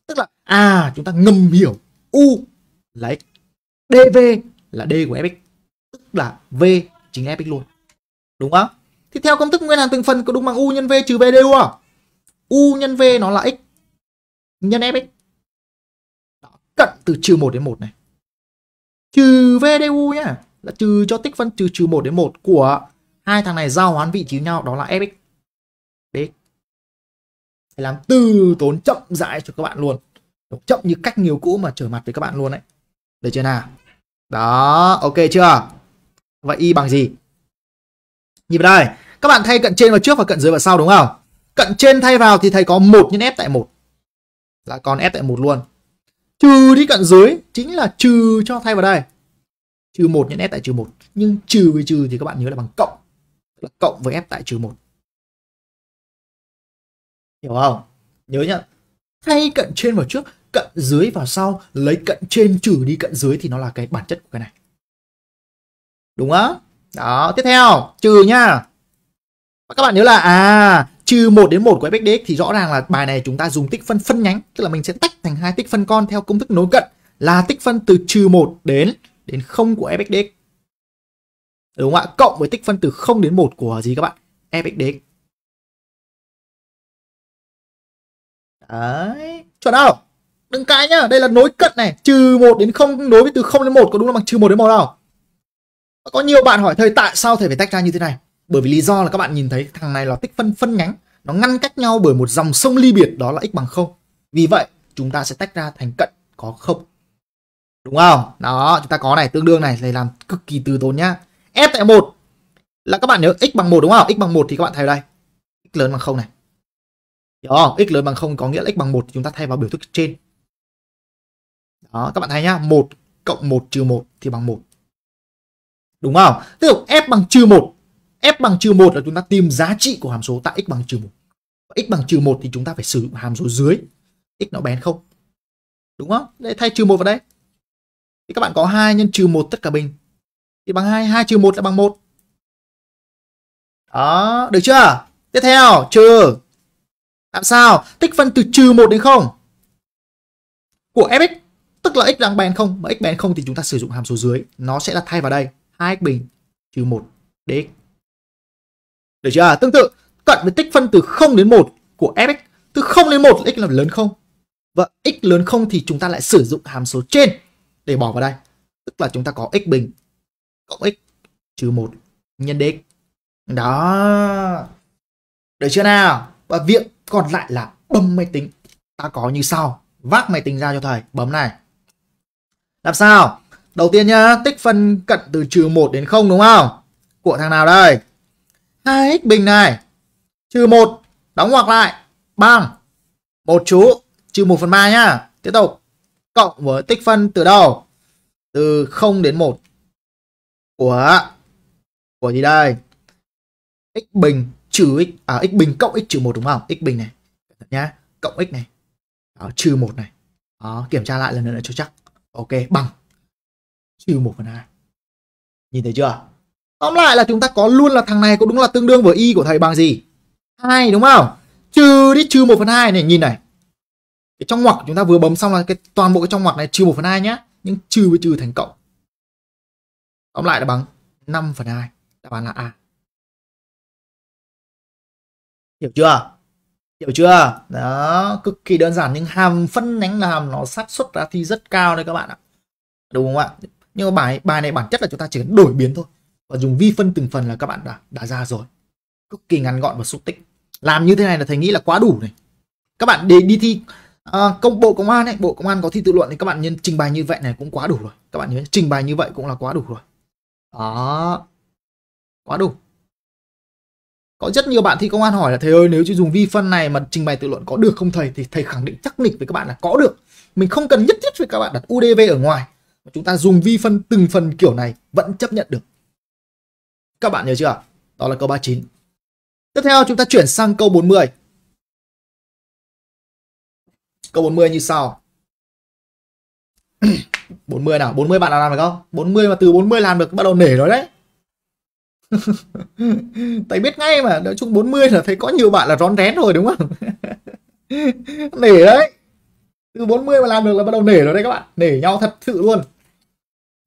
tức là à chúng ta ngầm hiểu u là x dv là d của fx tức là v chính là fx luôn đúng không thì theo công thức nguyên hàng từng phần có đúng bằng u nhân v trừ v du à u nhân v nó là x nhân fx cận từ trừ 1 đến 1 này trừ v du nhá là trừ cho tích phân trừ trừ 1 đến 1 của hai thằng này giao hoán vị trí nhau đó là fx dx phải làm từ tốn chậm rãi cho các bạn luôn chậm như cách nhiều cũ mà trở mặt với các bạn luôn đấy được chưa nào đó ok chưa vậy y bằng gì nhìn vào đây các bạn thay cận trên vào trước và cận dưới vào sau đúng không cận trên thay vào thì thầy có một nhân f tại một là còn f tại một luôn trừ đi cận dưới chính là trừ cho thay vào đây trừ 1 nhân f tại trừ 1 nhưng trừ với trừ thì các bạn nhớ là bằng cộng là cộng với f tại trừ 1 hiểu không nhớ nhá thay cận trên vào trước cận dưới vào sau lấy cận trên trừ đi cận dưới thì nó là cái bản chất của cái này đúng á đó tiếp theo trừ nhá các bạn nhớ là à trừ 1 đến 1 của fxdx thì rõ ràng là bài này chúng ta dùng tích phân phân nhánh tức là mình sẽ tách thành hai tích phân con theo công thức nối cận là tích phân từ trừ 1 đến đến 0 của fxdx. Đúng không ạ? Cộng với tích phân từ 0 đến 1 của gì các bạn? fxdx. Đấy, chuẩn không? Đừng cãi nhá, đây là nối cận này, trừ 1 đến 0 đối với từ 0 đến 1 có đúng là bằng trừ 1 đến 1 không? Có nhiều bạn hỏi thầy tại sao thầy phải tách ra như thế này? Bởi vì lý do là các bạn nhìn thấy thằng này là tích phân phân nhánh, nó ngăn cách nhau bởi một dòng sông ly biệt đó là x bằng 0. Vì vậy, chúng ta sẽ tách ra thành cận có không đúng không đó chúng ta có này tương đương này này làm cực kỳ từ tốn nhá f tại một là các bạn nhớ x bằng một đúng không x bằng một thì các bạn thay vào đây x lớn bằng không này đó x lớn bằng không có nghĩa là x bằng một chúng ta thay vào biểu thức trên đó các bạn thấy nhá một cộng một trừ một thì bằng một đúng không tiếp tục f bằng trừ một f bằng trừ một là chúng ta tìm giá trị của hàm số tại x bằng trừ một x bằng trừ một thì chúng ta phải sử dụng hàm số dưới x nó bén không đúng không để thay trừ một vào đây thì các bạn có 2 nhân trừ 1 tất cả bình thì bằng 2, 2 trừ 1 là bằng 1. Đó, được chưa? Tiếp theo, trừ. Làm sao? Tích phân từ trừ 1 đến 0 của fx, tức là x đang bèn 0, mà x bèn 0 thì chúng ta sử dụng hàm số dưới, nó sẽ là thay vào đây 2x bình trừ 1 dx. Được chưa? Tương tự, cận với tích phân từ 0 đến 1 của fx, từ 0 đến 1 x là lớn 0. Và vâng, x lớn 0 thì chúng ta lại sử dụng hàm số trên để bỏ vào đây tức là chúng ta có x bình cộng x trừ 1 nhân dx đó được chưa nào và việc còn lại là bấm máy tính ta có như sau vác máy tính ra cho thầy bấm này làm sao đầu tiên nhá tích phân cận từ trừ 1 đến 0 đúng không của thằng nào đây 2x bình này trừ 1 đóng ngoặc lại bằng một chú trừ 1 phần 3 nhá tiếp tục cộng với tích phân từ đâu? Từ 0 đến 1 của của gì đây? x bình trừ x à x bình cộng x trừ 1 đúng không? x bình này nhá, cộng x này. Đó, trừ 1 này. Đó, kiểm tra lại lần nữa cho chắc. Ok, bằng trừ 1 phần 2. Nhìn thấy chưa? Tóm lại là chúng ta có luôn là thằng này có đúng là tương đương với y của thầy bằng gì? 2 đúng không? Trừ đi trừ 1 phần 2 này nhìn này cái trong ngoặc chúng ta vừa bấm xong là cái toàn bộ cái trong ngoặc này trừ 1 phần 2 nhé nhưng trừ với trừ thành cộng tóm lại là bằng 5 phần 2 đáp án là A hiểu chưa hiểu chưa đó cực kỳ đơn giản nhưng hàm phân nhánh làm nó xác suất ra thi rất cao đấy các bạn ạ đúng không ạ nhưng mà bài bài này bản chất là chúng ta chỉ cần đổi biến thôi và dùng vi phân từng phần là các bạn đã đã ra rồi cực kỳ ngắn gọn và xúc tích làm như thế này là thầy nghĩ là quá đủ này các bạn để đi thi à, công bộ công an ấy bộ công an có thi tự luận thì các bạn nhân trình bày như vậy này cũng quá đủ rồi các bạn nhớ trình bày như vậy cũng là quá đủ rồi đó quá đủ có rất nhiều bạn thi công an hỏi là thầy ơi nếu chỉ dùng vi phân này mà trình bày tự luận có được không thầy thì thầy khẳng định chắc nịch với các bạn là có được mình không cần nhất thiết với các bạn đặt udv ở ngoài mà chúng ta dùng vi phân từng phần kiểu này vẫn chấp nhận được các bạn nhớ chưa đó là câu 39 tiếp theo chúng ta chuyển sang câu 40 Câu 40 như sau. 40 nào, 40 bạn nào làm được không? 40 mà từ 40 làm được bắt đầu nể rồi đấy. Tại biết ngay mà, nói chung 40 là thấy có nhiều bạn là rón rén rồi đúng không? nể đấy. Từ 40 mà làm được là bắt đầu nể rồi đấy các bạn, nể nhau thật sự luôn.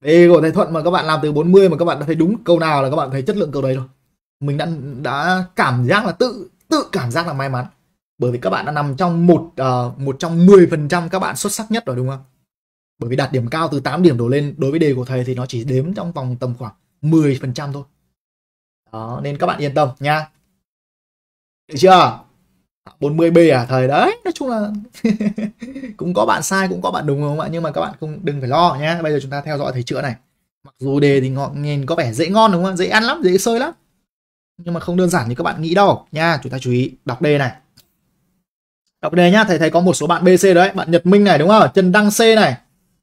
Đề của thầy Thuận mà các bạn làm từ 40 mà các bạn đã thấy đúng câu nào là các bạn thấy chất lượng câu đấy rồi. Mình đã đã cảm giác là tự tự cảm giác là may mắn bởi vì các bạn đã nằm trong một ờ, một trong 10% các bạn xuất sắc nhất rồi đúng không? Bởi vì đạt điểm cao từ 8 điểm đổ lên đối với đề của thầy thì nó chỉ đếm trong vòng tầm khoảng 10% thôi. Đó, nên các bạn yên tâm nha. Được chưa? 40B à thầy đấy, nói chung là cũng có bạn sai cũng có bạn đúng không ạ, nhưng mà các bạn không đừng phải lo nhé. Bây giờ chúng ta theo dõi thầy chữa này. Mặc dù đề thì ngọn nhìn có vẻ dễ ngon đúng không? Dễ ăn lắm, dễ sơi lắm. Nhưng mà không đơn giản như các bạn nghĩ đâu nha. Chúng ta chú ý đọc đề này đọc đề nhá thầy thấy có một số bạn bc đấy bạn nhật minh này đúng không trần đăng c này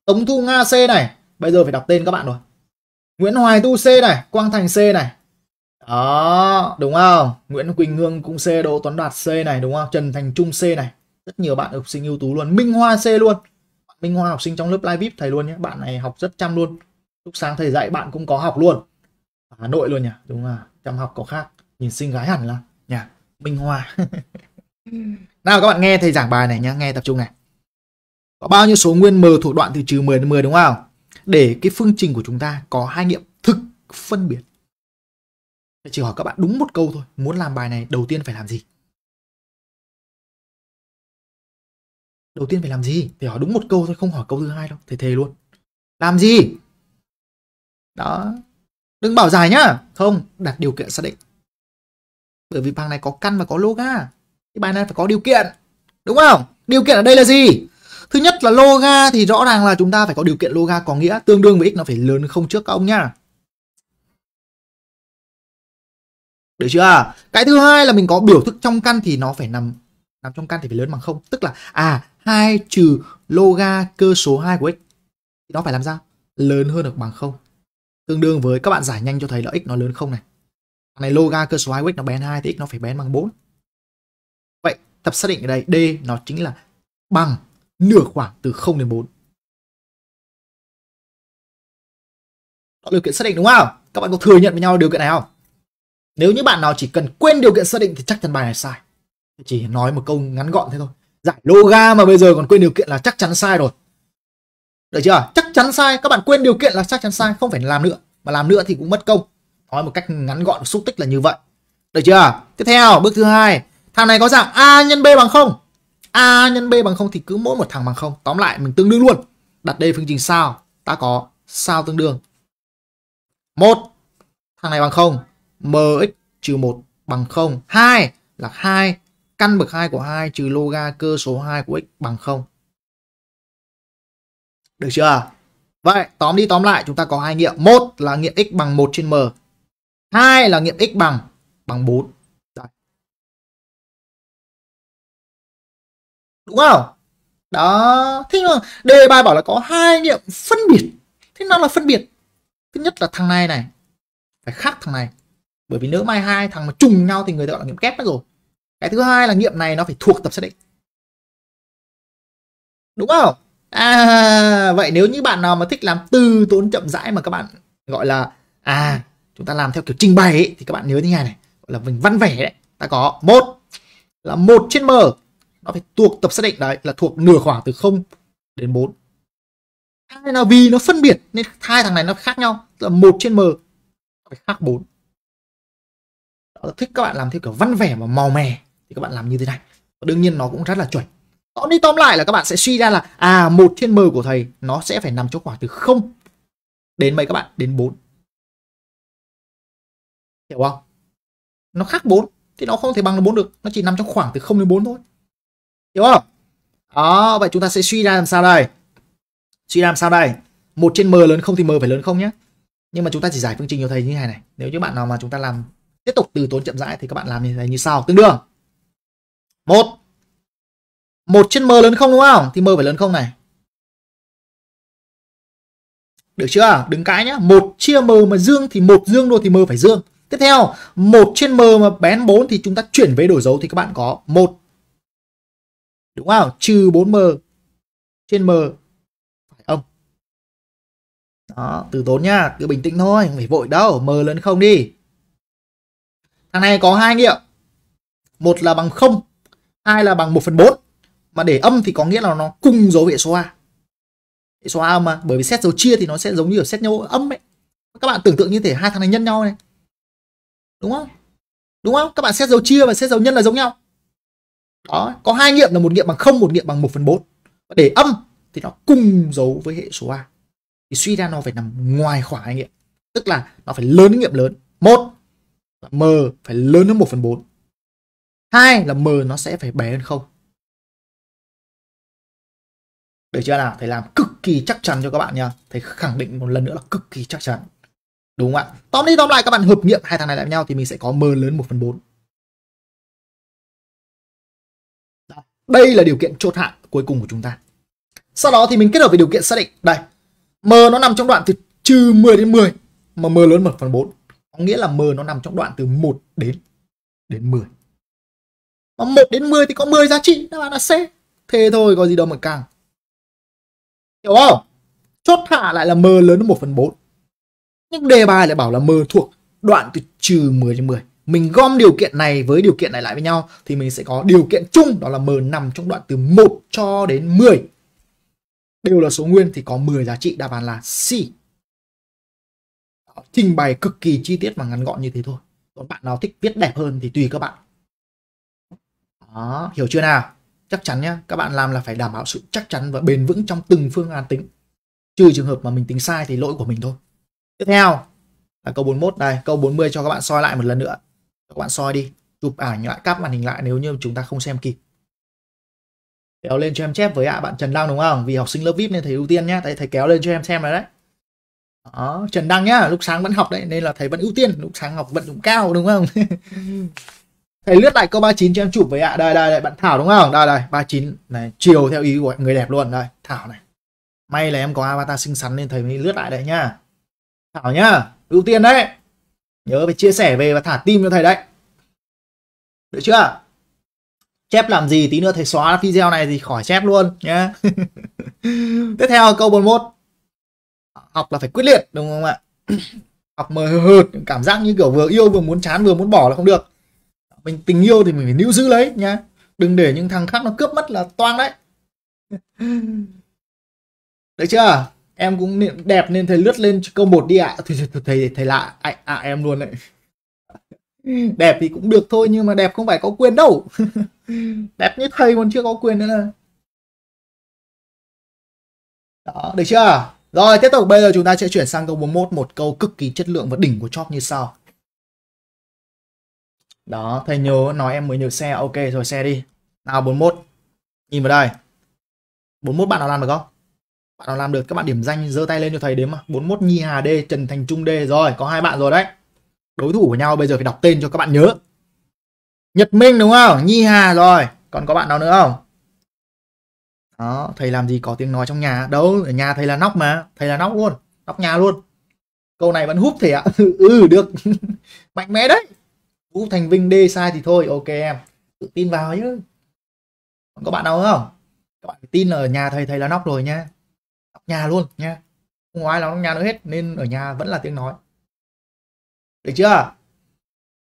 tống thu nga c này bây giờ phải đọc tên các bạn rồi nguyễn hoài tu c này quang thành c này đó đúng không nguyễn quỳnh hương cũng c đỗ tuấn đạt c này đúng không trần thành trung c này rất nhiều bạn học sinh ưu tú luôn minh hoa c luôn minh hoa học sinh trong lớp live vip thầy luôn nhé bạn này học rất chăm luôn lúc sáng thầy dạy bạn cũng có học luôn hà nội luôn nhỉ đúng không chăm học có khác nhìn xinh gái hẳn là nhỉ minh hoa Nào các bạn nghe thầy giảng bài này nhá, nghe tập trung này. Có bao nhiêu số nguyên m thuộc đoạn từ trừ 10 đến 10 đúng không? Để cái phương trình của chúng ta có hai nghiệm thực phân biệt. Thầy chỉ hỏi các bạn đúng một câu thôi, muốn làm bài này đầu tiên phải làm gì? Đầu tiên phải làm gì? Thầy hỏi đúng một câu thôi, không hỏi câu thứ hai đâu, thầy thề luôn. Làm gì? Đó. Đừng bảo dài nhá. Không, đặt điều kiện xác định. Bởi vì bằng này có căn và có log á thì bài này phải có điều kiện đúng không điều kiện ở đây là gì thứ nhất là loga thì rõ ràng là chúng ta phải có điều kiện loga có nghĩa tương đương với x nó phải lớn không trước các ông nhá được chưa cái thứ hai là mình có biểu thức trong căn thì nó phải nằm nằm trong căn thì phải lớn bằng không tức là à 2 trừ loga cơ số 2 của x thì nó phải làm sao lớn hơn được bằng không tương đương với các bạn giải nhanh cho thấy là x nó lớn không này này loga cơ số 2 của x nó bé hơn 2 thì x nó phải bé bằng 4 Tập xác định ở đây D nó chính là bằng nửa khoảng từ 0 đến 4. Đó điều kiện xác định đúng không? Các bạn có thừa nhận với nhau điều kiện này không? Nếu như bạn nào chỉ cần quên điều kiện xác định thì chắc chắn bài này sai. Chỉ nói một câu ngắn gọn thế thôi. Giải loga mà bây giờ còn quên điều kiện là chắc chắn sai rồi. Được chưa? Chắc chắn sai. Các bạn quên điều kiện là chắc chắn sai. Không phải làm nữa. Mà làm nữa thì cũng mất công. Nói một cách ngắn gọn xúc tích là như vậy. Được chưa? Tiếp theo, bước thứ hai Thằng này có dạng A nhân B bằng 0. A nhân B bằng 0 thì cứ mỗi một thằng bằng 0. Tóm lại mình tương đương luôn. Đặt đây phương trình sao, ta có sao tương đương. 1. Thằng này bằng 0. Mx trừ 1 bằng 0. 2 là 2 căn bậc 2 của 2 trừ loga cơ số 2 của x bằng 0. Được chưa? Vậy tóm đi tóm lại chúng ta có hai nghiệm. Một là nghiệm x bằng 1 trên m. Hai là nghiệm x bằng bằng 4. đúng không đó thế mà đề bài bảo là có hai nghiệm phân biệt thế nó là phân biệt thứ nhất là thằng này này phải khác thằng này bởi vì nếu mai hai thằng mà trùng nhau thì người ta gọi là nghiệm kép mất rồi cái thứ hai là nghiệm này nó phải thuộc tập xác định đúng không à vậy nếu như bạn nào mà thích làm từ tốn chậm rãi mà các bạn gọi là à chúng ta làm theo kiểu trình bày ấy, thì các bạn nhớ như này này gọi là mình văn vẻ đấy ta có một là một trên m nó phải thuộc tập xác định đấy là thuộc nửa khoảng từ 0 đến 4 hay là vì nó phân biệt nên hai thằng này nó khác nhau là một trên m phải khác 4 đó là thích các bạn làm theo kiểu văn vẻ và màu mè thì các bạn làm như thế này và đương nhiên nó cũng rất là chuẩn tóm đi tóm lại là các bạn sẽ suy ra là à một trên m của thầy nó sẽ phải nằm trong khoảng từ 0 đến mấy các bạn đến 4 hiểu không nó khác 4 thì nó không thể bằng được 4 được nó chỉ nằm trong khoảng từ 0 đến 4 thôi Đúng không? Đó, vậy chúng ta sẽ suy ra làm sao đây? Suy ra làm sao đây? một trên m lớn không thì m phải lớn không nhé. Nhưng mà chúng ta chỉ giải phương trình nhiều thầy như thế này này. Nếu như bạn nào mà chúng ta làm tiếp tục từ tốn chậm rãi thì các bạn làm như thế như sau, tương đương. một một trên m lớn không đúng không? Thì m phải lớn không này. Được chưa? Đừng cãi nhá. một chia m mà dương thì một dương luôn thì m phải dương. Tiếp theo, một trên m mà bén 4 thì chúng ta chuyển với đổi dấu thì các bạn có một đúng không trừ 4m trên m phải không đó từ tốn nha cứ bình tĩnh thôi không phải vội đâu m lớn không đi thằng này có hai nghiệm một là bằng không hai là bằng 1 phần 4 mà để âm thì có nghĩa là nó cùng dấu hệ số A hệ số A mà bởi vì xét dấu chia thì nó sẽ giống như ở xét nhau âm ấy các bạn tưởng tượng như thể hai thằng này nhân nhau này đúng không đúng không các bạn xét dấu chia và xét dấu nhân là giống nhau đó có hai nghiệm là một nghiệm bằng không một nghiệm bằng một phần bốn để âm thì nó cùng dấu với hệ số a thì suy ra nó phải nằm ngoài khoảng hai nghiệm tức là nó phải lớn nghiệm lớn một là m phải lớn hơn một phần bốn hai là m nó sẽ phải bé hơn không được chưa nào thầy làm cực kỳ chắc chắn cho các bạn nha thầy khẳng định một lần nữa là cực kỳ chắc chắn đúng không ạ tóm đi tóm lại các bạn hợp nghiệm hai thằng này lại với nhau thì mình sẽ có m lớn một phần bốn Đây là điều kiện chốt hạ cuối cùng của chúng ta. Sau đó thì mình kết hợp với điều kiện xác định. Đây, M nó nằm trong đoạn từ trừ 10 đến 10 mà M lớn 1 phần 4. Có nghĩa là M nó nằm trong đoạn từ 1 đến đến 10. Mà 1 đến 10 thì có 10 giá trị, đáp án là C. Thế thôi, có gì đâu mà càng. Hiểu không? Chốt hạ lại là M lớn hơn 1 phần 4. Nhưng đề bài lại bảo là M thuộc đoạn từ trừ 10 đến 10 mình gom điều kiện này với điều kiện này lại với nhau thì mình sẽ có điều kiện chung đó là m nằm trong đoạn từ 1 cho đến 10 đều là số nguyên thì có 10 giá trị đáp án là C trình bày cực kỳ chi tiết và ngắn gọn như thế thôi còn bạn nào thích viết đẹp hơn thì tùy các bạn đó hiểu chưa nào chắc chắn nhé các bạn làm là phải đảm bảo sự chắc chắn và bền vững trong từng phương án tính trừ trường hợp mà mình tính sai thì lỗi của mình thôi tiếp theo là câu 41 đây câu 40 cho các bạn soi lại một lần nữa các bạn soi đi chụp ảnh lại cắt màn hình lại nếu như chúng ta không xem kịp kéo lên cho em chép với ạ à, bạn Trần Đăng đúng không vì học sinh lớp vip nên thầy ưu tiên nhá thầy thầy kéo lên cho em xem rồi đấy đó Trần Đăng nhá lúc sáng vẫn học đấy nên là thầy vẫn ưu tiên lúc sáng học vận dụng cao đúng không thầy lướt lại câu 39 cho em chụp với ạ à. đây đây đây bạn Thảo đúng không đây đây 39 này chiều theo ý của người đẹp luôn đây Thảo này may là em có avatar xinh xắn nên thầy mới lướt lại đấy nhá Thảo nhá ưu tiên đấy nhớ phải chia sẻ về và thả tim cho thầy đấy được chưa chép làm gì tí nữa thầy xóa video này thì khỏi chép luôn nhé tiếp theo câu 41 học là phải quyết liệt đúng không ạ học mờ hợt cảm giác như kiểu vừa yêu vừa muốn chán vừa muốn bỏ là không được mình tình yêu thì mình phải níu giữ lấy nhá đừng để những thằng khác nó cướp mất là toang đấy được chưa em cũng nên, đẹp nên thầy lướt lên câu một đi ạ à. thầy, thầy thầy thầy lạ à, à em luôn đấy đẹp thì cũng được thôi nhưng mà đẹp không phải có quyền đâu đẹp như thầy còn chưa có quyền nữa là đó được chưa rồi tiếp tục bây giờ chúng ta sẽ chuyển sang câu 41 một câu cực kỳ chất lượng và đỉnh của chóp như sau đó thầy nhớ nói em mới nhớ xe ok rồi xe đi nào 41 nhìn vào đây 41 bạn nào làm được không bạn nào làm được các bạn điểm danh giơ tay lên cho thầy đếm mà 41 Nhi Hà D Trần Thành Trung D rồi có hai bạn rồi đấy đối thủ của nhau bây giờ phải đọc tên cho các bạn nhớ Nhật Minh đúng không Nhi Hà rồi còn có bạn nào nữa không đó thầy làm gì có tiếng nói trong nhà đâu ở nhà thầy là nóc mà thầy là nóc luôn nóc nhà luôn câu này vẫn húp thầy ạ ừ được mạnh mẽ đấy Vũ thành Vinh D sai thì thôi ok em tự tin vào chứ còn có bạn nào không các bạn tin là ở nhà thầy thầy là nóc rồi nha học nhà luôn nha không ai làm nhà nữa hết nên ở nhà vẫn là tiếng nói được chưa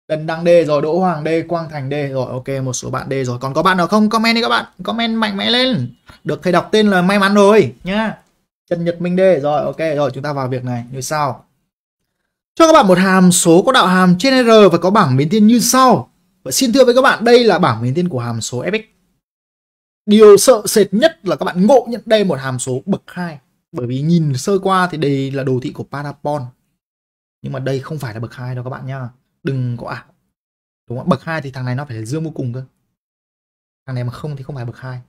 Đần Đăng D rồi, Đỗ Hoàng D, Quang Thành D rồi, ok một số bạn D rồi. Còn có bạn nào không comment đi các bạn, comment mạnh mẽ lên. Được thầy đọc tên là may mắn rồi nha Trần Nhật Minh D rồi, ok rồi chúng ta vào việc này như sau. Cho các bạn một hàm số có đạo hàm trên R và có bảng biến thiên như sau. Và xin thưa với các bạn, đây là bảng biến thiên của hàm số fx điều sợ sệt nhất là các bạn ngộ nhận đây một hàm số bậc 2 bởi vì nhìn sơ qua thì đây là đồ thị của parabol nhưng mà đây không phải là bậc 2 đâu các bạn nhá đừng có ảo đúng không bậc 2 thì thằng này nó phải là dương vô cùng cơ thằng này mà không thì không phải bậc 2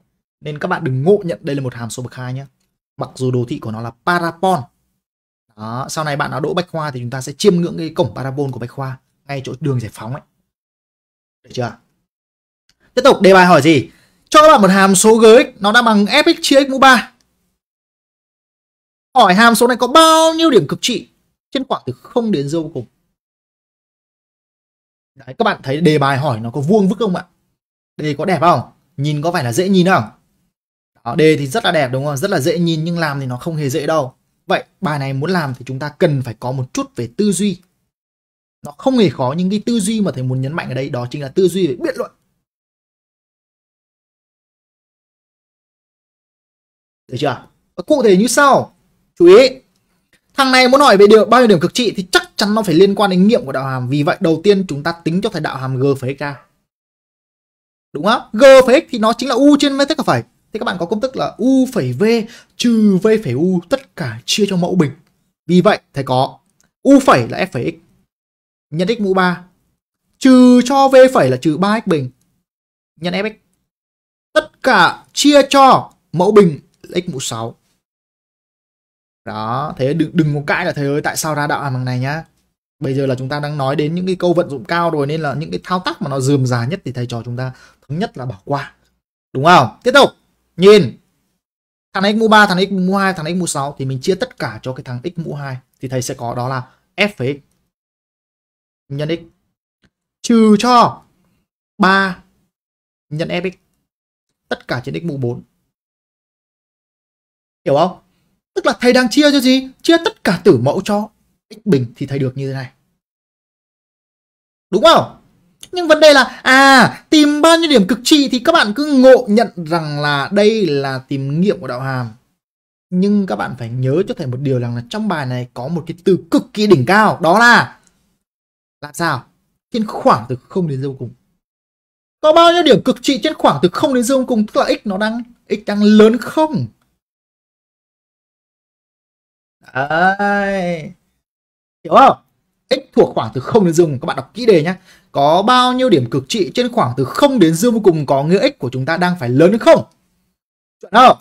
nên các bạn đừng ngộ nhận đây là một hàm số bậc 2 nhé mặc dù đồ thị của nó là parabol đó, sau này bạn nào đỗ bách khoa thì chúng ta sẽ chiêm ngưỡng cái cổng parabol của bách khoa ngay chỗ đường giải phóng ấy được chưa tiếp tục đề bài hỏi gì cho các bạn một hàm số gx nó đã bằng fx chia x mũ 3 hỏi hàm số này có bao nhiêu điểm cực trị trên khoảng từ 0 đến vô cùng Đấy, các bạn thấy đề bài hỏi nó có vuông vức không ạ đề có đẹp không nhìn có phải là dễ nhìn không Đó, đề thì rất là đẹp đúng không rất là dễ nhìn nhưng làm thì nó không hề dễ đâu vậy bài này muốn làm thì chúng ta cần phải có một chút về tư duy nó không hề khó nhưng cái tư duy mà thầy muốn nhấn mạnh ở đây đó chính là tư duy về biện luận Được chưa? Và cụ thể như sau. Chú ý. Thằng này muốn hỏi về điều bao nhiêu điểm cực trị thì chắc chắn nó phải liên quan đến nghiệm của đạo hàm. Vì vậy đầu tiên chúng ta tính cho thầy đạo hàm g phẩy k. Đúng không? G phẩy x thì nó chính là u trên với tất cả phải. Thì các bạn có công thức là u phẩy v trừ v phẩy u tất cả chia cho mẫu bình. Vì vậy thầy có u phẩy là f phẩy x nhân x mũ 3 trừ cho v phẩy là trừ 3x bình nhân fx tất cả chia cho mẫu bình x mũ 6 đó thế đừng đừng có cãi là thầy ơi tại sao ra đạo hàm bằng này nhá bây giờ là chúng ta đang nói đến những cái câu vận dụng cao rồi nên là những cái thao tác mà nó dườm già nhất thì thầy trò chúng ta thống nhất là bỏ qua đúng không tiếp tục nhìn thằng x mũ 3, thằng x mũ 2, thằng x mũ 6 thì mình chia tất cả cho cái thằng x mũ 2 thì thầy sẽ có đó là f phẩy x nhân x trừ cho 3 nhân fx tất cả trên x mũ 4 Hiểu không? Tức là thầy đang chia cho gì? Chia tất cả tử mẫu cho x bình thì thầy được như thế này. Đúng không? Nhưng vấn đề là à tìm bao nhiêu điểm cực trị thì các bạn cứ ngộ nhận rằng là đây là tìm nghiệm của đạo hàm. Nhưng các bạn phải nhớ cho thầy một điều rằng là trong bài này có một cái từ cực kỳ đỉnh cao đó là làm sao? Trên khoảng từ 0 đến dương cùng. Có bao nhiêu điểm cực trị trên khoảng từ 0 đến dương cùng tức là x nó đang x đang lớn không? Đấy. Hiểu không? X thuộc khoảng từ 0 đến dương các bạn đọc kỹ đề nhé. Có bao nhiêu điểm cực trị trên khoảng từ 0 đến dương vô cùng có nghĩa x của chúng ta đang phải lớn hơn không? Chuẩn không?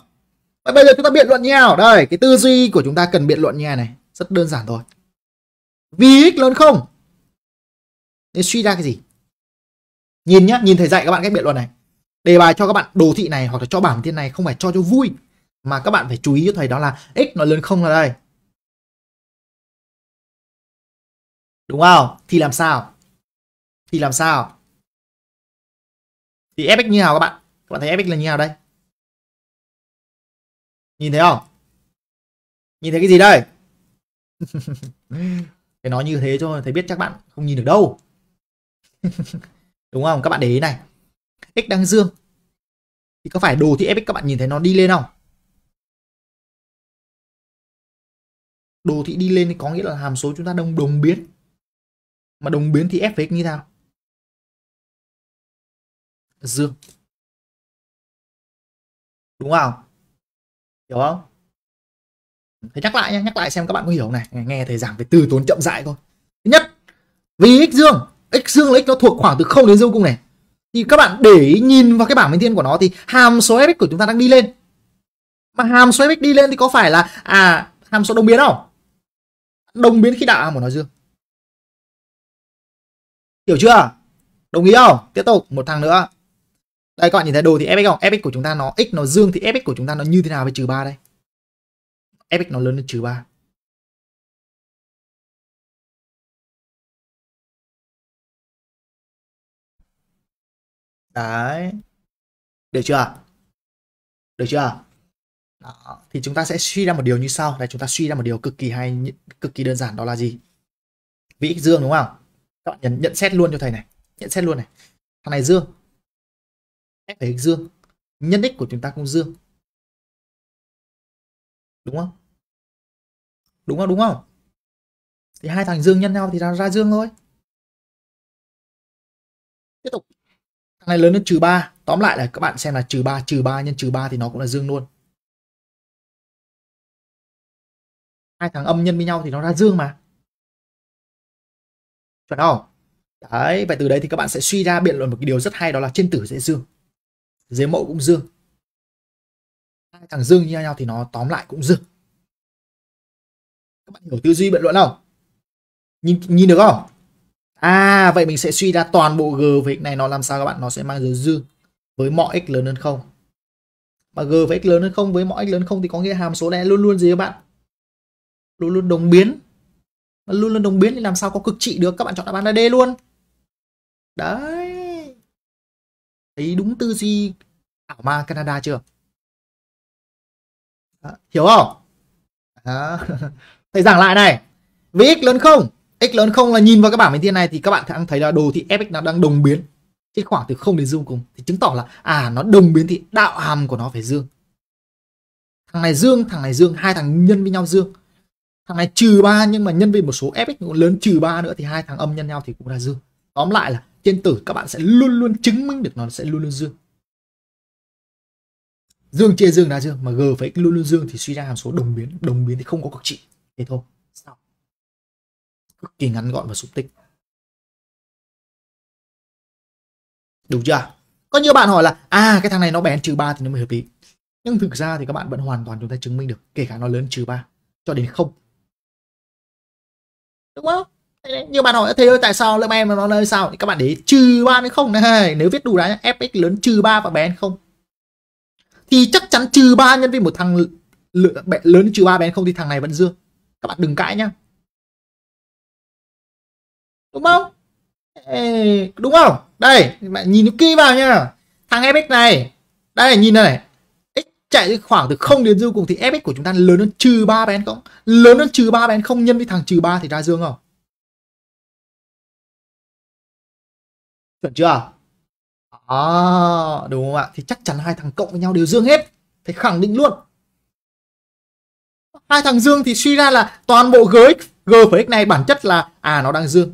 Vậy bây giờ chúng ta biện luận nhau. Đây, cái tư duy của chúng ta cần biện luận nha này, rất đơn giản thôi. Vì x lớn không? Nên suy ra cái gì? Nhìn nhá, nhìn thầy dạy các bạn cách biện luận này. Đề bài cho các bạn đồ thị này hoặc là cho bảng thiên này không phải cho cho vui mà các bạn phải chú ý cho thầy đó là x nó lớn không là đây Đúng không? Thì làm sao? Thì làm sao? Thì fx như nào các bạn? Các bạn thấy fx là như nào đây? Nhìn thấy không? Nhìn thấy cái gì đây? cái nói như thế cho thấy biết chắc bạn không nhìn được đâu. Đúng không? Các bạn để ý này. X đang dương. Thì có phải đồ thị fx các bạn nhìn thấy nó đi lên không? đồ thị đi lên thì có nghĩa là hàm số chúng ta đồng đồng biến mà đồng biến thì f với như thế nào dương đúng không hiểu không Thế nhắc lại nhá nhắc lại xem các bạn có hiểu này, nghe thầy giảng về từ tốn chậm rãi thôi. Thứ nhất, vì x dương, x dương là x nó thuộc khoảng từ 0 đến dương cung này. Thì các bạn để ý nhìn vào cái bảng biến thiên của nó thì hàm số fx của chúng ta đang đi lên. Mà hàm số fx đi lên thì có phải là à hàm số đồng biến không? Đồng biến khi đạo của nó dương hiểu chưa đồng ý không tiếp tục một thằng nữa đây các bạn nhìn thấy đồ thì fx không fx của chúng ta nó x nó dương thì fx của chúng ta nó như thế nào với trừ ba đây fx nó lớn hơn trừ ba đấy được chưa được chưa đó. thì chúng ta sẽ suy ra một điều như sau đây chúng ta suy ra một điều cực kỳ hay cực kỳ đơn giản đó là gì x dương đúng không các bạn nhận, nhận xét luôn cho thầy này nhận xét luôn này thằng này dương f phải dương nhân x của chúng ta cũng dương đúng không đúng không đúng không thì hai thằng dương nhân nhau thì ra, ra dương thôi tiếp tục thằng này lớn hơn trừ ba tóm lại là các bạn xem là trừ ba trừ ba nhân trừ ba thì nó cũng là dương luôn hai thằng âm nhân với nhau thì nó ra dương mà chuẩn không đấy vậy từ đấy thì các bạn sẽ suy ra biện luận một cái điều rất hay đó là trên tử dễ dương dưới mẫu cũng dương hai thằng dương như nhau thì nó tóm lại cũng dương các bạn hiểu tư duy biện luận không nhìn nhìn được không à vậy mình sẽ suy ra toàn bộ g về x này nó làm sao các bạn nó sẽ mang dấu dương với mọi x lớn hơn không mà g với x lớn hơn không với mọi x lớn không thì có nghĩa hàm số này luôn luôn gì các bạn luôn luôn đồng biến mà luôn luôn đồng biến thì làm sao có cực trị được các bạn chọn đáp án là D luôn đấy thấy đúng tư duy ảo ma Canada chưa đó. hiểu không đó. thầy giảng lại này với x lớn không x lớn không là nhìn vào cái bảng bên thiên này thì các bạn đang thấy là đồ thị fx nó đang đồng biến trên khoảng từ không đến dương cùng thì chứng tỏ là à nó đồng biến thì đạo hàm của nó phải dương thằng này dương thằng này dương hai thằng nhân với nhau dương thằng này trừ 3 nhưng mà nhân với một số fx còn lớn trừ 3 nữa thì hai thằng âm nhân nhau thì cũng là dương tóm lại là trên tử các bạn sẽ luôn luôn chứng minh được nó sẽ luôn luôn dương dương chia dương là dương mà g phải luôn luôn dương thì suy ra hàm số đồng biến đồng biến thì không có cực trị thế thôi xong cực kỳ ngắn gọn và súc tích đúng chưa có nhiều bạn hỏi là à cái thằng này nó bén trừ 3 thì nó mới hợp lý nhưng thực ra thì các bạn vẫn hoàn toàn chúng ta chứng minh được kể cả nó lớn trừ 3 cho đến không đúng không như bạn hỏi thế ơi tại sao lượng em mà nó nơi sao thì các bạn để trừ ba đến không này nếu viết đủ đấy, nhá, fx lớn trừ ba và bé không thì chắc chắn trừ ba nhân với một thằng lượng lớn trừ ba bé không thì thằng này vẫn dương các bạn đừng cãi nhá đúng không Ê, đúng không đây bạn nhìn kỹ vào nha thằng fx này đây nhìn đây này chạy khoảng từ không đến dương cùng thì fx của chúng ta lớn hơn trừ ba bén không lớn hơn trừ ba bén không nhân với thằng trừ ba thì ra dương không chuẩn chưa à, đúng không ạ thì chắc chắn hai thằng cộng với nhau đều dương hết phải khẳng định luôn hai thằng dương thì suy ra là toàn bộ g x g với này bản chất là à nó đang dương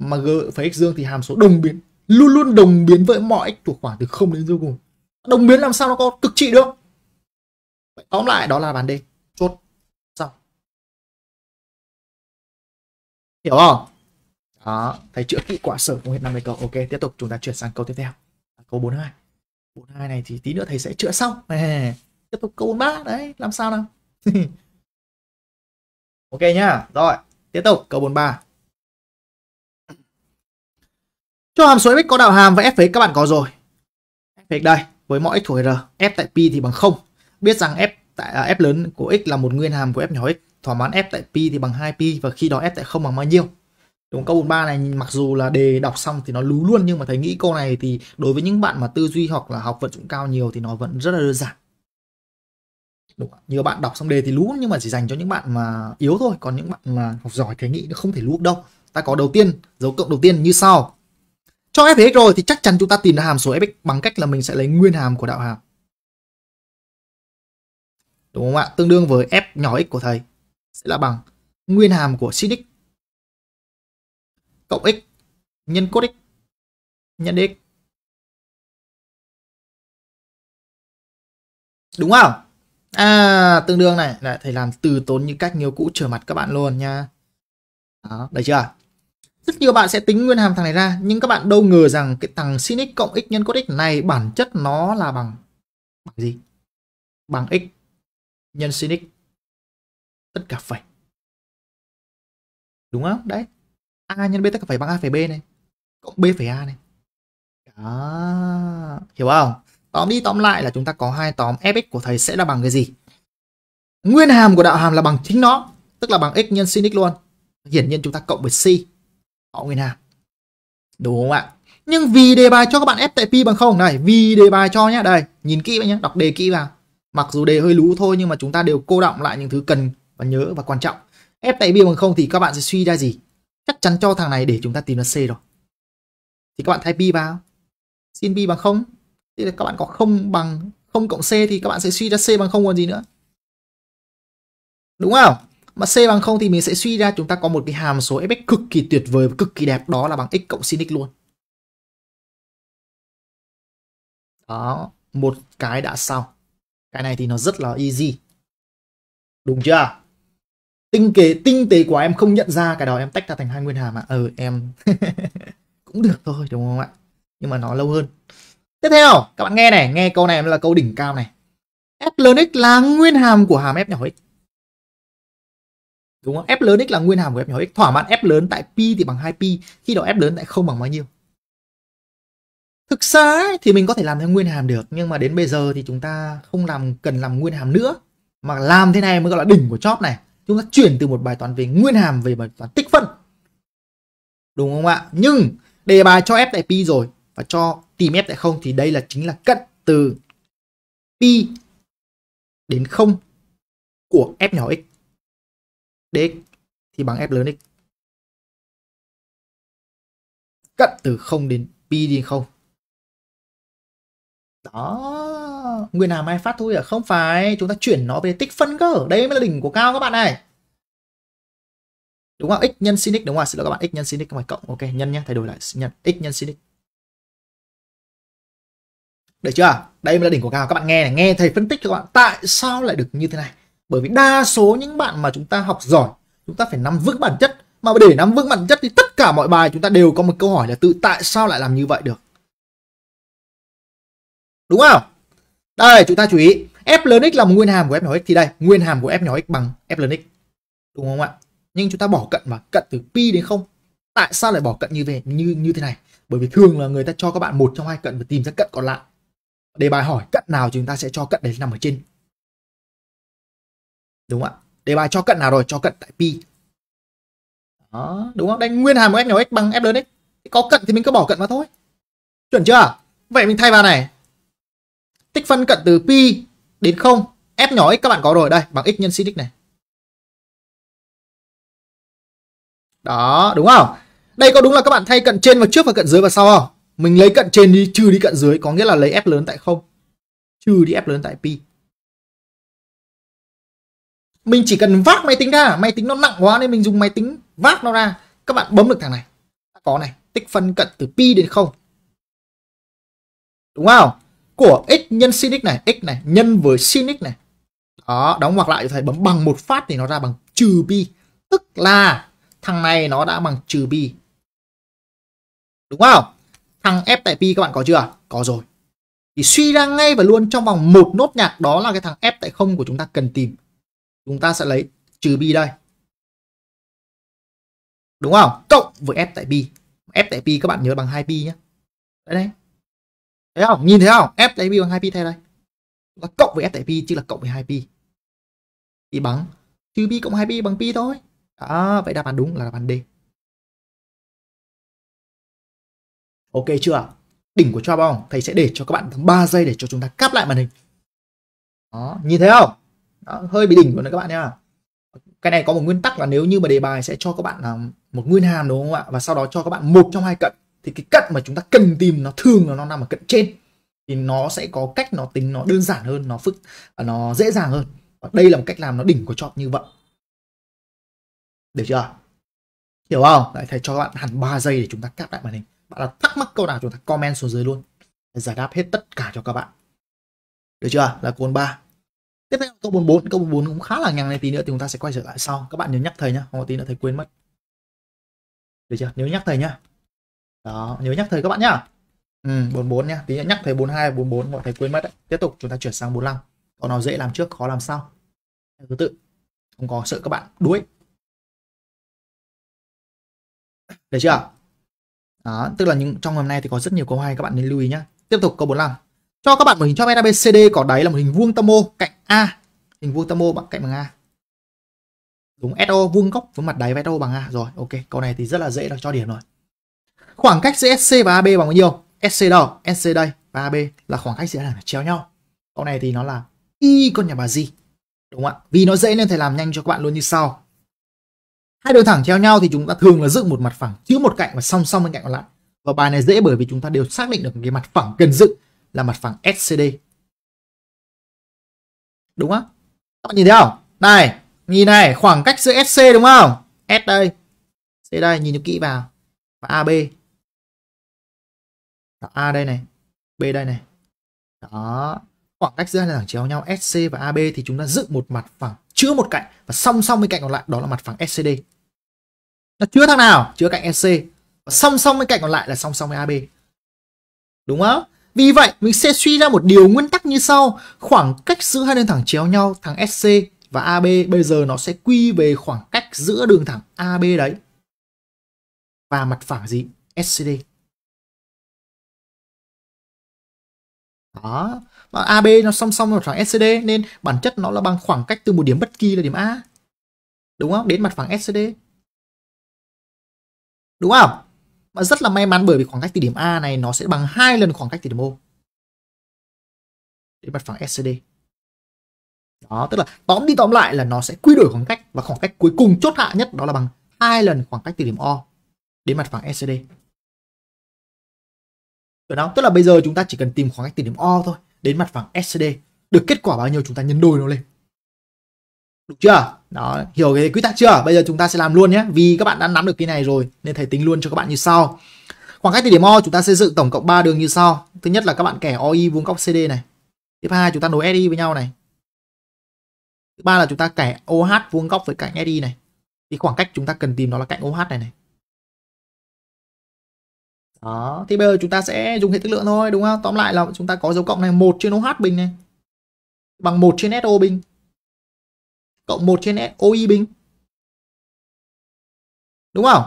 mà g với dương thì hàm số đồng biến luôn luôn đồng biến với mọi x thuộc khoảng từ không đến dương cùng đồng biến làm sao nó có cực trị được tóm lại đó là bán D chốt xong hiểu không đó thấy chữa kỹ quả sở của huyện năm mươi ok tiếp tục chúng ta chuyển sang câu tiếp theo à, câu 42 42 này thì tí nữa thầy sẽ chữa xong tiếp tục câu 43 đấy làm sao nào ok nhá rồi tiếp tục câu 43 cho hàm số fx có đạo hàm và f với các bạn có rồi f đây với mọi x thuộc r f tại pi thì bằng 0 Biết rằng f tại à, f lớn của x là một nguyên hàm của f nhỏ x, thỏa mãn f tại pi thì bằng 2 pi và khi đó f tại không bằng bao nhiêu. Đúng câu 43 này mặc dù là đề đọc xong thì nó lú luôn nhưng mà thấy nghĩ câu này thì đối với những bạn mà tư duy hoặc là học vận dụng cao nhiều thì nó vẫn rất là đơn giản. Đúng không? Nhiều bạn đọc xong đề thì lú nhưng mà chỉ dành cho những bạn mà yếu thôi, còn những bạn mà học giỏi thầy nghĩ nó không thể lú đâu. Ta có đầu tiên, dấu cộng đầu tiên như sau. Cho f rồi thì chắc chắn chúng ta tìm ra hàm số fx bằng cách là mình sẽ lấy nguyên hàm của đạo hàm đúng không ạ? Tương đương với f nhỏ x của thầy sẽ là bằng nguyên hàm của sin x cộng x nhân cos x nhân x. Đúng không? À, tương đương này, này thầy làm từ tốn như cách nhiều cũ trở mặt các bạn luôn nha. Đó, đấy chưa? Rất nhiều bạn sẽ tính nguyên hàm thằng này ra, nhưng các bạn đâu ngờ rằng cái thằng sin x cộng x nhân cos x này bản chất nó là bằng bằng gì? Bằng x nhân sin x tất cả phẩy đúng không đấy a nhân b tất cả phẩy bằng a phẩy b này cộng b phẩy a này đó hiểu không tóm đi tóm lại là chúng ta có hai tóm fx của thầy sẽ là bằng cái gì nguyên hàm của đạo hàm là bằng chính nó tức là bằng x nhân sin x luôn hiển nhiên chúng ta cộng với c họ nguyên hàm đúng không ạ nhưng vì đề bài cho các bạn f tại pi bằng không này vì đề bài cho nhá đây nhìn kỹ vậy nhá đọc đề kỹ vào mặc dù đề hơi lú thôi nhưng mà chúng ta đều cô động lại những thứ cần và nhớ và quan trọng f tại b bằng không thì các bạn sẽ suy ra gì chắc chắn cho thằng này để chúng ta tìm ra c rồi thì các bạn thay pi vào sin pi bằng không thì các bạn có không bằng không cộng c thì các bạn sẽ suy ra c bằng không còn gì nữa đúng không mà c bằng không thì mình sẽ suy ra chúng ta có một cái hàm số fx cực kỳ tuyệt vời và cực kỳ đẹp đó là bằng x cộng sin x luôn đó một cái đã xong cái này thì nó rất là easy đúng chưa tinh kế tinh tế của em không nhận ra cái đó em tách ra thành hai nguyên hàm ạ à. ừ em cũng được thôi đúng không ạ nhưng mà nó lâu hơn tiếp theo các bạn nghe này nghe câu này là câu đỉnh cao này f lớn x là nguyên hàm của hàm f nhỏ x đúng không f lớn x là nguyên hàm của f nhỏ x thỏa mãn f lớn tại pi thì bằng 2 pi khi đó f lớn tại không bằng bao nhiêu thực ra ấy, thì mình có thể làm theo nguyên hàm được nhưng mà đến bây giờ thì chúng ta không làm cần làm nguyên hàm nữa mà làm thế này mới gọi là đỉnh của chóp này chúng ta chuyển từ một bài toán về nguyên hàm về bài toán tích phân đúng không ạ nhưng đề bài cho f tại pi rồi và cho tìm f tại không thì đây là chính là cận từ pi đến không của f nhỏ x dx thì bằng f lớn x cận từ 0 đến pi đi 0 đó nguyên hàm hai phát thôi à không phải chúng ta chuyển nó về tích phân cơ đây mới là đỉnh của cao các bạn này đúng không x nhân sin x đúng không xin lỗi các bạn x nhân sin x không phải cộng ok nhân nhé thay đổi lại nhân x nhân sin x được chưa đây mới là đỉnh của cao các bạn nghe này nghe thầy phân tích cho các bạn tại sao lại được như thế này bởi vì đa số những bạn mà chúng ta học giỏi chúng ta phải nắm vững bản chất mà để nắm vững bản chất thì tất cả mọi bài chúng ta đều có một câu hỏi là tự tại sao lại làm như vậy được Đúng không? Đây, chúng ta chú ý, f lớn x là một nguyên hàm của f nhỏ x thì đây, nguyên hàm của f nhỏ x bằng f lớn x. Đúng không ạ? Nhưng chúng ta bỏ cận mà, cận từ pi đến không. Tại sao lại bỏ cận như vậy như như thế này? Bởi vì thường là người ta cho các bạn một trong hai cận và tìm ra cận còn lại. Đề bài hỏi cận nào chúng ta sẽ cho cận đấy nằm ở trên. Đúng không ạ? Đề bài cho cận nào rồi? Cho cận tại pi. Đó, đúng không? Đây nguyên hàm của f nhỏ x bằng f lớn x. Có cận thì mình cứ bỏ cận mà thôi. Chuẩn chưa? Vậy mình thay vào này, tích phân cận từ pi đến 0 f nhỏ x các bạn có rồi đây bằng x nhân sin x này đó đúng không đây có đúng là các bạn thay cận trên và trước và cận dưới và sau không mình lấy cận trên đi trừ đi cận dưới có nghĩa là lấy f lớn tại không trừ đi f lớn tại pi mình chỉ cần vác máy tính ra máy tính nó nặng quá nên mình dùng máy tính vác nó ra các bạn bấm được thằng này có này tích phân cận từ pi đến không đúng không của x nhân sin x này x này nhân với sin x này đó đóng ngoặc lại cho thầy bấm bằng một phát thì nó ra bằng trừ pi tức là thằng này nó đã bằng trừ pi đúng không thằng f tại pi các bạn có chưa có rồi thì suy ra ngay và luôn trong vòng một nốt nhạc đó là cái thằng f tại không của chúng ta cần tìm chúng ta sẽ lấy trừ pi đây đúng không cộng với f tại pi f tại pi các bạn nhớ bằng hai pi nhé đấy, đấy thấy không nhìn thấy không f tại pi bằng 2pi thay đây là cộng với f tại pi chứ là cộng với 2pi thì bằng trừ pi cộng 2pi bằng pi thôi đó vậy đáp án đúng là đáp án D ok chưa đỉnh của cho bong thầy sẽ để cho các bạn tầm 3 giây để cho chúng ta cắp lại màn hình đó nhìn thấy không đó, hơi bị đỉnh của nó các bạn nha cái này có một nguyên tắc là nếu như mà đề bài sẽ cho các bạn là một nguyên hàm đúng không ạ và sau đó cho các bạn một trong hai cận thì cái cận mà chúng ta cần tìm nó thường là nó nằm ở cận trên thì nó sẽ có cách nó tính nó đơn giản hơn nó phức nó dễ dàng hơn và đây là một cách làm nó đỉnh của chọn như vậy được chưa hiểu không Đấy, thầy cho các bạn hẳn 3 giây để chúng ta cắt lại màn hình bạn là thắc mắc câu nào chúng ta comment xuống dưới luôn để giải đáp hết tất cả cho các bạn được chưa là cuốn 3 tiếp theo câu 44 câu 44 cũng khá là nhằng này tí nữa thì chúng ta sẽ quay trở lại sau các bạn nhớ nhắc thầy nhá không có tí nữa thầy quên mất được chưa nếu nhắc thầy nhá đó nhớ nhắc thầy các bạn nhá ừ, 44 nhá tí nhắc thầy 42 44 mọi thầy quên mất đấy tiếp tục chúng ta chuyển sang 45 còn nào dễ làm trước khó làm sau thứ tự không có sợ các bạn đuối được chưa đó, tức là những trong hôm nay thì có rất nhiều câu hay các bạn nên lưu ý nhá. tiếp tục câu 45 cho các bạn một hình cho ABCD có đáy là một hình vuông tâm ô cạnh A hình vuông tâm ô bằng cạnh bằng A đúng SO vuông góc với mặt đáy với SO bằng A rồi ok câu này thì rất là dễ được cho điểm rồi Khoảng cách giữa SC và AB bằng bao nhiêu? SC đó, SC đây và AB là khoảng cách giữa là chéo nhau. Câu này thì nó là y con nhà bà gì? Đúng không ạ? Vì nó dễ nên thầy làm nhanh cho các bạn luôn như sau. Hai đường thẳng theo nhau thì chúng ta thường là dựng một mặt phẳng chứa một cạnh và song song bên cạnh còn lại. Và bài này dễ bởi vì chúng ta đều xác định được cái mặt phẳng cần dựng là mặt phẳng SCD. Đúng không? Các bạn nhìn thấy không? Này, nhìn này, khoảng cách giữa SC đúng không? S đây. C đây, nhìn cho kỹ vào. Và AB đó, A đây này, B đây này. Đó, khoảng cách giữa hai thẳng chéo nhau SC và AB thì chúng ta dựng một mặt phẳng chứa một cạnh và song song với cạnh còn lại đó là mặt phẳng SCD. Nó chứa thằng nào? Chứa cạnh SC. Và song song với cạnh còn lại là song song với AB. Đúng không? Vì vậy, mình sẽ suy ra một điều nguyên tắc như sau. Khoảng cách giữa hai đường thẳng chéo nhau, thằng SC và AB bây giờ nó sẽ quy về khoảng cách giữa đường thẳng AB đấy và mặt phẳng gì? SCD. đó và AB nó song song với phẳng SCD nên bản chất nó là bằng khoảng cách từ một điểm bất kỳ là điểm A đúng không đến mặt phẳng SCD đúng không mà rất là may mắn bởi vì khoảng cách từ điểm A này nó sẽ bằng hai lần khoảng cách từ điểm O đến mặt phẳng SCD đó tức là tóm đi tóm lại là nó sẽ quy đổi khoảng cách và khoảng cách cuối cùng chốt hạ nhất đó là bằng hai lần khoảng cách từ điểm O đến mặt phẳng SCD được không? Tức là bây giờ chúng ta chỉ cần tìm khoảng cách từ điểm O thôi đến mặt phẳng SCD. Được kết quả bao nhiêu chúng ta nhân đôi nó lên. Được chưa? Đó, hiểu cái quy tắc chưa? Bây giờ chúng ta sẽ làm luôn nhé. Vì các bạn đã nắm được cái này rồi nên thầy tính luôn cho các bạn như sau. Khoảng cách từ điểm O chúng ta sẽ dựng tổng cộng 3 đường như sau. Thứ nhất là các bạn kẻ OI vuông góc CD này. Tiếp hai chúng ta nối SI với nhau này. Thứ ba là chúng ta kẻ OH vuông góc với cạnh SI này. Thì khoảng cách chúng ta cần tìm đó là cạnh OH này này đó thì bây giờ chúng ta sẽ dùng hệ thức lượng thôi đúng không tóm lại là chúng ta có dấu cộng này một trên OH bình này bằng một trên SO bình cộng một trên SOI bình đúng không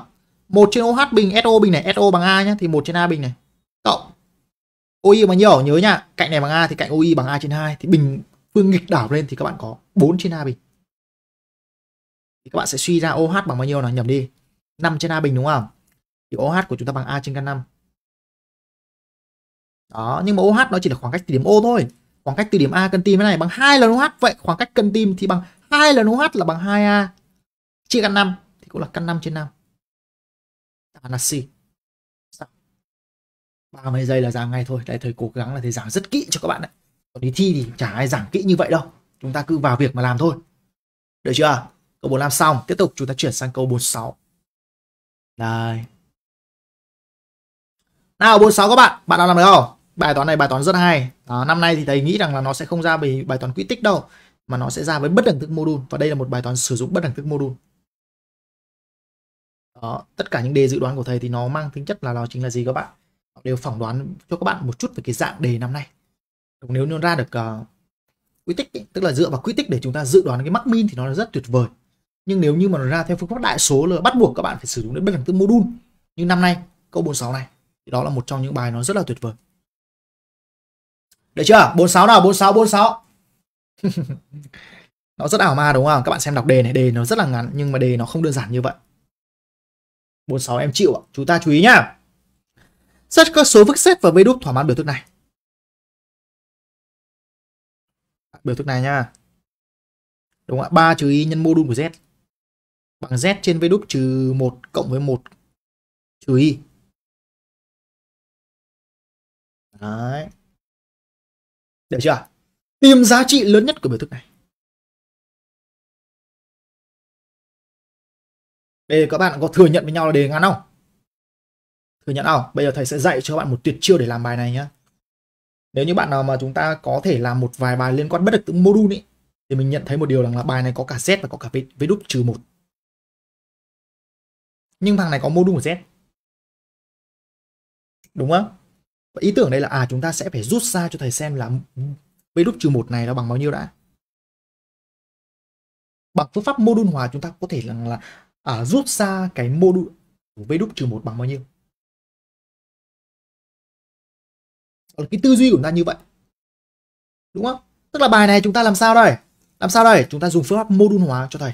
một trên OH bình SO bình này SO bằng A nhá thì một trên A bình này cộng OI bằng nhiêu? nhớ nhá cạnh này bằng A thì cạnh OI bằng A trên hai thì bình phương nghịch đảo lên thì các bạn có 4 trên A bình thì các bạn sẽ suy ra OH bằng bao nhiêu nào nhầm đi 5 trên A bình đúng không thì OH của chúng ta bằng A trên căn 5 đó nhưng mà OH nó chỉ là khoảng cách từ điểm O thôi khoảng cách từ điểm A cân tim thế này bằng hai lần OH vậy khoảng cách cân tim thì bằng hai lần OH là bằng 2A chia căn 5 thì cũng là căn 5 trên 5 đáp là C ba mấy giây là giảng ngay thôi đấy thầy cố gắng là thầy giảng rất kỹ cho các bạn đấy còn đi thi thì chả ai giảng kỹ như vậy đâu chúng ta cứ vào việc mà làm thôi được chưa câu 45 xong tiếp tục chúng ta chuyển sang câu 46 đây nào 46 các bạn, bạn nào làm được không? Bài toán này bài toán rất hay. Đó, năm nay thì thầy nghĩ rằng là nó sẽ không ra vì bài toán quy tích đâu mà nó sẽ ra với bất đẳng thức module và đây là một bài toán sử dụng bất đẳng thức module. Đó, tất cả những đề dự đoán của thầy thì nó mang tính chất là nó chính là gì các bạn? Đều phỏng đoán cho các bạn một chút về cái dạng đề năm nay. Nếu nó ra được uh, quy tích ý, tức là dựa vào quy tích để chúng ta dự đoán cái mắc min thì nó là rất tuyệt vời. Nhưng nếu như mà nó ra theo phương pháp đại số là bắt buộc các bạn phải sử dụng đến bất đẳng thức module. Như năm nay câu 46 này thì đó là một trong những bài nó rất là tuyệt vời được chưa 46 nào 46 46 nó rất ảo ma đúng không các bạn xem đọc đề này đề nó rất là ngắn nhưng mà đề nó không đơn giản như vậy 46 em chịu ạ chúng ta chú ý nhá xét các số phức xét và vê đúp thỏa mãn biểu thức này biểu thức này nhá đúng ạ 3 trừ y nhân mô đun của z bằng z trên vê đúp trừ 1 cộng với 1 trừ y Đấy. Được chưa? Tìm giá trị lớn nhất của biểu thức này. Đây các bạn có thừa nhận với nhau là đề ngắn không? Thừa nhận không? Bây giờ thầy sẽ dạy cho các bạn một tuyệt chiêu để làm bài này nhé. Nếu như bạn nào mà chúng ta có thể làm một vài bài liên quan bất được từng module ấy, thì mình nhận thấy một điều rằng là bài này có cả Z và có cả V đúc trừ 1. Nhưng thằng này có module của Z. Đúng không? và ý tưởng đây là à chúng ta sẽ phải rút ra cho thầy xem là v đúc trừ một này nó bằng bao nhiêu đã bằng phương pháp mô đun hòa chúng ta có thể là, là à, rút ra cái mô đun của v trừ một bằng bao nhiêu cái tư duy của chúng ta như vậy đúng không tức là bài này chúng ta làm sao đây làm sao đây chúng ta dùng phương pháp mô đun hóa cho thầy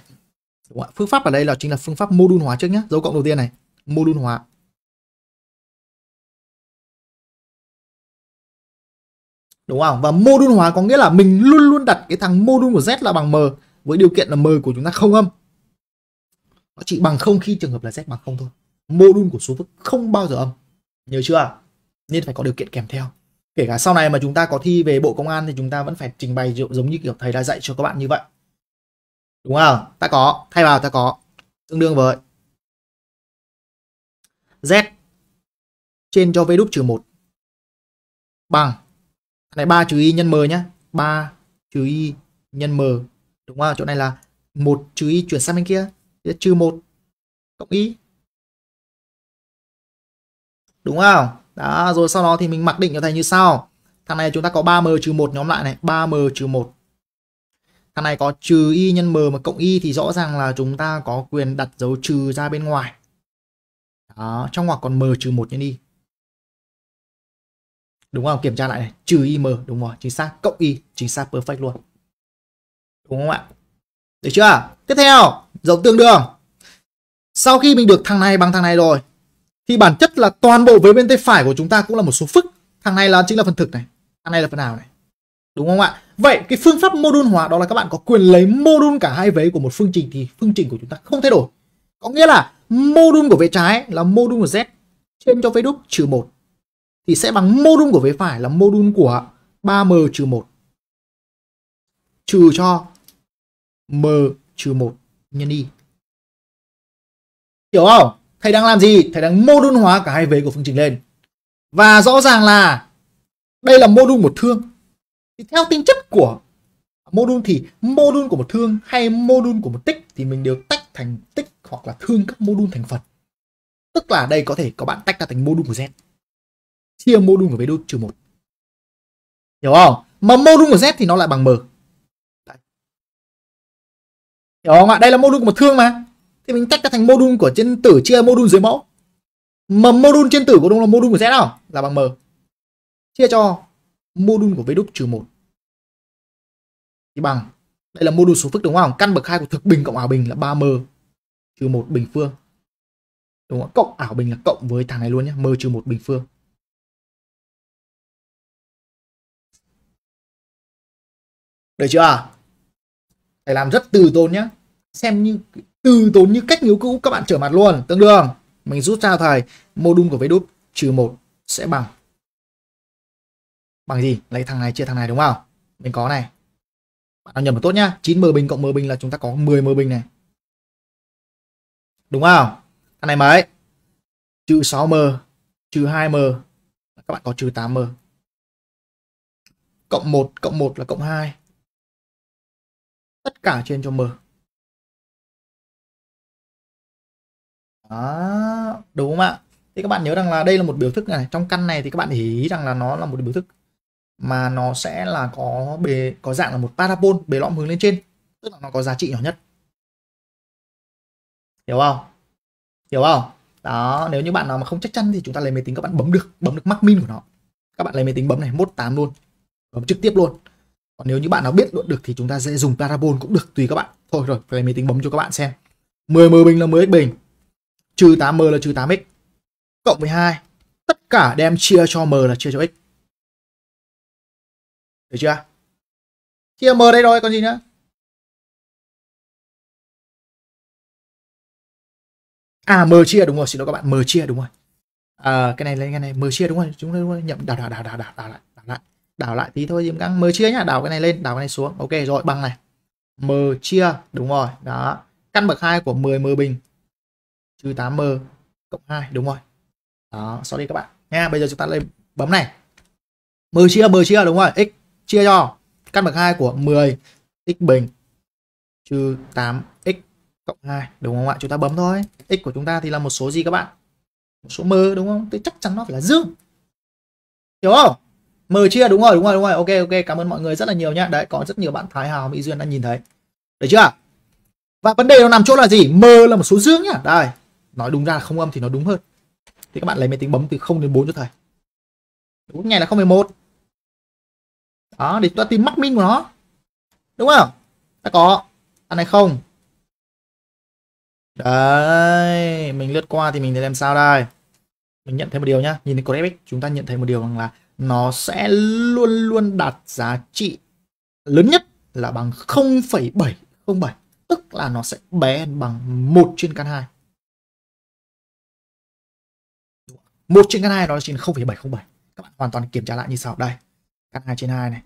đúng không? phương pháp ở đây là chính là phương pháp mô đun hóa trước nhé dấu cộng đầu tiên này mô đun hóa đúng không và mô đun hóa có nghĩa là mình luôn luôn đặt cái thằng mô đun của z là bằng m với điều kiện là m của chúng ta không âm nó chỉ bằng không khi trường hợp là z bằng không thôi mô đun của số phức không bao giờ âm nhớ chưa nên phải có điều kiện kèm theo kể cả sau này mà chúng ta có thi về bộ công an thì chúng ta vẫn phải trình bày giống như kiểu thầy đã dạy cho các bạn như vậy đúng không ta có thay vào ta có tương đương với z trên cho v đúp trừ một bằng này 3 trừ y nhân m nhá 3 trừ y nhân m đúng không chỗ này là một trừ y chuyển sang bên kia trừ một cộng y đúng không đó rồi sau đó thì mình mặc định cho thầy như sau thằng này chúng ta có 3m trừ 1 nhóm lại này 3m trừ 1 thằng này có trừ y nhân m mà cộng y thì rõ ràng là chúng ta có quyền đặt dấu trừ ra bên ngoài đó, trong ngoặc còn m trừ 1 nhân y đúng không kiểm tra lại này trừ im đúng rồi chính xác cộng y chính xác perfect luôn đúng không ạ được chưa tiếp theo dấu tương đương sau khi mình được thằng này bằng thằng này rồi thì bản chất là toàn bộ với bên tay phải của chúng ta cũng là một số phức thằng này là chính là phần thực này thằng này là phần nào này đúng không ạ vậy cái phương pháp mô đun hóa đó là các bạn có quyền lấy mô đun cả hai vế của một phương trình thì phương trình của chúng ta không thay đổi có nghĩa là mô đun của vế trái là mô đun của z trên cho vế đúc trừ một thì sẽ bằng mô đun của vế phải là mô đun của 3m trừ 1 trừ cho m trừ 1 nhân y. Hiểu không? Thầy đang làm gì? Thầy đang mô đun hóa cả hai vế của phương trình lên. Và rõ ràng là đây là mô đun một thương. Thì theo tính chất của mô đun thì mô đun của một thương hay mô đun của một tích thì mình đều tách thành tích hoặc là thương các mô đun thành phần. Tức là đây có thể có bạn tách ra thành mô đun của Z chia mô đun của vế đô trừ một hiểu không mà mô đun của z thì nó lại bằng m Đấy. hiểu không ạ đây là mô đun của một thương mà thì mình tách ra thành mô đun của trên tử chia mô đun dưới mẫu mà mô đun trên tử của đúng là mô đun của z nào là bằng m chia cho mô đun của vế đúc trừ một thì bằng đây là mô đun số phức đúng không căn bậc hai của thực bình cộng ảo bình là 3m trừ một bình phương đúng không cộng ảo bình là cộng với thằng này luôn nhé m trừ một bình phương được chưa phải làm rất từ tốn nhá xem như từ tốn như cách nghiếu cũ các bạn trở mặt luôn tương đương mình rút ra thầy mô đun của vé đúp trừ một sẽ bằng bằng gì lấy thằng này chia thằng này đúng không mình có này bạn nào nhầm tốt nhá 9 m bình cộng m bình là chúng ta có 10 m bình này đúng không thằng này mấy trừ 6 m trừ 2 m các bạn có trừ 8 m cộng 1 cộng 1 là cộng 2 tất cả trên cho m đó đúng không ạ thì các bạn nhớ rằng là đây là một biểu thức này trong căn này thì các bạn để ý rằng là nó là một biểu thức mà nó sẽ là có bề có dạng là một parabol bề lõm hướng lên trên tức là nó có giá trị nhỏ nhất hiểu không hiểu không đó nếu như bạn nào mà không chắc chắn thì chúng ta lấy máy tính các bạn bấm được bấm được mắc min của nó các bạn lấy máy tính bấm này mốt tám luôn bấm trực tiếp luôn còn nếu như bạn nào biết luận được thì chúng ta sẽ dùng parabol cũng được tùy các bạn thôi rồi play máy tính bấm cho các bạn xem 10m bình là 10x bình trừ 8m là trừ 8x cộng với 2 tất cả đem chia cho m là chia cho x được chưa chia m đây rồi còn gì nữa à m chia đúng rồi xin lỗi các bạn m chia đúng rồi à, cái này lên cái này m chia đúng rồi chúng ta đúng đảo đảo đảo đảo đảo đảo lại đảo lại đảo lại tí thôi diễm găng mờ chia nhá đảo cái này lên đảo cái này xuống ok rồi bằng này mờ chia đúng rồi đó căn bậc 2 của 10 m bình trừ 8 m cộng 2 đúng rồi đó sorry các bạn nha bây giờ chúng ta lên bấm này m chia m chia đúng rồi x chia cho căn bậc 2 của 10 x bình trừ 8 x cộng 2 đúng không ạ chúng ta bấm thôi x của chúng ta thì là một số gì các bạn một số m đúng không thì chắc chắn nó phải là dương hiểu không mờ chia đúng rồi đúng rồi đúng rồi ok ok cảm ơn mọi người rất là nhiều nhá đấy có rất nhiều bạn thái hào mỹ duyên đã nhìn thấy được chưa và vấn đề nó nằm chỗ là gì mờ là một số dương nhá đây nói đúng ra là không âm thì nó đúng hơn thì các bạn lấy máy tính bấm từ 0 đến 4 cho thầy đúng ngày là không một đó để chúng ta tìm mắc min của nó đúng không ta có ăn này không đấy mình lướt qua thì mình để làm sao đây mình nhận thấy một điều nhá nhìn thấy graphic chúng ta nhận thấy một điều rằng là nó sẽ luôn luôn đạt giá trị lớn nhất là bằng 0,707 tức là nó sẽ bé hơn bằng 1 trên căn 2. 1 trên căn 2 đó là trên 0,707. Các bạn hoàn toàn kiểm tra lại như sau. Đây, căn 2 trên 2 này.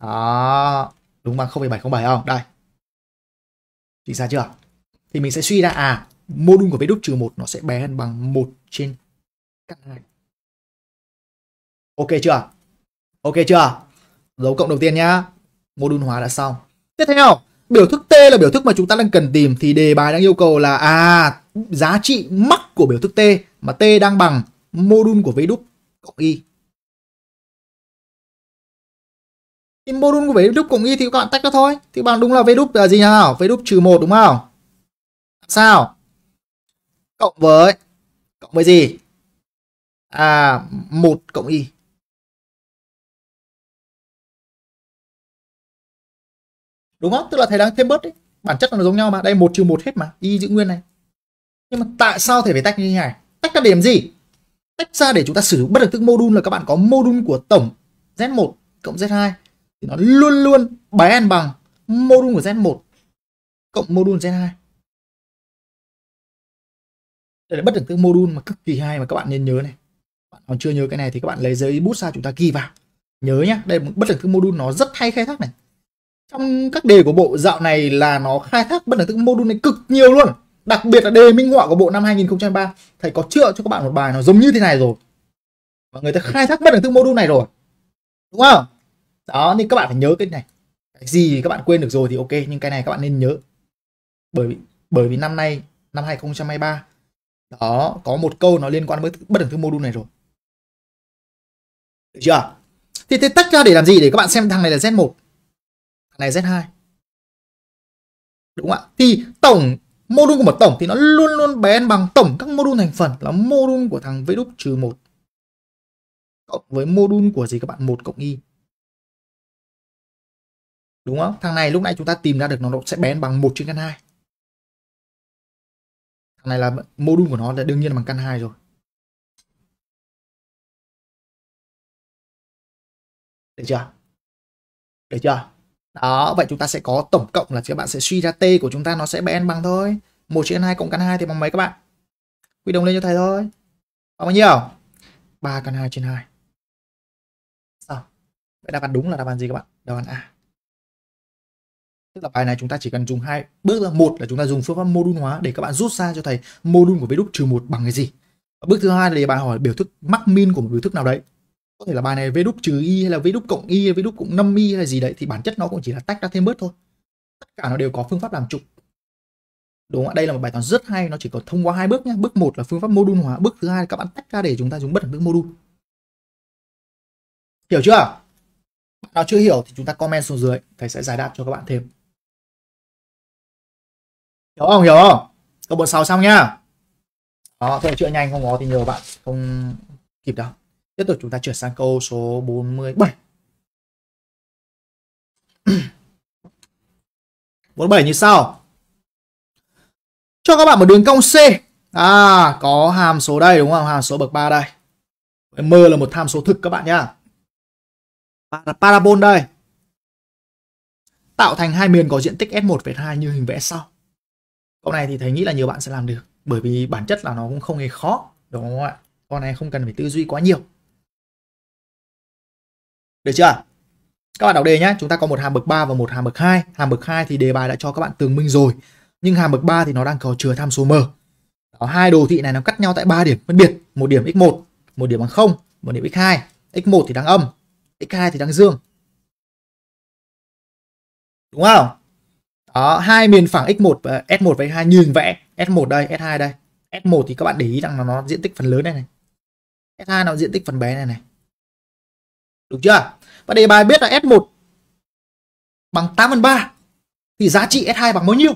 Đó, đúng bằng 0,707 không? Đây. Chính ra chưa? Thì mình sẽ suy ra à, mô đun của vế đúc trừ 1 nó sẽ bé hơn bằng 1 trên căn 2. Ok chưa? Ok chưa? Dấu cộng đầu tiên nhá. Mô đun hóa đã xong. Tiếp theo, biểu thức T là biểu thức mà chúng ta đang cần tìm thì đề bài đang yêu cầu là à giá trị mắc của biểu thức T mà T đang bằng mô đun của vế đúc cộng Y. Thì mô đun của vế đúc cộng Y thì các bạn tách ra thôi. Thì bằng đúng là vế đúc là gì nào? vế đúc trừ 1 đúng không? Sao? Cộng với cộng với gì? À 1 cộng Y. đúng không tức là thầy đang thêm bớt đấy bản chất là nó giống nhau mà đây một trừ một hết mà y giữ nguyên này nhưng mà tại sao thầy phải tách như thế này tách ra điểm gì tách ra để chúng ta sử dụng bất đẳng thức module là các bạn có module của tổng z1 cộng z2 thì nó luôn luôn bé ăn bằng module của z1 cộng module z2 đây là bất đẳng thức module mà cực kỳ hay mà các bạn nên nhớ này bạn còn chưa nhớ cái này thì các bạn lấy giấy bút ra chúng ta ghi vào nhớ nhá đây bất đẳng thức module nó rất hay khai thác này trong các đề của bộ dạo này là nó khai thác bất đẳng thức module này cực nhiều luôn đặc biệt là đề minh họa của bộ năm 2023 thầy có chữa cho các bạn một bài nó giống như thế này rồi và người ta khai thác bất đẳng thức module này rồi đúng không đó nên các bạn phải nhớ cái này cái gì các bạn quên được rồi thì ok nhưng cái này các bạn nên nhớ bởi vì bởi vì năm nay năm 2023 đó có một câu nó liên quan với bất đẳng thức module này rồi được chưa thì thế tách ra để làm gì để các bạn xem thằng này là Z1 này Z2. Đúng không ạ? Thì tổng module của một tổng thì nó luôn luôn bé bằng tổng các module thành phần là module của thằng đúc trừ 1 cộng với module của gì các bạn 1 cộng y. Đúng không? Thằng này lúc nãy chúng ta tìm ra được nó sẽ bé bằng 1 trên căn 2. Thằng này là module của nó là đương nhiên là bằng căn 2 rồi. Được chưa? Được chưa? Đó, vậy chúng ta sẽ có tổng cộng là các bạn sẽ suy ra t của chúng ta nó sẽ bn bằng thôi. 1 trên 2 cộng căn 2 thì bằng mấy các bạn? Quy đồng lên cho thầy thôi. Bằng bao nhiêu? 3 căn 2 trên 2. Sao? Vậy đáp án đúng là đáp án gì các bạn? Đáp án A. Tức là bài này chúng ta chỉ cần dùng hai bước là một là chúng ta dùng phương pháp mô đun hóa để các bạn rút ra cho thầy mô đun của vê đúc trừ một bằng cái gì. Bước thứ hai là bài hỏi biểu thức mắc min của một biểu thức nào đấy có thể là bài này v đúp trừ y hay là v đúp cộng y hay v đúp cộng 5 y hay là gì đấy thì bản chất nó cũng chỉ là tách ra thêm bớt thôi tất cả nó đều có phương pháp làm trục đúng không đây là một bài toán rất hay nó chỉ có thông qua hai bước nhé bước một là phương pháp mô đun hóa bước thứ hai là các bạn tách ra để chúng ta dùng bất đẳng thức mô đun hiểu chưa bạn nào chưa hiểu thì chúng ta comment xuống dưới thầy sẽ giải đáp cho các bạn thêm hiểu không hiểu không câu bốn sáu xong nhá đó thôi chữa nhanh không có thì nhiều bạn không kịp đâu Tiếp tục chúng ta chuyển sang câu số 47. 47 như sau. Cho các bạn một đường cong C. À, có hàm số đây đúng không? Hàm số bậc 3 đây. M là một tham số thực các bạn nhá. Parabol đây. Tạo thành hai miền có diện tích S1,2 như hình vẽ sau. Câu này thì thầy nghĩ là nhiều bạn sẽ làm được. Bởi vì bản chất là nó cũng không hề khó. Đúng không ạ? Con này không cần phải tư duy quá nhiều. Được chưa? Các bạn đọc đề nhé, chúng ta có một hàm bậc 3 và một hàm bậc 2. Hàm bậc 2 thì đề bài đã cho các bạn tường minh rồi. Nhưng hàm bậc 3 thì nó đang có chứa tham số m. Đó, hai đồ thị này nó cắt nhau tại ba điểm phân biệt, một điểm x1, một điểm bằng 0, một điểm x2. x1 thì đang âm, x2 thì đang dương. Đúng không? Đó, hai miền phẳng x1 và s1 và s2 nhìn vẽ, s1 đây, s2 đây. S1 thì các bạn để ý rằng là nó diện tích phần lớn này này. S2 nó diện tích phần bé này này. Đúng chưa? và đề bài biết là S1 bằng 8 phần 3 thì giá trị S2 bằng bao nhiêu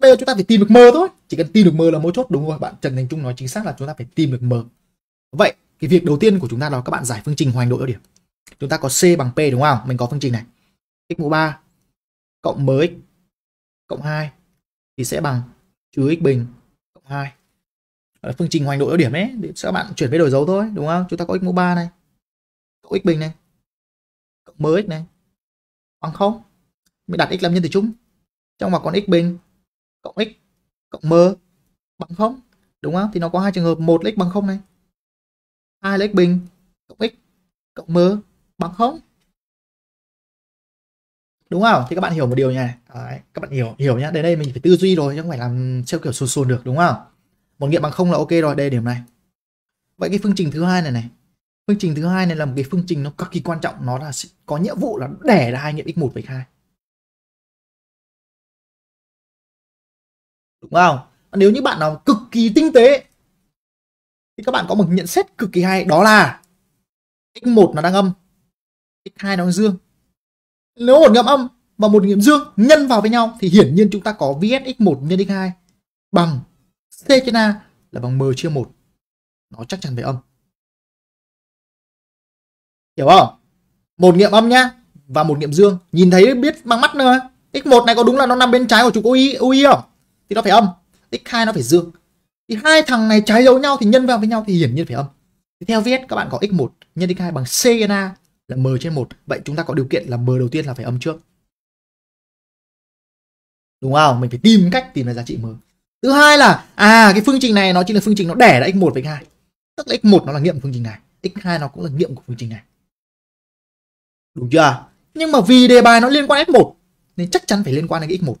bây giờ chúng ta phải tìm được M thôi chỉ cần tìm được M là mối chốt đúng rồi bạn Trần Thành Trung nói chính xác là chúng ta phải tìm được M vậy cái việc đầu tiên của chúng ta là các bạn giải phương trình hoành độ ở điểm chúng ta có C bằng P đúng không mình có phương trình này x mũ 3 cộng mới cộng 2 thì sẽ bằng trừ x bình cộng 2 phương trình hoành độ ở điểm ấy thì các bạn chuyển với đổi dấu thôi đúng không chúng ta có x mũ 3 này x bình này cộng mx này bằng không mình đặt x làm nhân từ chung trong mà còn x bình cộng x cộng m bằng không đúng không thì nó có hai trường hợp một x bằng không này hai x bình cộng x cộng m bằng không đúng không thì các bạn hiểu một điều nha Đấy, các bạn hiểu hiểu nhá đến đây mình phải tư duy rồi chứ không phải làm theo kiểu sồn sồn được đúng không một nghiệm bằng không là ok rồi đây điểm này vậy cái phương trình thứ hai này này phương trình thứ hai này là một cái phương trình nó cực kỳ quan trọng nó là có nhiệm vụ là đẻ ra hai nghiệm x1 và x2 đúng không nếu như bạn nào cực kỳ tinh tế thì các bạn có một nhận xét cực kỳ hay đó là x1 nó đang âm x2 nó đang dương nếu một nghiệm âm và một nghiệm dương nhân vào với nhau thì hiển nhiên chúng ta có vs x1 nhân x2 bằng c trên a là bằng m chia 1 nó chắc chắn về âm hiểu không một nghiệm âm nhá và một nghiệm dương nhìn thấy biết bằng mắt nữa x1 này có đúng là nó nằm bên trái của trục UI UI không thì nó phải âm x2 nó phải dương thì hai thằng này trái dấu nhau thì nhân vào với nhau thì hiển nhiên phải âm thì theo viết các bạn có x1 nhân x2 bằng c a là m trên 1 vậy chúng ta có điều kiện là m đầu tiên là phải âm trước đúng không mình phải tìm cách tìm ra giá trị m thứ hai là à cái phương trình này nó chính là phương trình nó đẻ ra x1 với x2 tức là x1 nó là nghiệm phương trình này x2 nó cũng là nghiệm của phương trình này Đúng chưa? Nhưng mà vì đề bài nó liên quan F1 nên chắc chắn phải liên quan đến cái X1.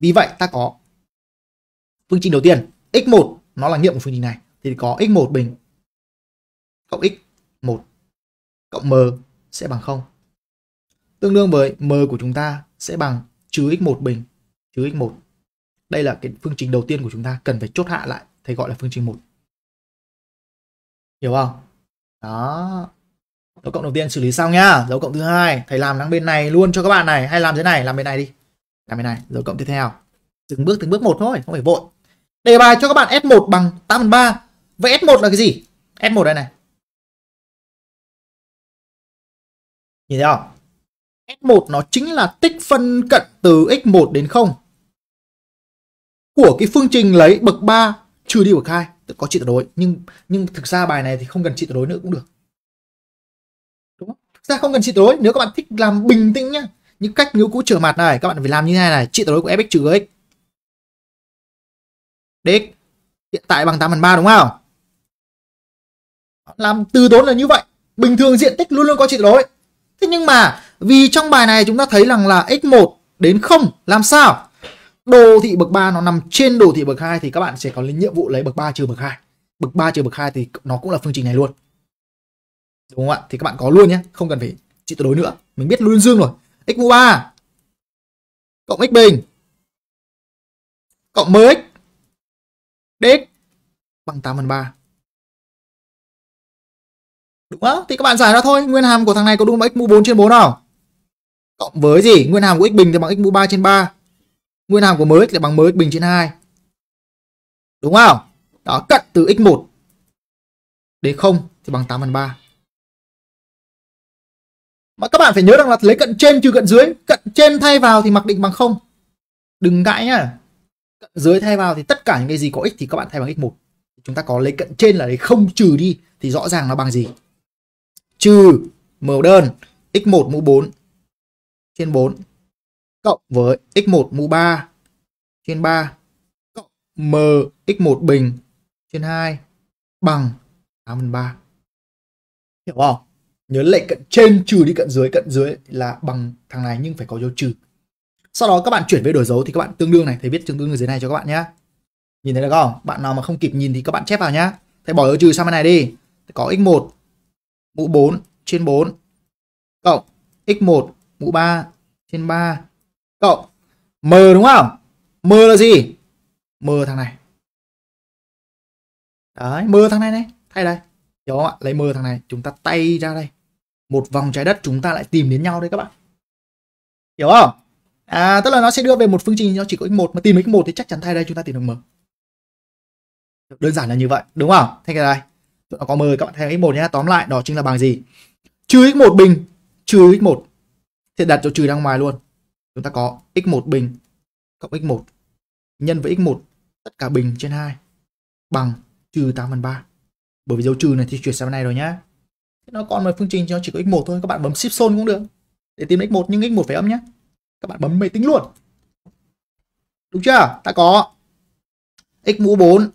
Vì vậy ta có phương trình đầu tiên, X1 nó là nghiệm của phương trình này thì có x1 bình cộng x1 cộng m sẽ bằng 0. Tương đương với m của chúng ta sẽ bằng trừ x1 bình trừ x1. Đây là cái phương trình đầu tiên của chúng ta cần phải chốt hạ lại thầy gọi là phương trình 1. Hiểu không? Đó dấu cộng đầu tiên xử lý xong nhá dấu cộng thứ hai thầy làm sang bên này luôn cho các bạn này hay làm thế này làm bên này đi làm bên này dấu cộng tiếp theo từng bước từng bước một thôi không phải vội đề bài cho các bạn S1 bằng tám phần ba vậy S1 là cái gì S1 đây này nhìn thấy không S1 nó chính là tích phân cận từ x1 đến 0 của cái phương trình lấy bậc 3 trừ đi bậc 2 tức có trị tuyệt đối nhưng nhưng thực ra bài này thì không cần trị tuyệt đối nữa cũng được ra không cần trị tối nếu các bạn thích làm bình tĩnh nhá những cách nếu cũ trở mặt này các bạn phải làm như thế này này tối của fx trừ x đấy hiện tại bằng 8 phần 3 đúng không làm từ tốn là như vậy bình thường diện tích luôn luôn có trị tối thế nhưng mà vì trong bài này chúng ta thấy rằng là x1 đến 0 làm sao đồ thị bậc 3 nó nằm trên đồ thị bậc 2 thì các bạn sẽ có nhiệm vụ lấy bậc 3 trừ bậc 2 bậc 3 trừ bậc 2 thì nó cũng là phương trình này luôn đúng không ạ thì các bạn có luôn nhé không cần phải trị tuyệt đối nữa mình biết luôn dương rồi x mũ 3 cộng x bình cộng mx dx bằng 8 phần 3 đúng không thì các bạn giải ra thôi nguyên hàm của thằng này có đúng bằng x mũ 4 trên 4 không cộng với gì nguyên hàm của x bình thì bằng x mũ 3 trên 3 nguyên hàm của mới thì bằng mới bình trên 2 đúng không đó cận từ x1 đến 0 thì bằng 8 phần 3 mà các bạn phải nhớ rằng là lấy cận trên trừ cận dưới cận trên thay vào thì mặc định bằng không đừng ngại nhá cận dưới thay vào thì tất cả những cái gì có ích thì các bạn thay bằng x một chúng ta có lấy cận trên là lấy không trừ đi thì rõ ràng nó bằng gì trừ màu đơn x1 mũ 4 trên 4 cộng với x1 mũ 3 trên 3 cộng m x1 bình trên 2 bằng 8 phần 3. Hiểu không? nhớ lệnh cận trên trừ đi cận dưới cận dưới là bằng thằng này nhưng phải có dấu trừ sau đó các bạn chuyển về đổi dấu thì các bạn tương đương này thầy viết tương đương ở dưới này cho các bạn nhé nhìn thấy được không bạn nào mà không kịp nhìn thì các bạn chép vào nhá thầy bỏ dấu trừ sang bên này đi có x1 mũ 4 trên 4 cộng x1 mũ 3 trên 3 cộng m đúng không m là gì m thằng này đấy m thằng này này thay đây hiểu không ạ lấy m thằng này chúng ta tay ra đây một vòng trái đất chúng ta lại tìm đến nhau đấy các bạn hiểu không à tức là nó sẽ đưa về một phương trình nó chỉ có x1 mà tìm x1 thì chắc chắn thay đây chúng ta tìm được m đơn giản là như vậy đúng không thế cái này nó có m các bạn thay x1 nhé tóm lại đó chính là bằng gì trừ x1 bình trừ x1 thì đặt chỗ trừ ra ngoài luôn chúng ta có x1 bình cộng x1 nhân với x1 tất cả bình trên 2 bằng trừ 8 phần 3 bởi vì dấu trừ này thì chuyển sang bên này rồi nhé nó còn một phương trình cho chỉ có x1 thôi các bạn bấm shift zone cũng được để tìm x1 nhưng x1 phải âm nhé các bạn bấm máy tính luôn đúng chưa ta có x mũ 4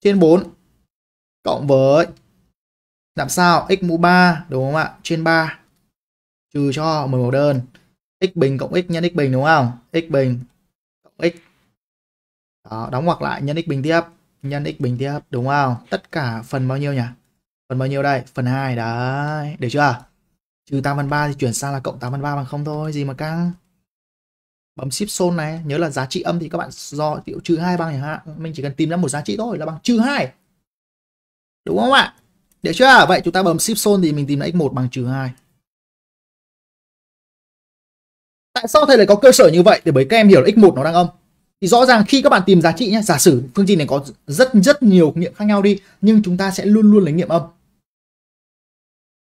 trên 4 cộng với làm sao x mũ 3 đúng không ạ trên 3 trừ cho 11 đơn x bình cộng x nhân x bình đúng không x bình cộng x đó, đóng ngoặc lại nhân x bình tiếp nhân x bình tiếp đúng không tất cả phần bao nhiêu nhỉ phần bao nhiêu đây phần 2 đấy được chưa trừ 8 phần 3 thì chuyển sang là cộng 8 phần 3 bằng không thôi gì mà căng bấm shift sol này nhớ là giá trị âm thì các bạn do tiểu trừ hai bằng chẳng hạn mình chỉ cần tìm ra một giá trị thôi là bằng trừ hai đúng không ạ được chưa vậy chúng ta bấm shift sol thì mình tìm ra x1 bằng trừ hai tại sao thầy lại có cơ sở như vậy để bởi các em hiểu là x1 nó đang âm thì rõ ràng khi các bạn tìm giá trị nhé giả sử phương trình này có rất rất nhiều nghiệm khác nhau đi nhưng chúng ta sẽ luôn luôn lấy nghiệm âm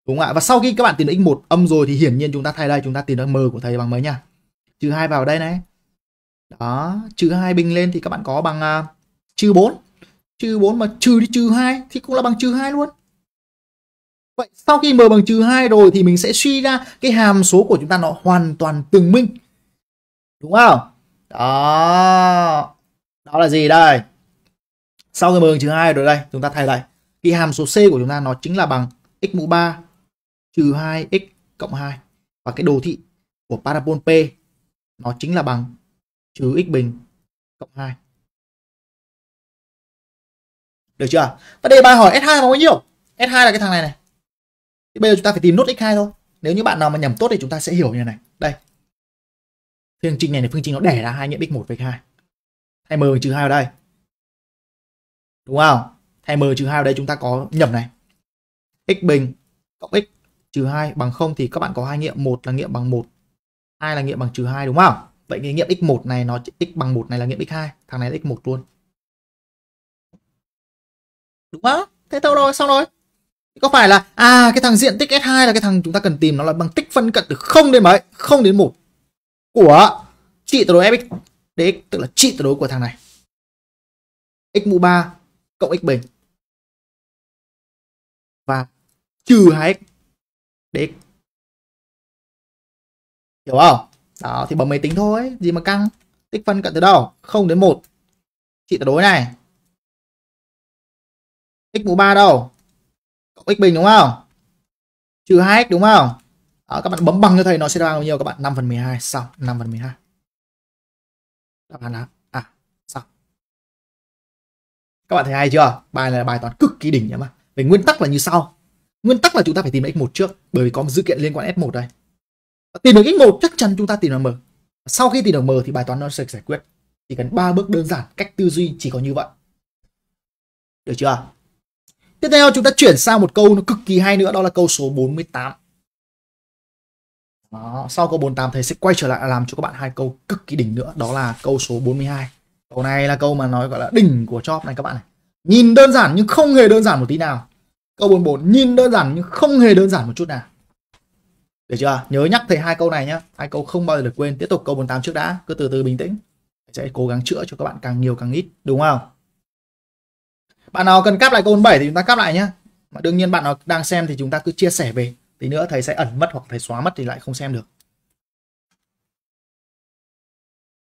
đúng không ạ và sau khi các bạn tìm được x1 âm rồi thì hiển nhiên chúng ta thay đây chúng ta tìm được m của thầy bằng mấy nhỉ trừ hai vào đây này đó trừ hai bình lên thì các bạn có bằng uh, trừ 4 trừ 4 mà trừ đi trừ 2 thì cũng là bằng trừ 2 luôn Vậy sau khi m bằng trừ 2 rồi thì mình sẽ suy ra cái hàm số của chúng ta nó hoàn toàn tương minh. Đúng không? Đó. Đó là gì đây? Sau khi m bằng trừ 2 rồi đây, chúng ta thay lại Cái hàm số C của chúng ta nó chính là bằng x mũ 3 trừ 2x cộng 2 và cái đồ thị của parabol P nó chính là bằng trừ x bình cộng 2. Được chưa? Và đây bài hỏi S2 bằng bao nhiêu? S2 là cái thằng này này. Thì bây giờ chúng ta phải tìm nốt x2 thôi. Nếu như bạn nào mà nhầm tốt thì chúng ta sẽ hiểu như này. Đây. Phương trình này là phương trình nó đẻ ra hai nghiệm x1 với x2. Thay m trừ 2 vào đây. Đúng không? Thay m trừ 2 vào đây chúng ta có nhầm này. x bình cộng x trừ 2 bằng 0 thì các bạn có hai nghiệm, một là nghiệm bằng 1, hai là nghiệm bằng trừ 2 đúng không? Vậy cái nghiệm x1 này nó x bằng 1 này là nghiệm x2, thằng này là x1 luôn. Đúng không? Thế thôi rồi, xong rồi. Có phải là à cái thằng diện tích S2 là cái thằng chúng ta cần tìm nó là bằng tích phân cận từ 0 đến mấy? 0 đến 1 của trị tuyệt đối fx dx tức là trị tuyệt đối của thằng này. x mũ 3 cộng x bình và trừ 2x để hiểu không đó thì bấm máy tính thôi gì mà căng tích phân cận từ đâu không đến một chị tuyệt đối này x mũ 3 đâu cộng x bình đúng không trừ 2x đúng không đó, các bạn bấm bằng cho thầy nó sẽ ra bao nhiêu các bạn 5 phần 12 xong 5 phần 12 đáp án là à xong các bạn thấy hay chưa bài này là bài toán cực kỳ đỉnh nhá mà về nguyên tắc là như sau nguyên tắc là chúng ta phải tìm x1 trước bởi vì có một dữ kiện liên quan f1 đây tìm được x1 chắc chắn chúng ta tìm được m sau khi tìm được m thì bài toán nó sẽ giải quyết chỉ cần ba bước đơn giản cách tư duy chỉ có như vậy được chưa tiếp theo chúng ta chuyển sang một câu nó cực kỳ hay nữa đó là câu số 48 đó, sau câu 48 thầy sẽ quay trở lại làm cho các bạn hai câu cực kỳ đỉnh nữa đó là câu số 42 câu này là câu mà nói gọi là đỉnh của chóp này các bạn này nhìn đơn giản nhưng không hề đơn giản một tí nào Câu 44 nhìn đơn giản nhưng không hề đơn giản một chút nào. Được chưa? Nhớ nhắc thầy hai câu này nhá. Hai câu không bao giờ được quên. Tiếp tục câu 48 trước đã, cứ từ từ bình tĩnh. Sẽ cố gắng chữa cho các bạn càng nhiều càng ít, đúng không? Bạn nào cần cáp lại câu 47 thì chúng ta cáp lại nhá. Mà đương nhiên bạn nào đang xem thì chúng ta cứ chia sẻ về. Tí nữa thầy sẽ ẩn mất hoặc thầy xóa mất thì lại không xem được.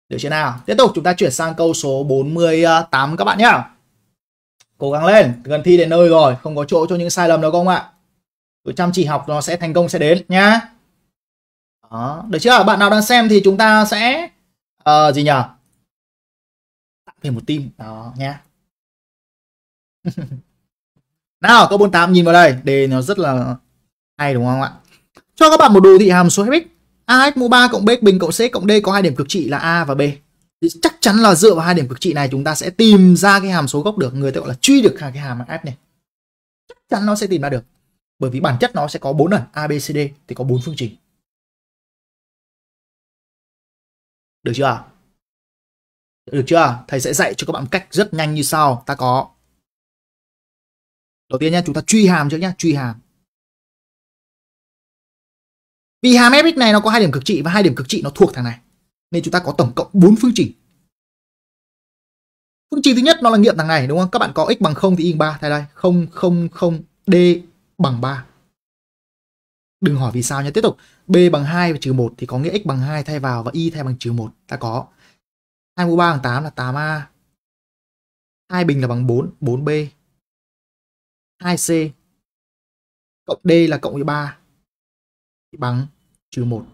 Được chưa nào? Tiếp tục chúng ta chuyển sang câu số 48 các bạn nhá cố gắng lên gần thi đến nơi rồi không có chỗ cho những sai lầm đâu các ông ạ cứ chăm chỉ học nó sẽ thành công sẽ đến nhá đó được chưa bạn nào đang xem thì chúng ta sẽ uh, gì nhở tặng thêm một tim đó nhá nào câu 48 nhìn vào đây đề nó rất là hay đúng không ạ cho các bạn một đồ thị hàm số hx ax mũ 3 cộng b bình cộng c cộng d có hai điểm cực trị là a và b thì chắc chắn là dựa vào hai điểm cực trị này chúng ta sẽ tìm ra cái hàm số gốc được người ta gọi là truy được cái hàm f này chắc chắn nó sẽ tìm ra được bởi vì bản chất nó sẽ có bốn ẩn abcd thì có bốn phương trình được chưa được chưa thầy sẽ dạy cho các bạn cách rất nhanh như sau ta có đầu tiên nha chúng ta truy hàm trước nhá truy hàm vì hàm fx này nó có hai điểm cực trị và hai điểm cực trị nó thuộc thằng này nên chúng ta có tổng cộng 4 phương trình phương trình thứ nhất nó là nghiệm thằng này đúng không các bạn có x bằng 0 thì y bằng 3 thay đây 0 0 0 d bằng 3 đừng hỏi vì sao nhé tiếp tục b bằng 2 và trừ 1 thì có nghĩa x bằng 2 thay vào và y thay bằng trừ 1 ta có 2 mũ 3 bằng 8 là 8a 2 bình là bằng 4 4b 2c cộng d là cộng với 3 thì bằng trừ 1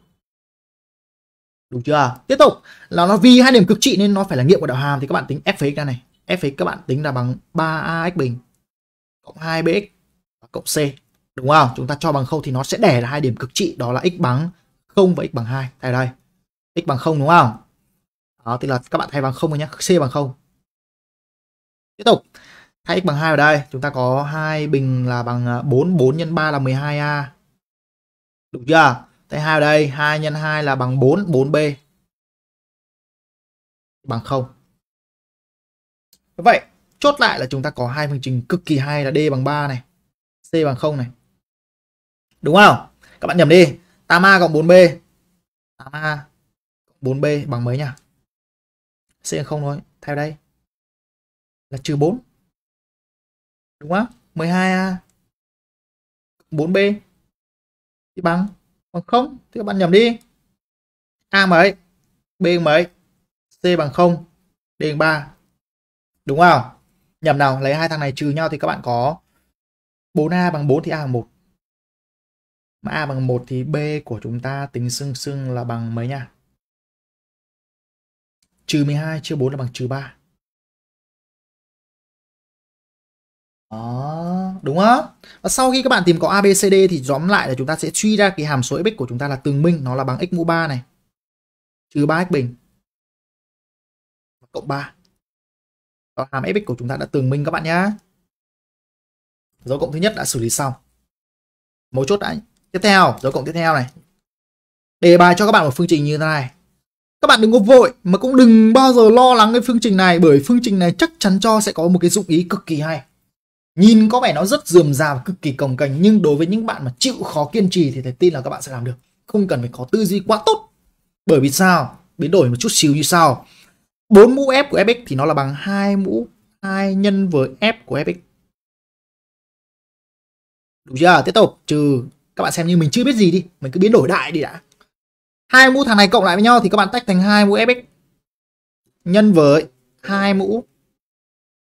đúng chưa tiếp tục là nó vì hai điểm cực trị nên nó phải là nghiệm của đạo hàm thì các bạn tính f x ra này f các bạn tính là bằng 3 x bình cộng 2bx và cộng c đúng không chúng ta cho bằng không thì nó sẽ đẻ ra hai điểm cực trị đó là x bằng 0 và x bằng 2 tại đây x bằng 0 đúng không đó thì là các bạn thay bằng 0 rồi nhé c bằng 0 tiếp tục thay x bằng 2 ở đây chúng ta có hai bình là bằng 4 à, 4 nhân 3 là 12a đúng chưa Thế hai ở đây 2 nhân 2 là bằng 4, 4b bằng 0. Vậy, chốt lại là chúng ta có hai phương trình cực kỳ hay là D bằng 3 này, C bằng 0 này. Đúng không? Các bạn nhầm đi. 8A cộng 4B. 8A cộng 4B bằng mấy nhỉ? C bằng 0 thôi, theo đây. Là trừ 4. Đúng không? 12A 4B thì bằng bằng ờ, không thì các bạn nhầm đi a mấy b mấy c bằng 0 d bằng 3 đúng không nhầm nào lấy hai thằng này trừ nhau thì các bạn có 4a bằng 4 thì a bằng 1 mà a bằng 1 thì b của chúng ta tính xương xương là bằng mấy nha trừ 12 chia 4 là bằng trừ 3 Đó, ờ, đúng không? Và sau khi các bạn tìm có ABCD thì tóm lại là chúng ta sẽ truy ra cái hàm số fx của chúng ta là tương minh, nó là bằng x mũ 3 này. Trừ 3x bình. Cộng 3. Đó, hàm fx của chúng ta đã tường minh các bạn nhá. Dấu cộng thứ nhất đã xử lý xong. Mấu chốt đã. Tiếp theo, dấu cộng tiếp theo này. Đề bài cho các bạn một phương trình như thế này. Các bạn đừng có vội mà cũng đừng bao giờ lo lắng cái phương trình này bởi phương trình này chắc chắn cho sẽ có một cái dụng ý cực kỳ hay nhìn có vẻ nó rất dườm già và cực kỳ cồng kềnh nhưng đối với những bạn mà chịu khó kiên trì thì thầy tin là các bạn sẽ làm được không cần phải có tư duy quá tốt bởi vì sao biến đổi một chút xíu như sau bốn mũ f của fx thì nó là bằng hai mũ hai nhân với f của fx đúng chưa tiếp tục trừ các bạn xem như mình chưa biết gì đi mình cứ biến đổi đại đi đã hai mũ thằng này cộng lại với nhau thì các bạn tách thành hai mũ fx nhân với hai mũ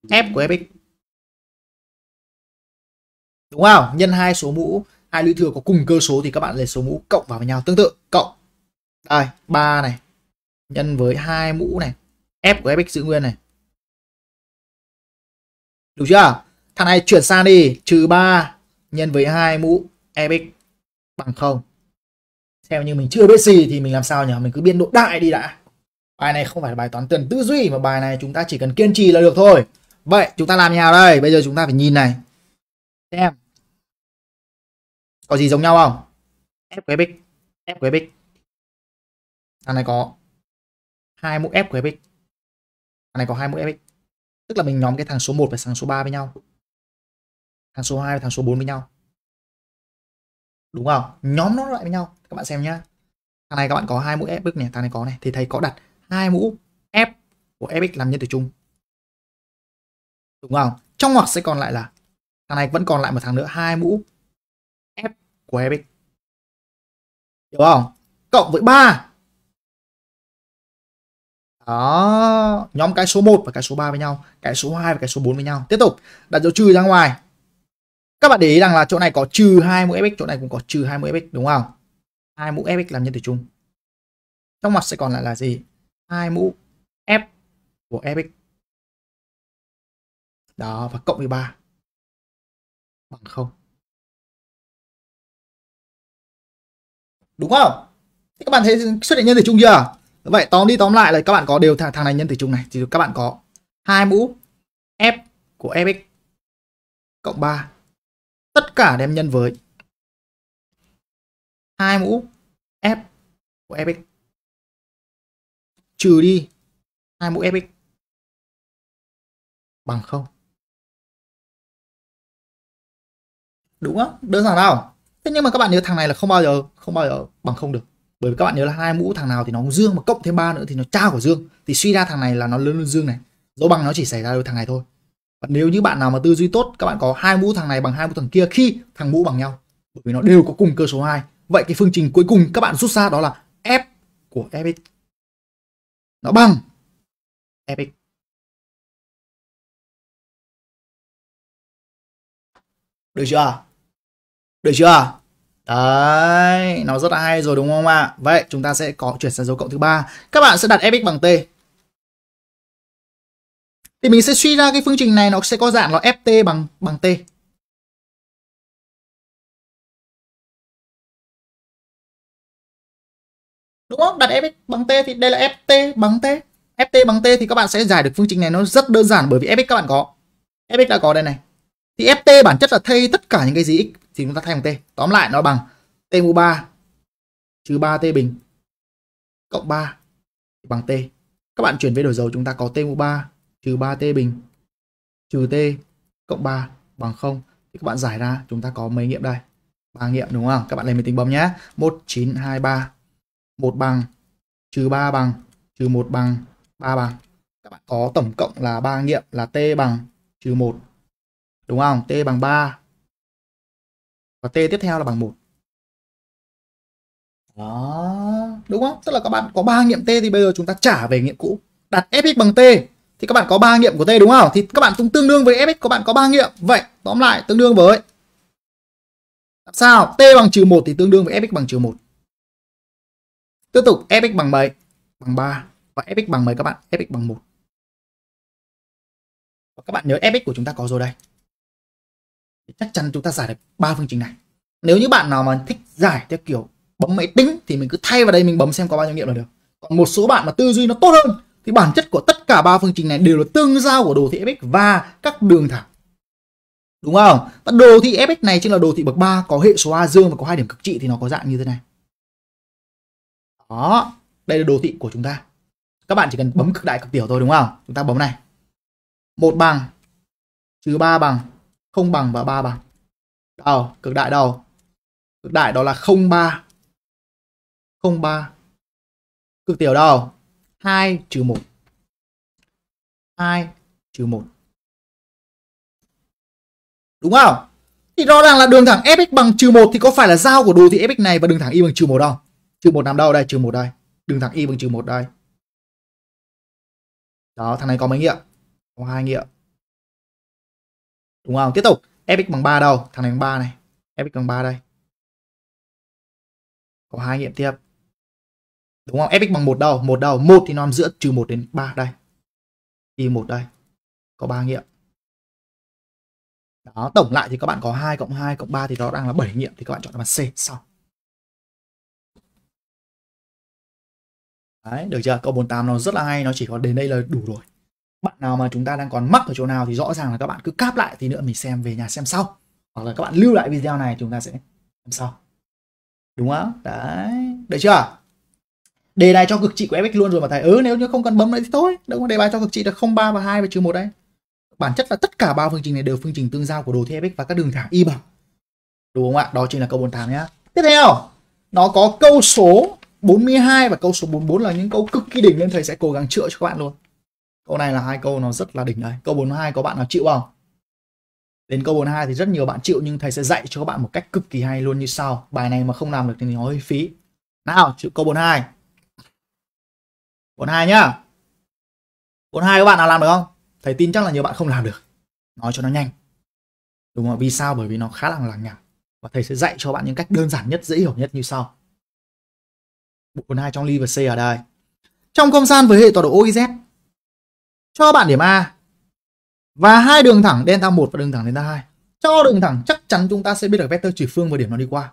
f của fx đúng không nhân hai số mũ hai lũy thừa có cùng cơ số thì các bạn lấy số mũ cộng vào với nhau tương tự cộng đây ba này nhân với hai mũ này f của fx giữ nguyên này đúng chưa thằng này chuyển sang đi trừ 3 nhân với hai mũ fx bằng không theo như mình chưa biết gì thì mình làm sao nhỉ mình cứ biên độ đại đi đã bài này không phải là bài toán tuần tư duy mà bài này chúng ta chỉ cần kiên trì là được thôi vậy chúng ta làm như nào đây bây giờ chúng ta phải nhìn này xem có gì giống nhau không ép cái bích ép cái bích thằng này có hai mũi ép của epic thằng này có hai mũ epic tức là mình nhóm cái thằng số 1 và thằng số 3 với nhau thằng số 2 và thằng số 4 với nhau đúng không nhóm nó lại với nhau các bạn xem nhá thằng này các bạn có hai mũ epic này thằng này có này thì thầy có đặt hai mũ ép của epic làm nhân từ chung đúng không trong ngoặc sẽ còn lại là thằng này vẫn còn lại một thằng nữa hai mũ của Epic. Hiểu không? Cộng với 3. Đó, nhóm cái số 1 và cái số 3 với nhau, cái số 2 và cái số 4 với nhau. Tiếp tục, đặt dấu trừ ra ngoài. Các bạn để ý rằng là chỗ này có trừ 2 mũ fx, chỗ này cũng có trừ 2 mũ fx đúng không? hai mũ fx làm nhân tử chung. Trong mặt sẽ còn lại là gì? hai mũ f của fx. Đó và cộng với 3 bằng không đúng không thì các bạn thấy xuất hiện nhân tử chung chưa vậy tóm đi tóm lại là các bạn có đều thằng thằng này nhân tử chung này thì các bạn có hai mũ f của fx cộng 3 tất cả đem nhân với hai mũ f của fx trừ đi hai mũ fx bằng không đúng không đơn giản nào thế nhưng mà các bạn nhớ thằng này là không bao giờ không bao giờ bằng không được bởi vì các bạn nhớ là hai mũ thằng nào thì nó cũng dương mà cộng thêm ba nữa thì nó trao của dương thì suy ra thằng này là nó lớn hơn dương này dấu bằng nó chỉ xảy ra đôi thằng này thôi và nếu như bạn nào mà tư duy tốt các bạn có hai mũ thằng này bằng hai mũ thằng kia khi thằng mũ bằng nhau bởi vì nó đều có cùng cơ số 2 vậy cái phương trình cuối cùng các bạn rút ra đó là f của fx nó bằng fx được chưa được chưa? Đấy, nó rất là hay rồi đúng không ạ? Vậy chúng ta sẽ có chuyển sang dấu cộng thứ ba. Các bạn sẽ đặt fx bằng t. Thì mình sẽ suy ra cái phương trình này nó sẽ có dạng là ft bằng bằng t. Đúng không? Đặt fx bằng t thì đây là ft bằng t. ft bằng t thì các bạn sẽ giải được phương trình này nó rất đơn giản bởi vì fx các bạn có. fx đã có đây này. Thì ft bản chất là thay tất cả những cái gì x thì chúng ta thay bằng t tóm lại nó bằng t mũ 3 trừ 3 t bình cộng 3 bằng t các bạn chuyển về đổi dấu chúng ta có t mũ 3 trừ 3 t bình trừ t cộng 3 bằng 0 thì các bạn giải ra chúng ta có mấy nghiệm đây ba nghiệm đúng không các bạn lấy máy tính bấm nhé 1923 1 bằng trừ 3 bằng trừ 1 bằng 3 bằng các bạn có tổng cộng là ba nghiệm là t bằng trừ 1 đúng không t bằng 3 và t tiếp theo là bằng một đó đúng không tức là các bạn có ba nghiệm t thì bây giờ chúng ta trả về nghiệm cũ đặt fx bằng t thì các bạn có ba nghiệm của t đúng không thì các bạn cũng tương đương với fx các bạn có ba nghiệm vậy tóm lại tương đương với làm sao t bằng trừ một thì tương đương với fx bằng trừ một tiếp tục fx bằng mấy bằng 3 và fx bằng mấy các bạn fx bằng một và các bạn nhớ fx của chúng ta có rồi đây thì chắc chắn chúng ta giải được ba phương trình này nếu như bạn nào mà thích giải theo kiểu bấm máy tính thì mình cứ thay vào đây mình bấm xem có bao nhiêu nghiệm là được còn một số bạn mà tư duy nó tốt hơn thì bản chất của tất cả ba phương trình này đều là tương giao của đồ thị fx và các đường thẳng đúng không và đồ thị fx này chính là đồ thị bậc 3 có hệ số a dương và có hai điểm cực trị thì nó có dạng như thế này đó đây là đồ thị của chúng ta các bạn chỉ cần bấm cực đại cực tiểu thôi đúng không chúng ta bấm này một bằng trừ ba bằng không bằng và ba bằng đâu cực đại đâu cực đại đó là không ba không ba cực tiểu đâu hai trừ một hai trừ một đúng không thì rõ ràng là đường thẳng fx bằng trừ một thì có phải là giao của đồ thị fx này và đường thẳng y bằng trừ một không trừ một nằm đâu đây trừ một đây đường thẳng y bằng trừ một đây đó thằng này có mấy nghĩa có hai nghĩa đúng không tiếp tục fx bằng 3 đâu thằng này bằng 3 này fx bằng 3 đây có hai nghiệm tiếp đúng không fx bằng một đâu một đâu một thì nó nằm giữa trừ 1 đến 3 đây y một đây có ba nghiệm đó tổng lại thì các bạn có 2 cộng 2 cộng 3 thì đó đang là 7 nghiệm thì các bạn chọn là C sau Đấy, được chưa? Câu 48 nó rất là hay, nó chỉ có đến đây là đủ rồi bạn nào mà chúng ta đang còn mắc ở chỗ nào thì rõ ràng là các bạn cứ cáp lại thì nữa mình xem về nhà xem sau hoặc là các bạn lưu lại video này chúng ta sẽ xem sau đúng không đấy được chưa đề này cho cực trị của fx luôn rồi mà thầy ừ nếu như không cần bấm đấy thì thôi đâu có đề bài cho cực trị là không ba và hai và trừ một đấy bản chất là tất cả ba phương trình này đều phương trình tương giao của đồ thị fx và các đường thẳng y bằng đúng không ạ đó chính là câu 48 nhá tiếp theo nó có câu số 42 và câu số 44 là những câu cực kỳ đỉnh nên thầy sẽ cố gắng chữa cho các bạn luôn Câu này là hai câu nó rất là đỉnh đấy. Câu 42 có bạn nào chịu không? Đến câu 42 thì rất nhiều bạn chịu nhưng thầy sẽ dạy cho các bạn một cách cực kỳ hay luôn như sau. Bài này mà không làm được thì nó hơi phí. Nào, chịu câu 42. 42 nhá. 42 các bạn nào làm được không? Thầy tin chắc là nhiều bạn không làm được. Nói cho nó nhanh. Đúng không? Vì sao? Bởi vì nó khá là lằng nhằng. Và thầy sẽ dạy cho bạn những cách đơn giản nhất, dễ hiểu nhất như sau. 42 trong ly và C ở đây. Trong không gian với hệ tọa độ OIZ cho bạn điểm A và hai đường thẳng delta 1 và đường thẳng delta 2 cho đường thẳng chắc chắn chúng ta sẽ biết được vector chỉ phương và điểm nó đi qua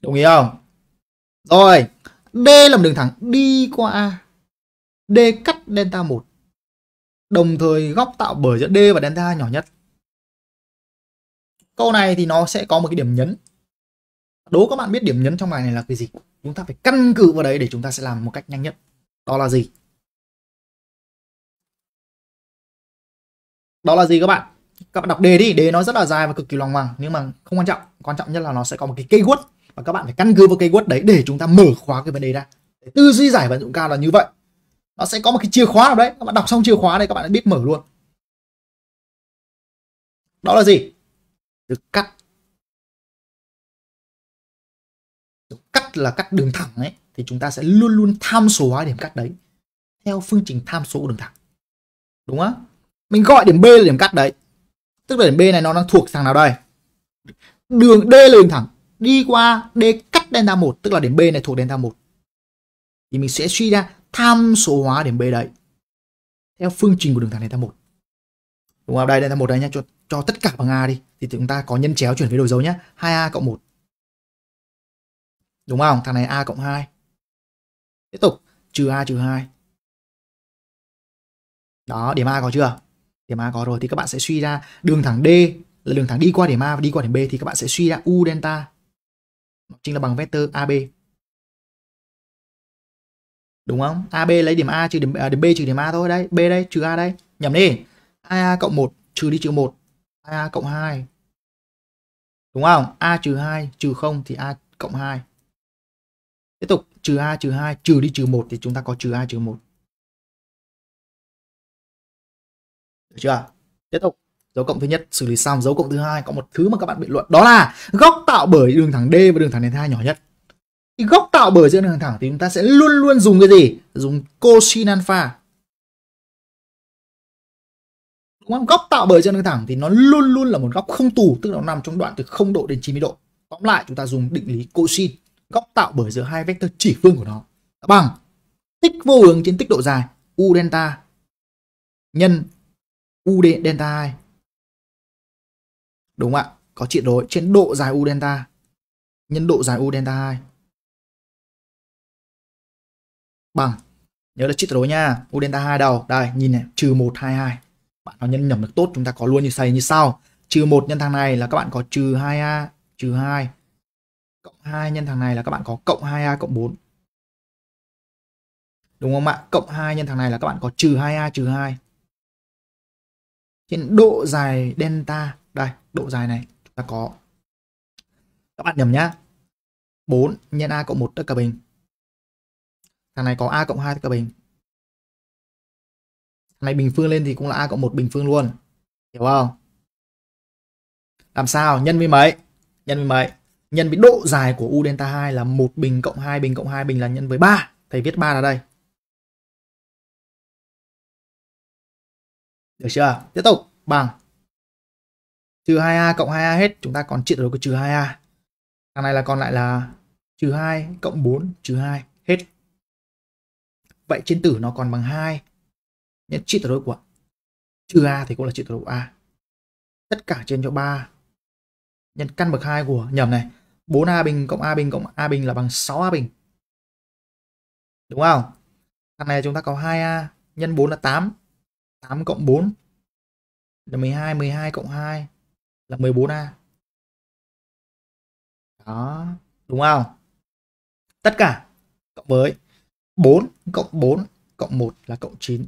đồng ý không rồi D là một đường thẳng đi qua A D cắt delta 1 đồng thời góc tạo bởi giữa D và delta 2 nhỏ nhất câu này thì nó sẽ có một cái điểm nhấn đố các bạn biết điểm nhấn trong bài này là cái gì chúng ta phải căn cứ vào đấy để chúng ta sẽ làm một cách nhanh nhất đó là gì đó là gì các bạn các bạn đọc đề đi đề nó rất là dài và cực kỳ lòng hoàng nhưng mà không quan trọng quan trọng nhất là nó sẽ có một cái cây quất và các bạn phải căn cứ vào cây quất đấy để chúng ta mở khóa cái vấn đề ra để tư duy giải vận dụng cao là như vậy nó sẽ có một cái chìa khóa ở đấy các bạn đọc xong chìa khóa này các bạn đã biết mở luôn đó là gì được cắt được cắt là cắt đường thẳng ấy thì chúng ta sẽ luôn luôn tham số hóa điểm cắt đấy theo phương trình tham số của đường thẳng đúng không mình gọi điểm B là điểm cắt đấy tức là điểm B này nó đang thuộc thằng nào đây đường D là đường thẳng đi qua D cắt delta 1 tức là điểm B này thuộc delta 1 thì mình sẽ suy ra tham số hóa điểm B đấy theo phương trình của đường thẳng delta 1 đúng không đây delta 1 đây nha, cho cho tất cả bằng A đi thì chúng ta có nhân chéo chuyển với đổi dấu nhá 2A cộng 1 đúng không thằng này A cộng 2 tiếp tục trừ A trừ 2 đó điểm A có chưa điểm A có rồi thì các bạn sẽ suy ra đường thẳng D là đường thẳng đi qua điểm A và đi qua điểm B thì các bạn sẽ suy ra U delta chính là bằng vector AB đúng không? AB lấy điểm A trừ điểm, à, điểm B trừ điểm A thôi đấy, B đây trừ A đây. Nhầm đi. a cộng 1 trừ đi trừ 1, a cộng 2. Đúng không? A trừ 2 trừ 0 thì A cộng 2. Tiếp tục trừ A trừ 2 trừ đi trừ 1 thì chúng ta có trừ A trừ 1. Được chưa? Tiếp tục. Dấu cộng thứ nhất xử lý xong, dấu cộng thứ hai có một thứ mà các bạn biện luận đó là góc tạo bởi đường thẳng D và đường thẳng đến hai nhỏ nhất. Thì góc tạo bởi giữa đường thẳng thì chúng ta sẽ luôn luôn dùng cái gì? Dùng cosine alpha. Đúng không? Góc tạo bởi giữa đường thẳng thì nó luôn luôn là một góc không tù, tức là nó nằm trong đoạn từ 0 độ đến 90 độ. Tóm lại chúng ta dùng định lý cosine góc tạo bởi giữa hai vectơ chỉ phương của nó bằng tích vô hướng trên tích độ dài u delta nhân U delta 2. Đúng ạ, có chuyện đối trên độ dài U delta nhân độ dài U delta 2 bằng nhớ là chít đối nha U delta 2 đầu đây nhìn này trừ 122 bạn nó nhân nhầm được tốt chúng ta có luôn như xây như sau trừ 1 nhân thằng này là các bạn có trừ 2a trừ 2 cộng 2 nhân thằng này là các bạn có cộng 2a cộng 4 đúng không ạ cộng 2 nhân thằng này là các bạn có trừ 2a trừ 2 trên độ dài delta đây độ dài này chúng ta có các bạn nhầm nhá 4 nhân a cộng 1 tất cả bình thằng này có a cộng 2 tất cả bình thằng này bình phương lên thì cũng là a cộng 1 bình phương luôn hiểu không làm sao nhân với mấy nhân với mấy nhân với độ dài của u delta 2 là một bình cộng 2 bình cộng 2 bình là nhân với 3 thầy viết 3 là đây Được chưa? Tiếp tục bằng trừ 2a cộng 2a hết, chúng ta còn triệt được cái trừ 2a. Thằng này là còn lại là trừ 2 cộng 4 trừ 2 hết. Vậy trên tử nó còn bằng 2. Nhân trị tuyệt đối của trừ a thì cũng là trị tuyệt đối của a. Tất cả trên cho 3 nhân căn bậc 2 của nhầm này, 4a bình cộng a bình cộng a bình là bằng 6a bình. Đúng không? Thằng này chúng ta có 2a nhân 4 là 8 8 cộng 4 là 12, 12 cộng 2 là 14A. Đó, đúng không? Tất cả cộng với 4 cộng 4 cộng 1 là cộng 9.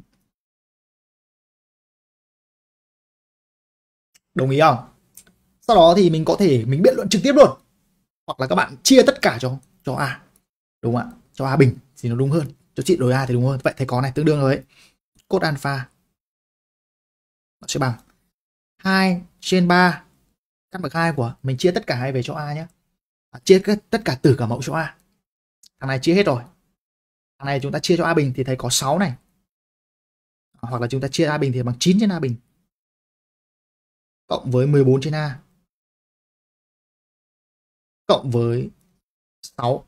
Đồng ý không? Sau đó thì mình có thể mình biện luận trực tiếp luôn. Hoặc là các bạn chia tất cả cho cho A. Đúng không ạ? Cho A bình thì nó đúng hơn. Cho chị đổi A thì đúng hơn. Vậy thầy có này tương đương rồi ấy. Cốt alpha nó sẽ bằng 2 trên 3 căn bậc 2 của mình chia tất cả hai về chỗ A nhé à, chia tất cả tử cả mẫu chỗ A thằng này chia hết rồi thằng này chúng ta chia cho A bình thì thấy có 6 này à, hoặc là chúng ta chia A bình thì bằng 9 trên A bình cộng với 14 trên A cộng với 6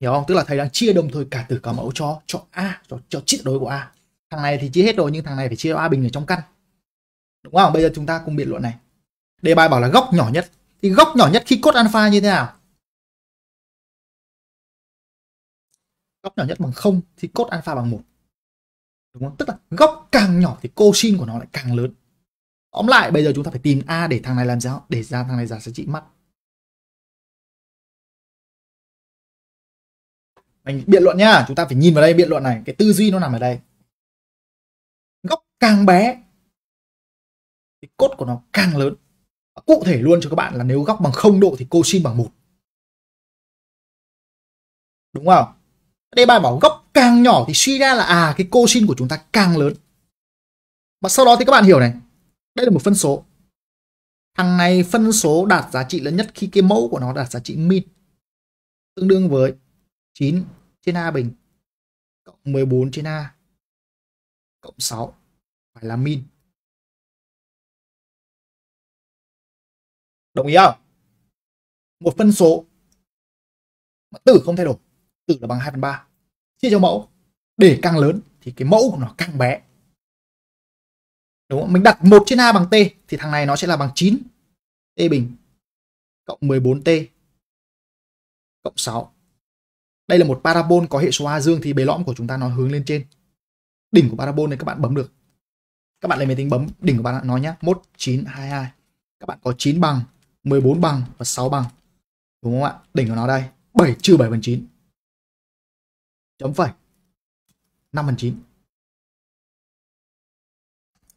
hiểu không tức là thầy đang chia đồng thời cả tử cả mẫu cho cho A cho, cho chiết đối của A thằng này thì chia hết rồi nhưng thằng này phải chia a bình ở trong căn đúng không bây giờ chúng ta cùng biện luận này đề bài bảo là góc nhỏ nhất thì góc nhỏ nhất khi cốt alpha như thế nào góc nhỏ nhất bằng không thì cốt alpha bằng một đúng không tức là góc càng nhỏ thì cosin của nó lại càng lớn tóm lại bây giờ chúng ta phải tìm a để thằng này làm sao để ra thằng này ra giá trị mắt mình biện luận nha, chúng ta phải nhìn vào đây biện luận này cái tư duy nó nằm ở đây càng bé thì cốt của nó càng lớn cụ thể luôn cho các bạn là nếu góc bằng không độ thì cosin bằng một đúng không đây bài bảo góc càng nhỏ thì suy ra là à cái cosin của chúng ta càng lớn và sau đó thì các bạn hiểu này đây là một phân số thằng này phân số đạt giá trị lớn nhất khi cái mẫu của nó đạt giá trị min tương đương với 9 trên A bình cộng 14 trên A cộng 6 phải là min đồng ý không một phân số mà tử không thay đổi tử là bằng 2 phần 3 chia cho mẫu để càng lớn thì cái mẫu của nó càng bé đúng không? mình đặt 1 trên a bằng t thì thằng này nó sẽ là bằng 9 t bình cộng 14t cộng 6 đây là một parabol có hệ số a dương thì bề lõm của chúng ta nó hướng lên trên đỉnh của parabol này các bạn bấm được các bạn lấy máy tính bấm đỉnh của bạn nó nhé 1922 các bạn có 9 bằng 14 bằng và 6 bằng đúng không ạ đỉnh của nó đây 7 trừ 7 phần 9 chấm phẩy 5 phần 9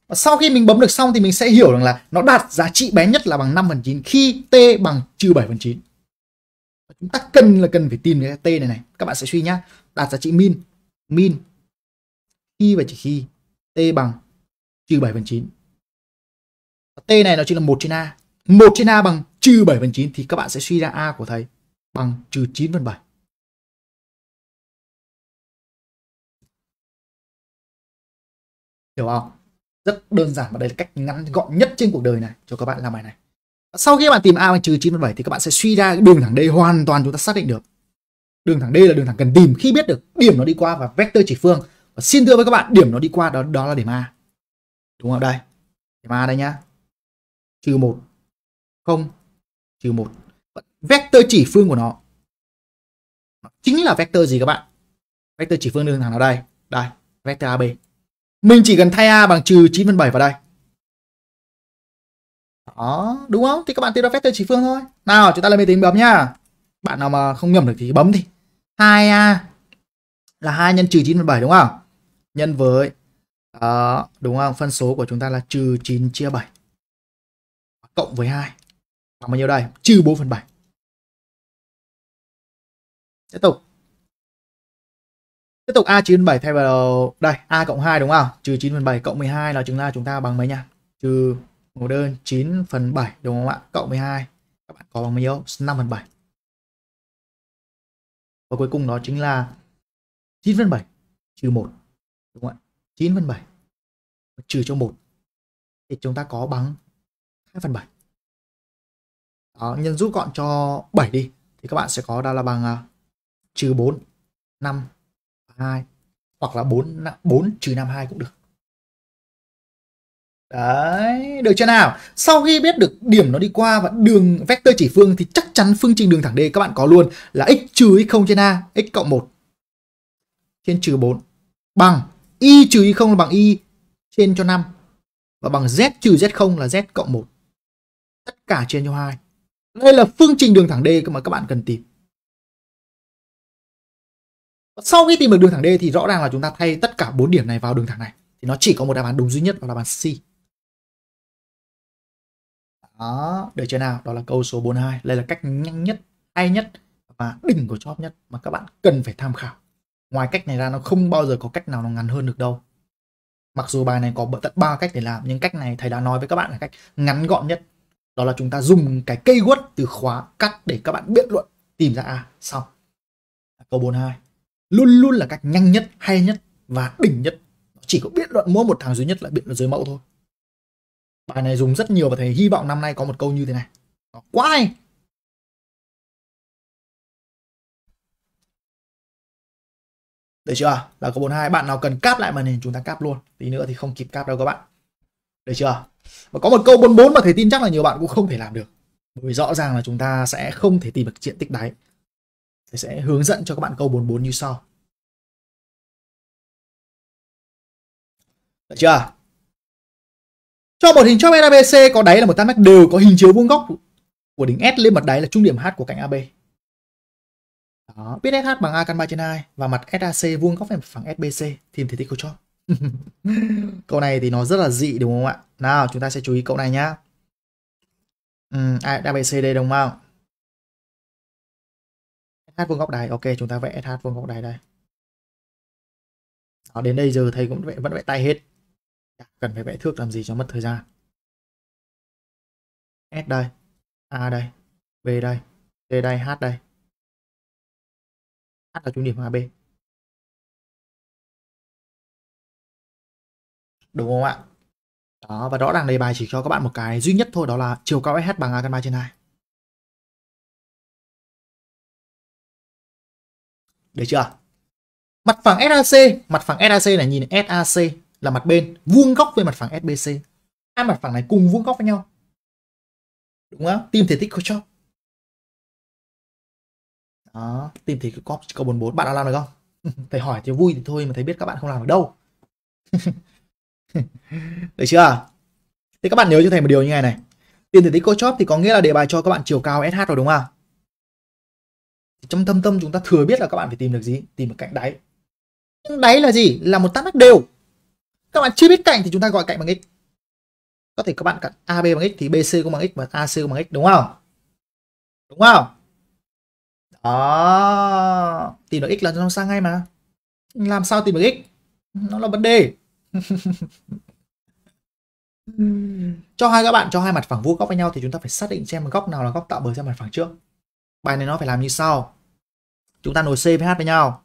và sau khi mình bấm được xong thì mình sẽ hiểu rằng là nó đạt giá trị bé nhất là bằng 5 phần 9 khi t bằng trừ 7 phần 9 chúng ta cần là cần phải tìm cái t này này các bạn sẽ suy nhá đạt giá trị min min khi và chỉ khi t bằng trừ 7 phần 9. T này nó chỉ là 1 trên A. 1 trên A bằng trừ 7 phần 9 thì các bạn sẽ suy ra A của thầy bằng trừ 9 phần 7. Hiểu không? Rất đơn giản và đây là cách ngắn gọn nhất trên cuộc đời này cho các bạn làm bài này. Sau khi bạn tìm A bằng trừ 9 phần 7 thì các bạn sẽ suy ra đường thẳng D hoàn toàn chúng ta xác định được. Đường thẳng D là đường thẳng cần tìm khi biết được điểm nó đi qua và vector chỉ phương. Và xin thưa với các bạn, điểm nó đi qua đó đó là điểm A đúng không đây điểm a đây nhá trừ một không trừ một vector chỉ phương của nó chính là vector gì các bạn vector chỉ phương đường thẳng nào đây đây vector ab mình chỉ cần thay a bằng trừ chín phần bảy vào đây đó đúng không thì các bạn tìm ra vector chỉ phương thôi nào chúng ta lên máy tính bấm nhá bạn nào mà không nhầm được thì bấm thì 2a là 2 nhân trừ 9 phần 7 đúng không nhân với đó, ờ, đúng không? Phân số của chúng ta là trừ 9 chia 7. Cộng với 2. Bằng bao nhiêu đây? Trừ 4 phần 7. Tiếp tục. Tiếp tục A 9 7 thay vào đây A cộng 2 đúng không? Trừ 9 phần 7 cộng 12 là chúng ta chúng ta bằng mấy nha Trừ một đơn 9 phần 7 đúng không ạ? Cộng 12 các bạn có bằng bao nhiêu? 5 phần 7. Và cuối cùng đó chính là 9 phần 7 trừ 1 đúng không ạ? 9 phần 7 trừ cho 1 thì chúng ta có bằng 2 phần 7 đó, nhân rút gọn cho 7 đi thì các bạn sẽ có đó là bằng à, trừ 4 5 2 hoặc là 4 4 trừ 5 2 cũng được Đấy, được chưa nào? Sau khi biết được điểm nó đi qua và đường vector chỉ phương thì chắc chắn phương trình đường thẳng D các bạn có luôn là x trừ x0 trên A, x cộng 1 trên trừ 4 bằng y trừ y không là bằng y trên cho 5 và bằng z trừ z không là z cộng 1. Tất cả trên cho 2. Đây là phương trình đường thẳng D mà các bạn cần tìm. Sau khi tìm được đường thẳng D thì rõ ràng là chúng ta thay tất cả bốn điểm này vào đường thẳng này thì nó chỉ có một đáp án đúng duy nhất đó là đáp án C. Đó, để chưa nào? Đó là câu số 42. Đây là cách nhanh nhất, hay nhất và đỉnh của chóp nhất mà các bạn cần phải tham khảo ngoài cách này ra nó không bao giờ có cách nào nó ngắn hơn được đâu mặc dù bài này có tận ba cách để làm nhưng cách này thầy đã nói với các bạn là cách ngắn gọn nhất đó là chúng ta dùng cái cây quất từ khóa cắt để các bạn biết luận tìm ra a xong câu 42 luôn luôn là cách nhanh nhất hay nhất và đỉnh nhất chỉ có biết luận mỗi một thằng duy nhất là biết luận dưới mẫu thôi bài này dùng rất nhiều và thầy hy vọng năm nay có một câu như thế này nó quá hay được chưa là có 42 bạn nào cần cáp lại màn hình chúng ta cáp luôn tí nữa thì không kịp cáp đâu các bạn được chưa và có một câu 44 mà thầy tin chắc là nhiều bạn cũng không thể làm được bởi vì rõ ràng là chúng ta sẽ không thể tìm được diện tích đáy thầy sẽ hướng dẫn cho các bạn câu 44 như sau được chưa cho một hình chóp ABC có đáy là một tam giác đều có hình chiếu vuông góc của đỉnh S lên mặt đáy là trung điểm H của cạnh AB đó, biết SH bằng A căn 3 trên 2 và mặt SAC vuông góc phải phẳng SBC tìm thể tích của chóp. câu này thì nó rất là dị đúng không ạ? Nào, chúng ta sẽ chú ý câu này nhá. Ừ, ABC đây đúng không? SH vuông góc đáy. Ok, chúng ta vẽ SH vuông góc đáy đây. Đó, đến đây giờ thầy cũng vẽ, vẫn vẽ tay hết. Cần phải vẽ thước làm gì cho mất thời gian. S đây, A đây, B đây, C đây, H đây h là trung điểm AB đúng không ạ đó và rõ ràng đề bài chỉ cho các bạn một cái duy nhất thôi đó là chiều cao SH bằng A căn 3 trên 2 được chưa mặt phẳng SAC mặt phẳng SAC này nhìn SAC là mặt bên vuông góc với mặt phẳng SBC hai mặt phẳng này cùng vuông góc với nhau đúng không tìm thể tích của cho đó ờ, tìm thấy cái cop câu 44 bạn đã làm được không thầy hỏi thì vui thì thôi mà thấy biết các bạn không làm được đâu được chưa thì các bạn nhớ cho thầy một điều như này này tiền thể tích chop thì có nghĩa là đề bài cho các bạn chiều cao sh rồi đúng không trong thâm tâm chúng ta thừa biết là các bạn phải tìm được gì tìm được cạnh đáy đáy là gì là một tam giác đều các bạn chưa biết cạnh thì chúng ta gọi cạnh bằng x có thể các bạn cạnh ab bằng x thì bc cũng bằng x và ac cũng bằng x đúng không đúng không à tìm được x là nó sang ngay mà làm sao tìm được x nó là vấn đề cho hai các bạn cho hai mặt phẳng vuông góc với nhau thì chúng ta phải xác định xem góc nào là góc tạo bởi ra mặt phẳng trước bài này nó phải làm như sau chúng ta nối c với h với nhau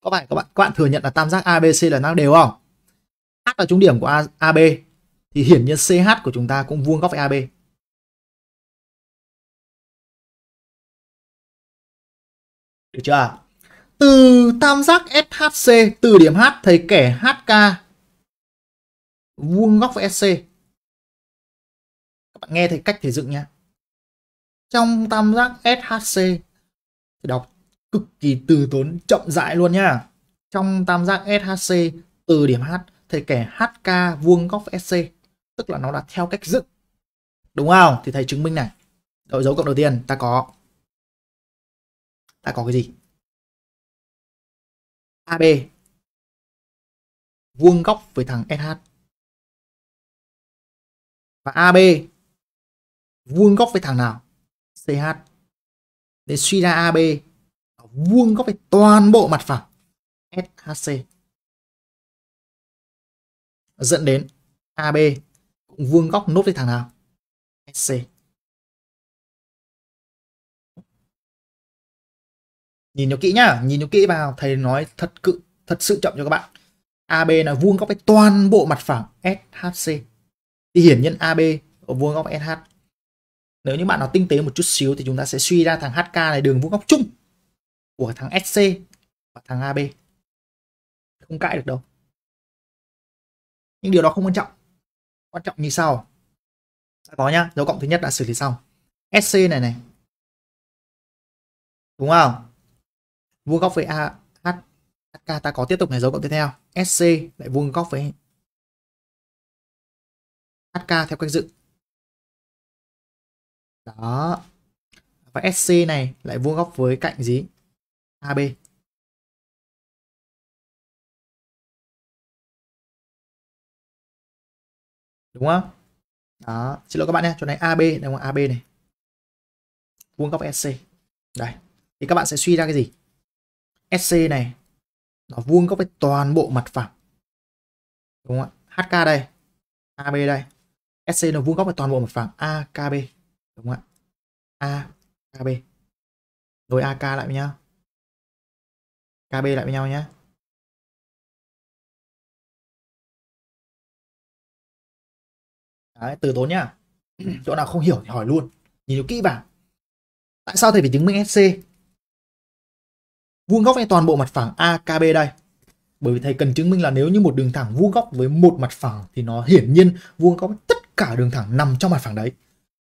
có phải các bạn các bạn thừa nhận là tam giác abc là ngang đều không h là trung điểm của A, ab thì hiển nhiên ch của chúng ta cũng vuông góc với ab Được chưa? Từ tam giác SHC từ điểm H thầy kẻ HK vuông góc SC. Các bạn nghe thầy cách thể dựng nha. Trong tam giác SHC đọc cực kỳ từ tốn chậm rãi luôn nhá Trong tam giác SHC từ điểm H thầy kẻ HK vuông góc SC, tức là nó đã theo cách dựng. Đúng không? Thì thầy chứng minh này. Đội dấu cộng đầu tiên ta có ta có cái gì AB vuông góc với thằng SH và AB vuông góc với thằng nào CH để suy ra AB vuông góc với toàn bộ mặt phẳng SHC dẫn đến AB cũng vuông góc nốt với thằng nào SC nhìn nó kỹ nhá nhìn nó kỹ vào thầy nói thật cự thật sự chậm cho các bạn AB là vuông góc với toàn bộ mặt phẳng SHC thì hiển nhiên AB ở vuông góc SH nếu như bạn nào tinh tế một chút xíu thì chúng ta sẽ suy ra thằng HK này đường vuông góc chung của thằng SC và thằng AB không cãi được đâu nhưng điều đó không quan trọng quan trọng như sau đã có nhá dấu cộng thứ nhất đã xử lý xong SC này này đúng không vuông góc với a h k ta có tiếp tục này dấu cộng tiếp theo sc lại vuông góc với hk theo cách dựng đó và sc này lại vuông góc với cạnh gì ab đúng không đó xin lỗi các bạn nhé chỗ này ab đây là ab này vuông góc sc đây thì các bạn sẽ suy ra cái gì SC này nó vuông góc với toàn bộ mặt phẳng đúng không ạ HK đây AB đây SC nó vuông góc với toàn bộ mặt phẳng AKB đúng không ạ AKB rồi AK lại với nhau KB lại với nhau nhé Đấy, từ tốn nhá chỗ nào không hiểu thì hỏi luôn nhìn kỹ vào tại sao thầy phải chứng minh SC vuông góc hay toàn bộ mặt phẳng AKB đây bởi vì thầy cần chứng minh là nếu như một đường thẳng vuông góc với một mặt phẳng thì nó hiển nhiên vuông góc tất cả đường thẳng nằm trong mặt phẳng đấy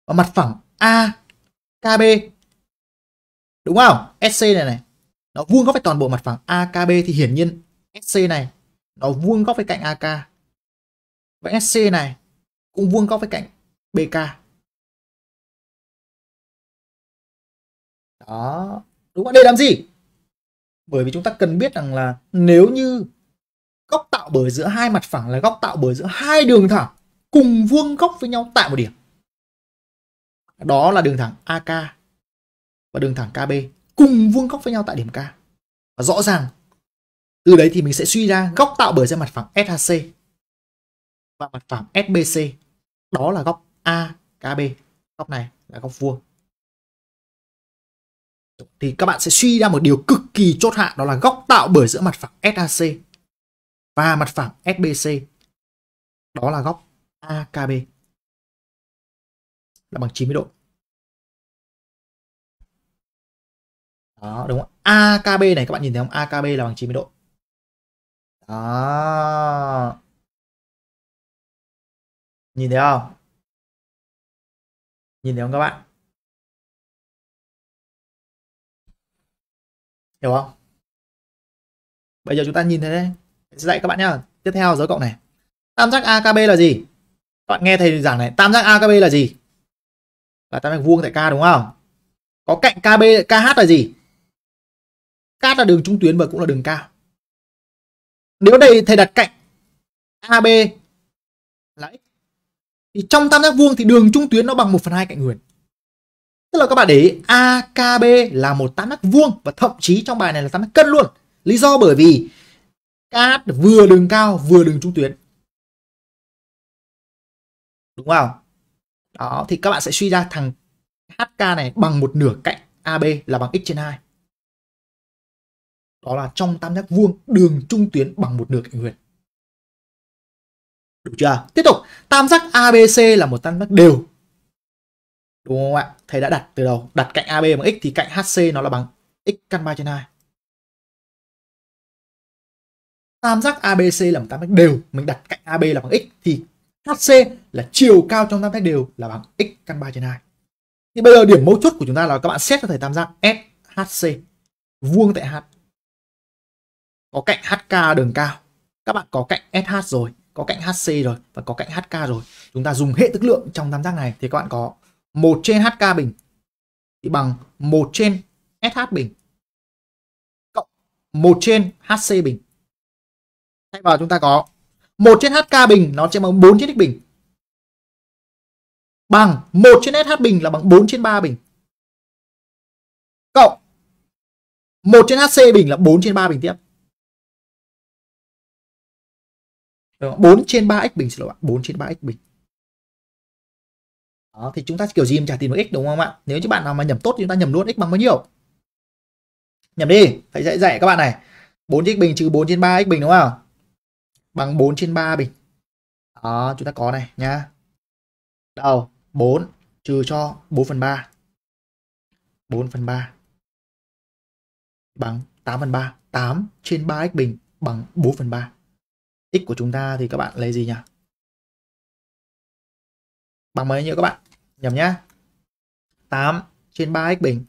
và mặt phẳng AKB đúng không SC này này nó vuông góc với toàn bộ mặt phẳng AKB thì hiển nhiên SC này nó vuông góc với cạnh AK và SC này cũng vuông góc với cạnh BK đó đúng không? để làm gì bởi vì chúng ta cần biết rằng là nếu như góc tạo bởi giữa hai mặt phẳng là góc tạo bởi giữa hai đường thẳng cùng vuông góc với nhau tại một điểm đó là đường thẳng AK và đường thẳng KB cùng vuông góc với nhau tại điểm K và rõ ràng từ đấy thì mình sẽ suy ra góc tạo bởi giữa mặt phẳng SHC và mặt phẳng SBC đó là góc AKB góc này là góc vuông thì các bạn sẽ suy ra một điều cực kỳ chốt hạ đó là góc tạo bởi giữa mặt phẳng SAC và mặt phẳng SBC đó là góc AKB là bằng 90 độ đó đúng không AKB này các bạn nhìn thấy không AKB là bằng 90 độ đó nhìn thấy không nhìn thấy không các bạn hiểu không bây giờ chúng ta nhìn thấy đấy dạy các bạn nhá tiếp theo dấu cộng này tam giác AKB là gì các bạn nghe thầy giảng này tam giác AKB là gì là tam giác vuông tại K đúng không có cạnh KB KH là gì KH là đường trung tuyến và cũng là đường cao nếu đây thầy đặt cạnh AB là x thì trong tam giác vuông thì đường trung tuyến nó bằng 1 phần hai cạnh huyền Tức là các bạn để ý AKB là một tam giác vuông và thậm chí trong bài này là tam giác cân luôn. Lý do bởi vì cát vừa đường cao vừa đường trung tuyến. Đúng không? Đó thì các bạn sẽ suy ra thằng HK này bằng một nửa cạnh AB là bằng x trên 2. Đó là trong tam giác vuông đường trung tuyến bằng một nửa cạnh huyền. đủ chưa? Tiếp tục, tam giác ABC là một tam giác đều đúng không ạ thầy đã đặt từ đầu đặt cạnh AB bằng x thì cạnh HC nó là bằng x căn 3 trên 2 tam giác ABC là một tam giác đều mình đặt cạnh AB là bằng x thì HC là chiều cao trong tam giác đều là bằng x căn 3 trên 2 thì bây giờ điểm mấu chốt của chúng ta là các bạn xét cho thầy tam giác SHC vuông tại H có cạnh HK đường cao các bạn có cạnh SH rồi có cạnh HC rồi và có cạnh HK rồi chúng ta dùng hệ thức lượng trong tam giác này thì các bạn có 1 trên HK bình thì bằng 1 trên SH bình cộng 1 trên HC bình. Thay vào chúng ta có 1 trên HK bình nó sẽ bằng 4 trên X bình. Bằng 1 trên SH bình là bằng 4 trên 3 bình. Cộng 1 trên HC bình là 4 trên 3 bình tiếp. 4 trên 3x bình xin lỗi bạn, 4 trên 3x bình đó, thì chúng ta kiểu gì mà trả tiền được x đúng không ạ nếu như bạn nào mà nhầm tốt thì chúng ta nhầm luôn x bằng bao nhiêu nhầm đi phải dạy dạy các bạn này 4 x bình trừ 4 trên 3 x bình đúng không bằng 4 trên 3 bình đó chúng ta có này nha. đâu? 4 trừ cho 4 phần 3 4 phần 3 bằng 8 phần 3 8 trên 3 x bình bằng 4 phần 3 x của chúng ta thì các bạn lấy gì nhỉ bằng mấy nhiêu các bạn nhầm nhá 8 trên 3x bình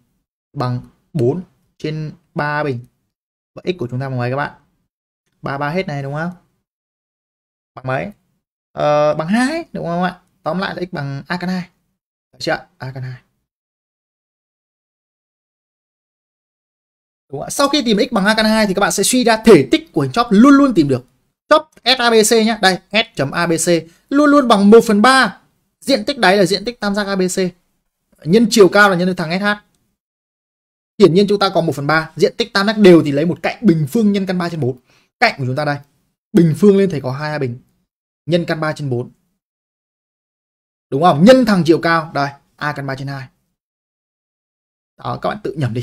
bằng 4 trên 3 bình và x của chúng ta bằng mấy các bạn 33 hết này đúng không bằng mấy ờ, bằng 2 đúng không ạ tóm lại là x bằng a căn 2 được chưa a căn 2 Đúng không? Sau khi tìm x bằng a căn 2 thì các bạn sẽ suy ra thể tích của hình chóp luôn luôn tìm được. Chóp SABC nhé. Đây, S.ABC luôn luôn bằng 1 phần 3 diện tích đáy là diện tích tam giác ABC nhân chiều cao là nhân thằng SH hiển nhiên chúng ta có 1 phần 3 diện tích tam giác đều thì lấy một cạnh bình phương nhân căn 3 trên 4 cạnh của chúng ta đây bình phương lên thì có hai bình nhân căn 3 trên 4 đúng không nhân thằng chiều cao đây a căn 3 trên 2 đó các bạn tự nhẩm đi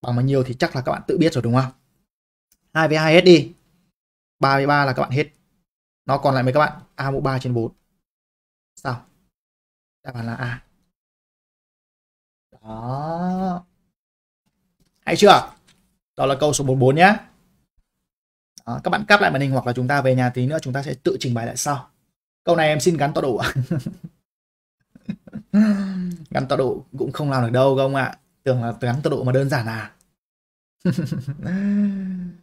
bằng bao nhiêu thì chắc là các bạn tự biết rồi đúng không 2 với 2 hết đi 3 với 3 là các bạn hết nó còn lại mấy các bạn a mũ 3 trên 4 đáp án là a đó hay chưa đó là câu số 44 nhé đó, các bạn cắt lại màn hình hoặc là chúng ta về nhà tí nữa chúng ta sẽ tự trình bày lại sau câu này em xin gắn tọa độ gắn tọa độ cũng không làm được đâu không ạ tưởng là gắn tọa độ mà đơn giản à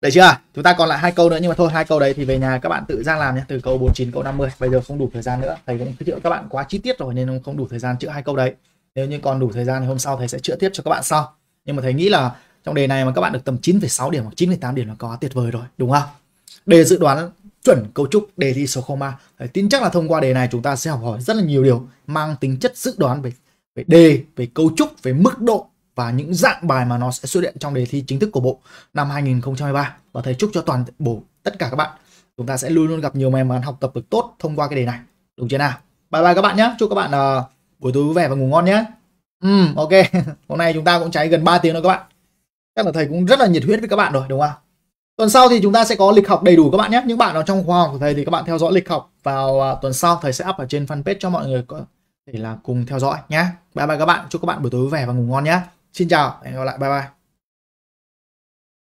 đấy chưa? Chúng ta còn lại hai câu nữa nhưng mà thôi hai câu đấy thì về nhà các bạn tự ra làm nhé, từ câu 49 câu 50. Bây giờ không đủ thời gian nữa. Thầy cũng giới thiệu các bạn quá chi tiết rồi nên không đủ thời gian chữa hai câu đấy. Nếu như còn đủ thời gian thì hôm sau thầy sẽ chữa tiếp cho các bạn sau. Nhưng mà thầy nghĩ là trong đề này mà các bạn được tầm 9,6 điểm hoặc 9,8 điểm là có tuyệt vời rồi, đúng không? Đề dự đoán chuẩn cấu trúc đề thi số 03. Thầy tin chắc là thông qua đề này chúng ta sẽ học hỏi rất là nhiều điều mang tính chất dự đoán về về đề, về cấu trúc, về mức độ và những dạng bài mà nó sẽ xuất hiện trong đề thi chính thức của bộ năm 2023 và thầy chúc cho toàn bộ tất cả các bạn chúng ta sẽ luôn luôn gặp nhiều may mắn học tập được tốt thông qua cái đề này đúng chưa nào bye bye các bạn nhé chúc các bạn uh, buổi tối vui vẻ và ngủ ngon nhé ừ uhm, ok hôm nay chúng ta cũng cháy gần 3 tiếng rồi các bạn chắc là thầy cũng rất là nhiệt huyết với các bạn rồi đúng không tuần sau thì chúng ta sẽ có lịch học đầy đủ các bạn nhé những bạn nào trong khoa học của thầy thì các bạn theo dõi lịch học vào uh, tuần sau thầy sẽ up ở trên fanpage cho mọi người có để là cùng theo dõi nhé bye bye các bạn chúc các bạn buổi tối vui vẻ và ngủ ngon nhé Xin chào, hẹn gặp lại, bye bye.